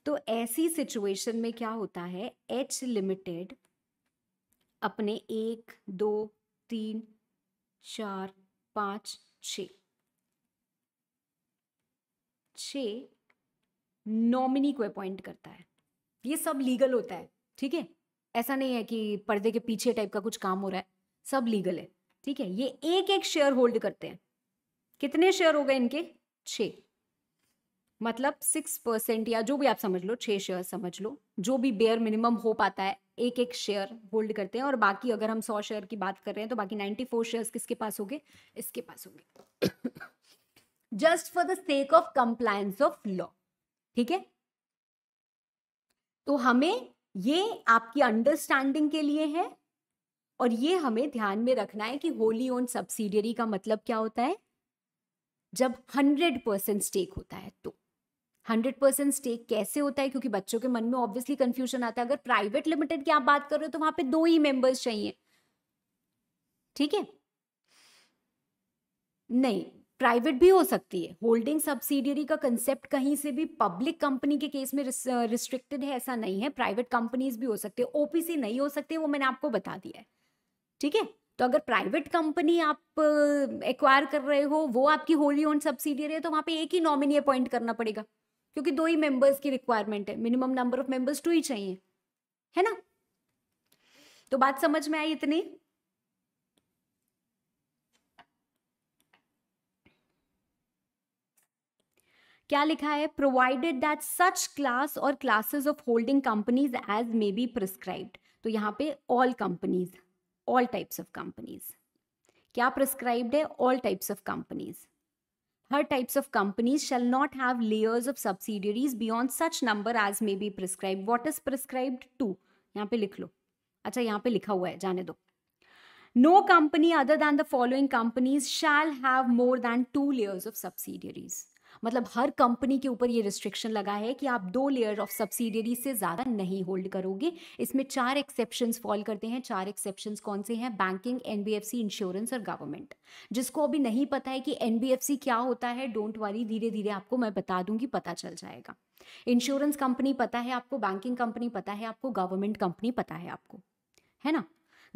तो ऐसी सिचुएशन में क्या होता है एच लिमिटेड अपने एक दो तीन चार पाँच छ छ नॉमिनी को अपॉइंट करता है ये सब लीगल होता है ठीक है ऐसा नहीं है कि पर्दे के पीछे टाइप का कुछ काम हो रहा है सब लीगल है ठीक है ये एक एक शेयर होल्ड करते हैं कितने शेयर हो गए इनके छ मतलब सिक्स परसेंट या जो भी आप समझ लो छह शेयर समझ लो जो भी बेयर मिनिमम हो पाता है एक एक शेयर होल्ड करते हैं और बाकी अगर हम सौ शेयर की बात कर रहे हैं तो बाकी नाइन्टी फोर शेयर किसके पास होंगे इसके पास होंगे just for the sake of compliance of law ठीक है तो हमें ये आपकी अंडरस्टैंडिंग के लिए है और ये हमें ध्यान में रखना है कि होली ओन सब्सिडियरी का मतलब क्या होता है जब हंड्रेड परसेंट स्टेक होता है तो हंड्रेड परसेंट स्टेक कैसे होता है क्योंकि बच्चों के मन में ऑब्वियसली कंफ्यूजन आता है अगर प्राइवेट लिमिटेड की आप बात कर रहे हो तो वहां पे दो ही मेंबर्स चाहिए ठीक है नहीं प्राइवेट भी हो सकती है होल्डिंग सब्सिडियरी का कंसेप्ट कहीं से भी पब्लिक कंपनी के केस में रिस्ट्रिक्टेड है ऐसा नहीं है प्राइवेट कंपनीज भी हो सकती है ओपीसी नहीं हो सकती वो मैंने आपको बता दिया है ठीक है तो अगर प्राइवेट कंपनी आप एक्वायर कर रहे हो वो आपकी होली ओन सब्सिडियर है तो वहां पे एक ही नॉमिनी अपॉइंट करना पड़ेगा क्योंकि दो ही मेंबर्स की रिक्वायरमेंट है minimum number of members two ही चाहिए है ना तो बात समझ में आई इतनी क्या लिखा है प्रोवाइडेड दैट सच क्लास और classes of holding companies as may be prescribe तो यहां पे all companies all types of companies क्या प्रिस्क्राइब्ड है all types of companies Her types of companies shall not have layers of subsidiaries beyond such number as may be prescribed. What is prescribed to? yahan pe likh lo acha yahan pe likha hua hai jaane do no company other than the following companies shall have more than two layers of subsidiaries मतलब हर company के ऊपर ये restriction लगा है कि आप दो layer of subsidiary से ज़्यादा नहीं होल्ड करोगे इसमें चार एक्सेप्शन फॉल करते हैं चार एक्सेप्शन कौन से हैं बैंकिंग एन इंश्योरेंस और गवर्नमेंट जिसको अभी नहीं पता है कि एन क्या होता है डोंट वरी धीरे धीरे आपको मैं बता दूंगी पता चल जाएगा इंश्योरेंस कंपनी पता है आपको बैंकिंग कंपनी पता है आपको गवर्नमेंट कंपनी पता है आपको है ना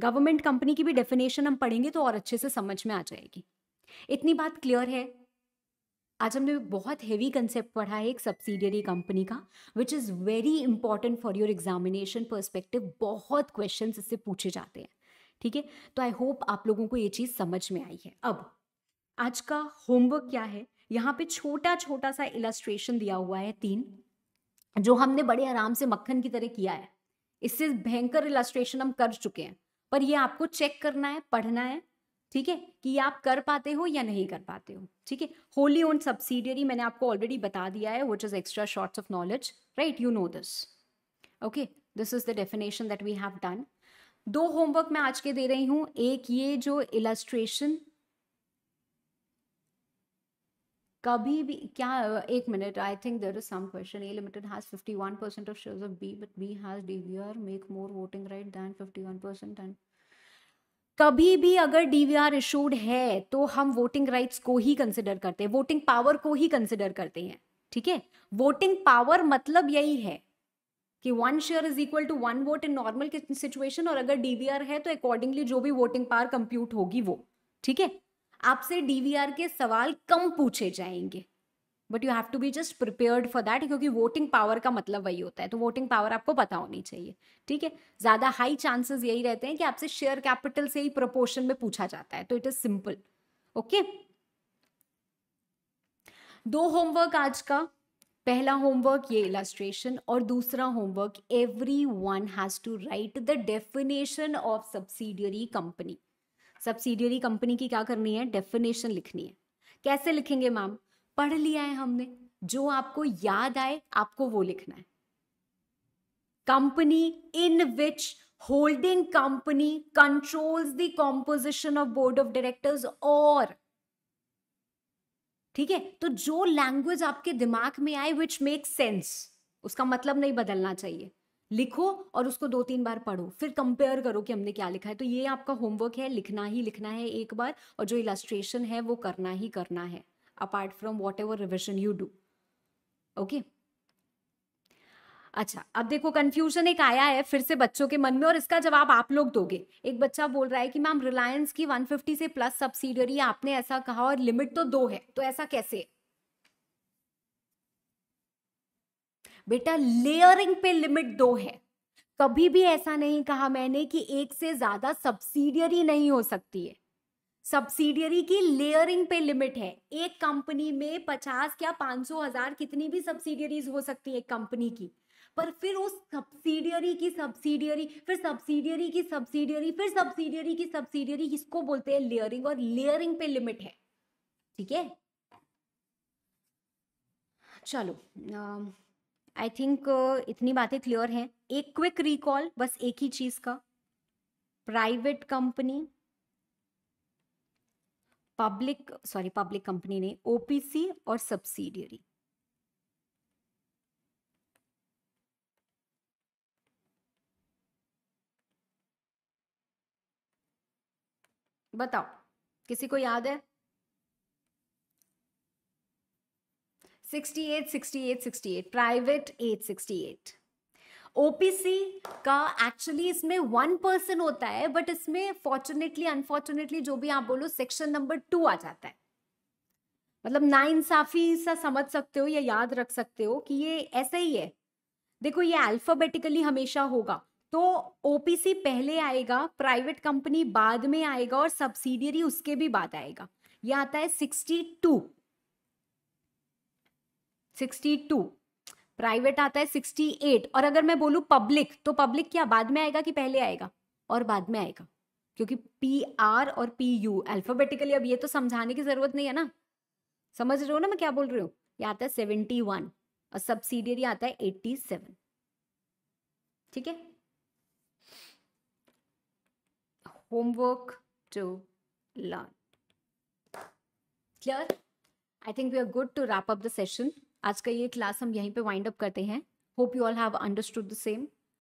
गवर्नमेंट कंपनी की भी डेफिनेशन हम पढ़ेंगे तो और अच्छे से समझ में आ जाएगी इतनी बात क्लियर है आज हमने बहुत हैवी कंसेप्ट पढ़ा है एक सब्सिडियरी कंपनी का which is very important for your examination perspective बहुत क्वेश्चन इससे पूछे जाते हैं ठीक है तो आई होप आप लोगों को ये चीज़ समझ में आई है अब आज का होमवर्क क्या है यहाँ पे छोटा छोटा सा इलस्ट्रेशन दिया हुआ है तीन जो हमने बड़े आराम से मक्खन की तरह किया है इससे भयंकर इलस्ट्रेशन हम कर चुके हैं पर ये आपको चेक करना है पढ़ना है ठीक है कि आप कर पाते हो या नहीं कर पाते हो ठीक है होली ओन सब्सिडियरी मैंने आपको ऑलरेडी बता दिया है which is extra shorts of knowledge right you know this okay this is the definition that we have done दो होमवर्क मैं आज के दे रही हूं एक ये जो इलस्ट्रेशन कभी भी क्या एक minute I think there is some question A limited has 51 percent of shares of B but B has D make more voting right than 51 percent and कभी भी अगर डीवीआर इशूड है तो हम वोटिंग राइट्स को ही कंसिडर करते हैं voting power को ही कंसिडर करते हैं ठीक है वोटिंग पावर मतलब यही है कि one share is equal to one vote in normal situation और अगर डीवीआर है तो अकॉर्डिंगली जो भी वोटिंग पावर कंप्यूट होगी वो ठीक है आपसे डीवीआर के सवाल कम पूछे जाएंगे but you have to be just prepared for that क्योंकि वोटिंग पावर का मतलब वही होता है तो वोटिंग पावर आपको पता होनी चाहिए ठीक है ज़्यादा हाई चांसेस यही रहते हैं कि आपसे शेयर कैपिटल से ही प्रपोर्शन में पूछा जाता है तो इट इज़ सिंपल ओके दो होमवर्क आज का पहला होमवर्क ये इलास्ट्रेशन और दूसरा homework everyone has to write the definition of subsidiary company subsidiary company की क्या करनी है डेफिनेशन लिखनी है कैसे लिखेंगे मैम पढ़ लिया है हमने जो आपको याद आए आपको वो लिखना है company in which holding company controls the composition of board of directors और ठीक है तो जो लैंग्वेज आपके दिमाग में आए विच मेक सेंस उसका मतलब नहीं बदलना चाहिए लिखो और उसको दो तीन बार पढ़ो फिर कंपेयर करो कि हमने क्या लिखा है तो ये आपका होमवर्क है लिखना ही लिखना है एक बार और जो इलास्ट्रेशन है वो करना ही करना है apart from whatever revision you do okay अच्छा अब देखो कंफ्यूजन एक आया है फिर से बच्चों के मन में और इसका जवाब आप लोग दोगे एक बच्चा बोल रहा है कि मैम रिलायंस की 150 से प्लस सब्सिडरी आपने ऐसा कहा और लिमिट तो दो है तो ऐसा कैसे है बेटा लेयरिंग पे लिमिट दो है कभी भी ऐसा नहीं कहा मैंने कि एक से ज्यादा सब्सिडियरी नहीं हो सकती है सब्सिडियरी की लेयरिंग पे लिमिट है एक कंपनी में पचास क्या पांच सौ हजार कितनी भी सब्सिडियरीज हो सकती है कंपनी की पर फिर उस सब्सिडियरी की सब्सिडियरी फिर सब्सिडियरी की सब्सिडियरी फिर सब्सिडियरी की सब्सिडियरी इसको बोलते हैं लेयरिंग और लेयरिंग पे लिमिट है ठीक है चलो आई थिंक इतनी बातें क्लियर हैं एक क्विक रिकॉल बस एक ही चीज का private company public sorry public company ने ओपीसी और सब्सिडियरी बताओ किसी को याद है 68, 68, 68, प्राइवेट 868. ओपीसी का एक्चुअली इसमें वन पर्सन होता है बट इसमें फॉर्चुनेटली अनफॉर्चुनेटली जो भी आप बोलो सेक्शन नंबर टू आ जाता है मतलब ना इंसाफी सा समझ सकते हो या याद रख सकते हो कि ये ऐसा ही है देखो ये अल्फाबेटिकली हमेशा होगा तो ओपीसी पहले आएगा प्राइवेट कंपनी बाद में आएगा और सब्सिडियरी उसके भी बाद आएगा यह आता है sixty two sixty two private आता है 68 और अगर मैं बोलूँ पब्लिक तो पब्लिक क्या बाद में आएगा कि पहले आएगा और बाद में आएगा क्योंकि पी आर और पी यू अल्फाबेटिकली अब ये तो समझाने की जरूरत नहीं है ना समझ रहे हो ना मैं क्या बोल रही हूँ ये आता है सेवेंटी वन और सब्सिडियरी आता है एट्टी सेवन ठीक है homework to learn clear I think we are good to wrap up the session आज का ये क्लास हम यहीं पे वाइंड अप करते हैं hope you all have understood the same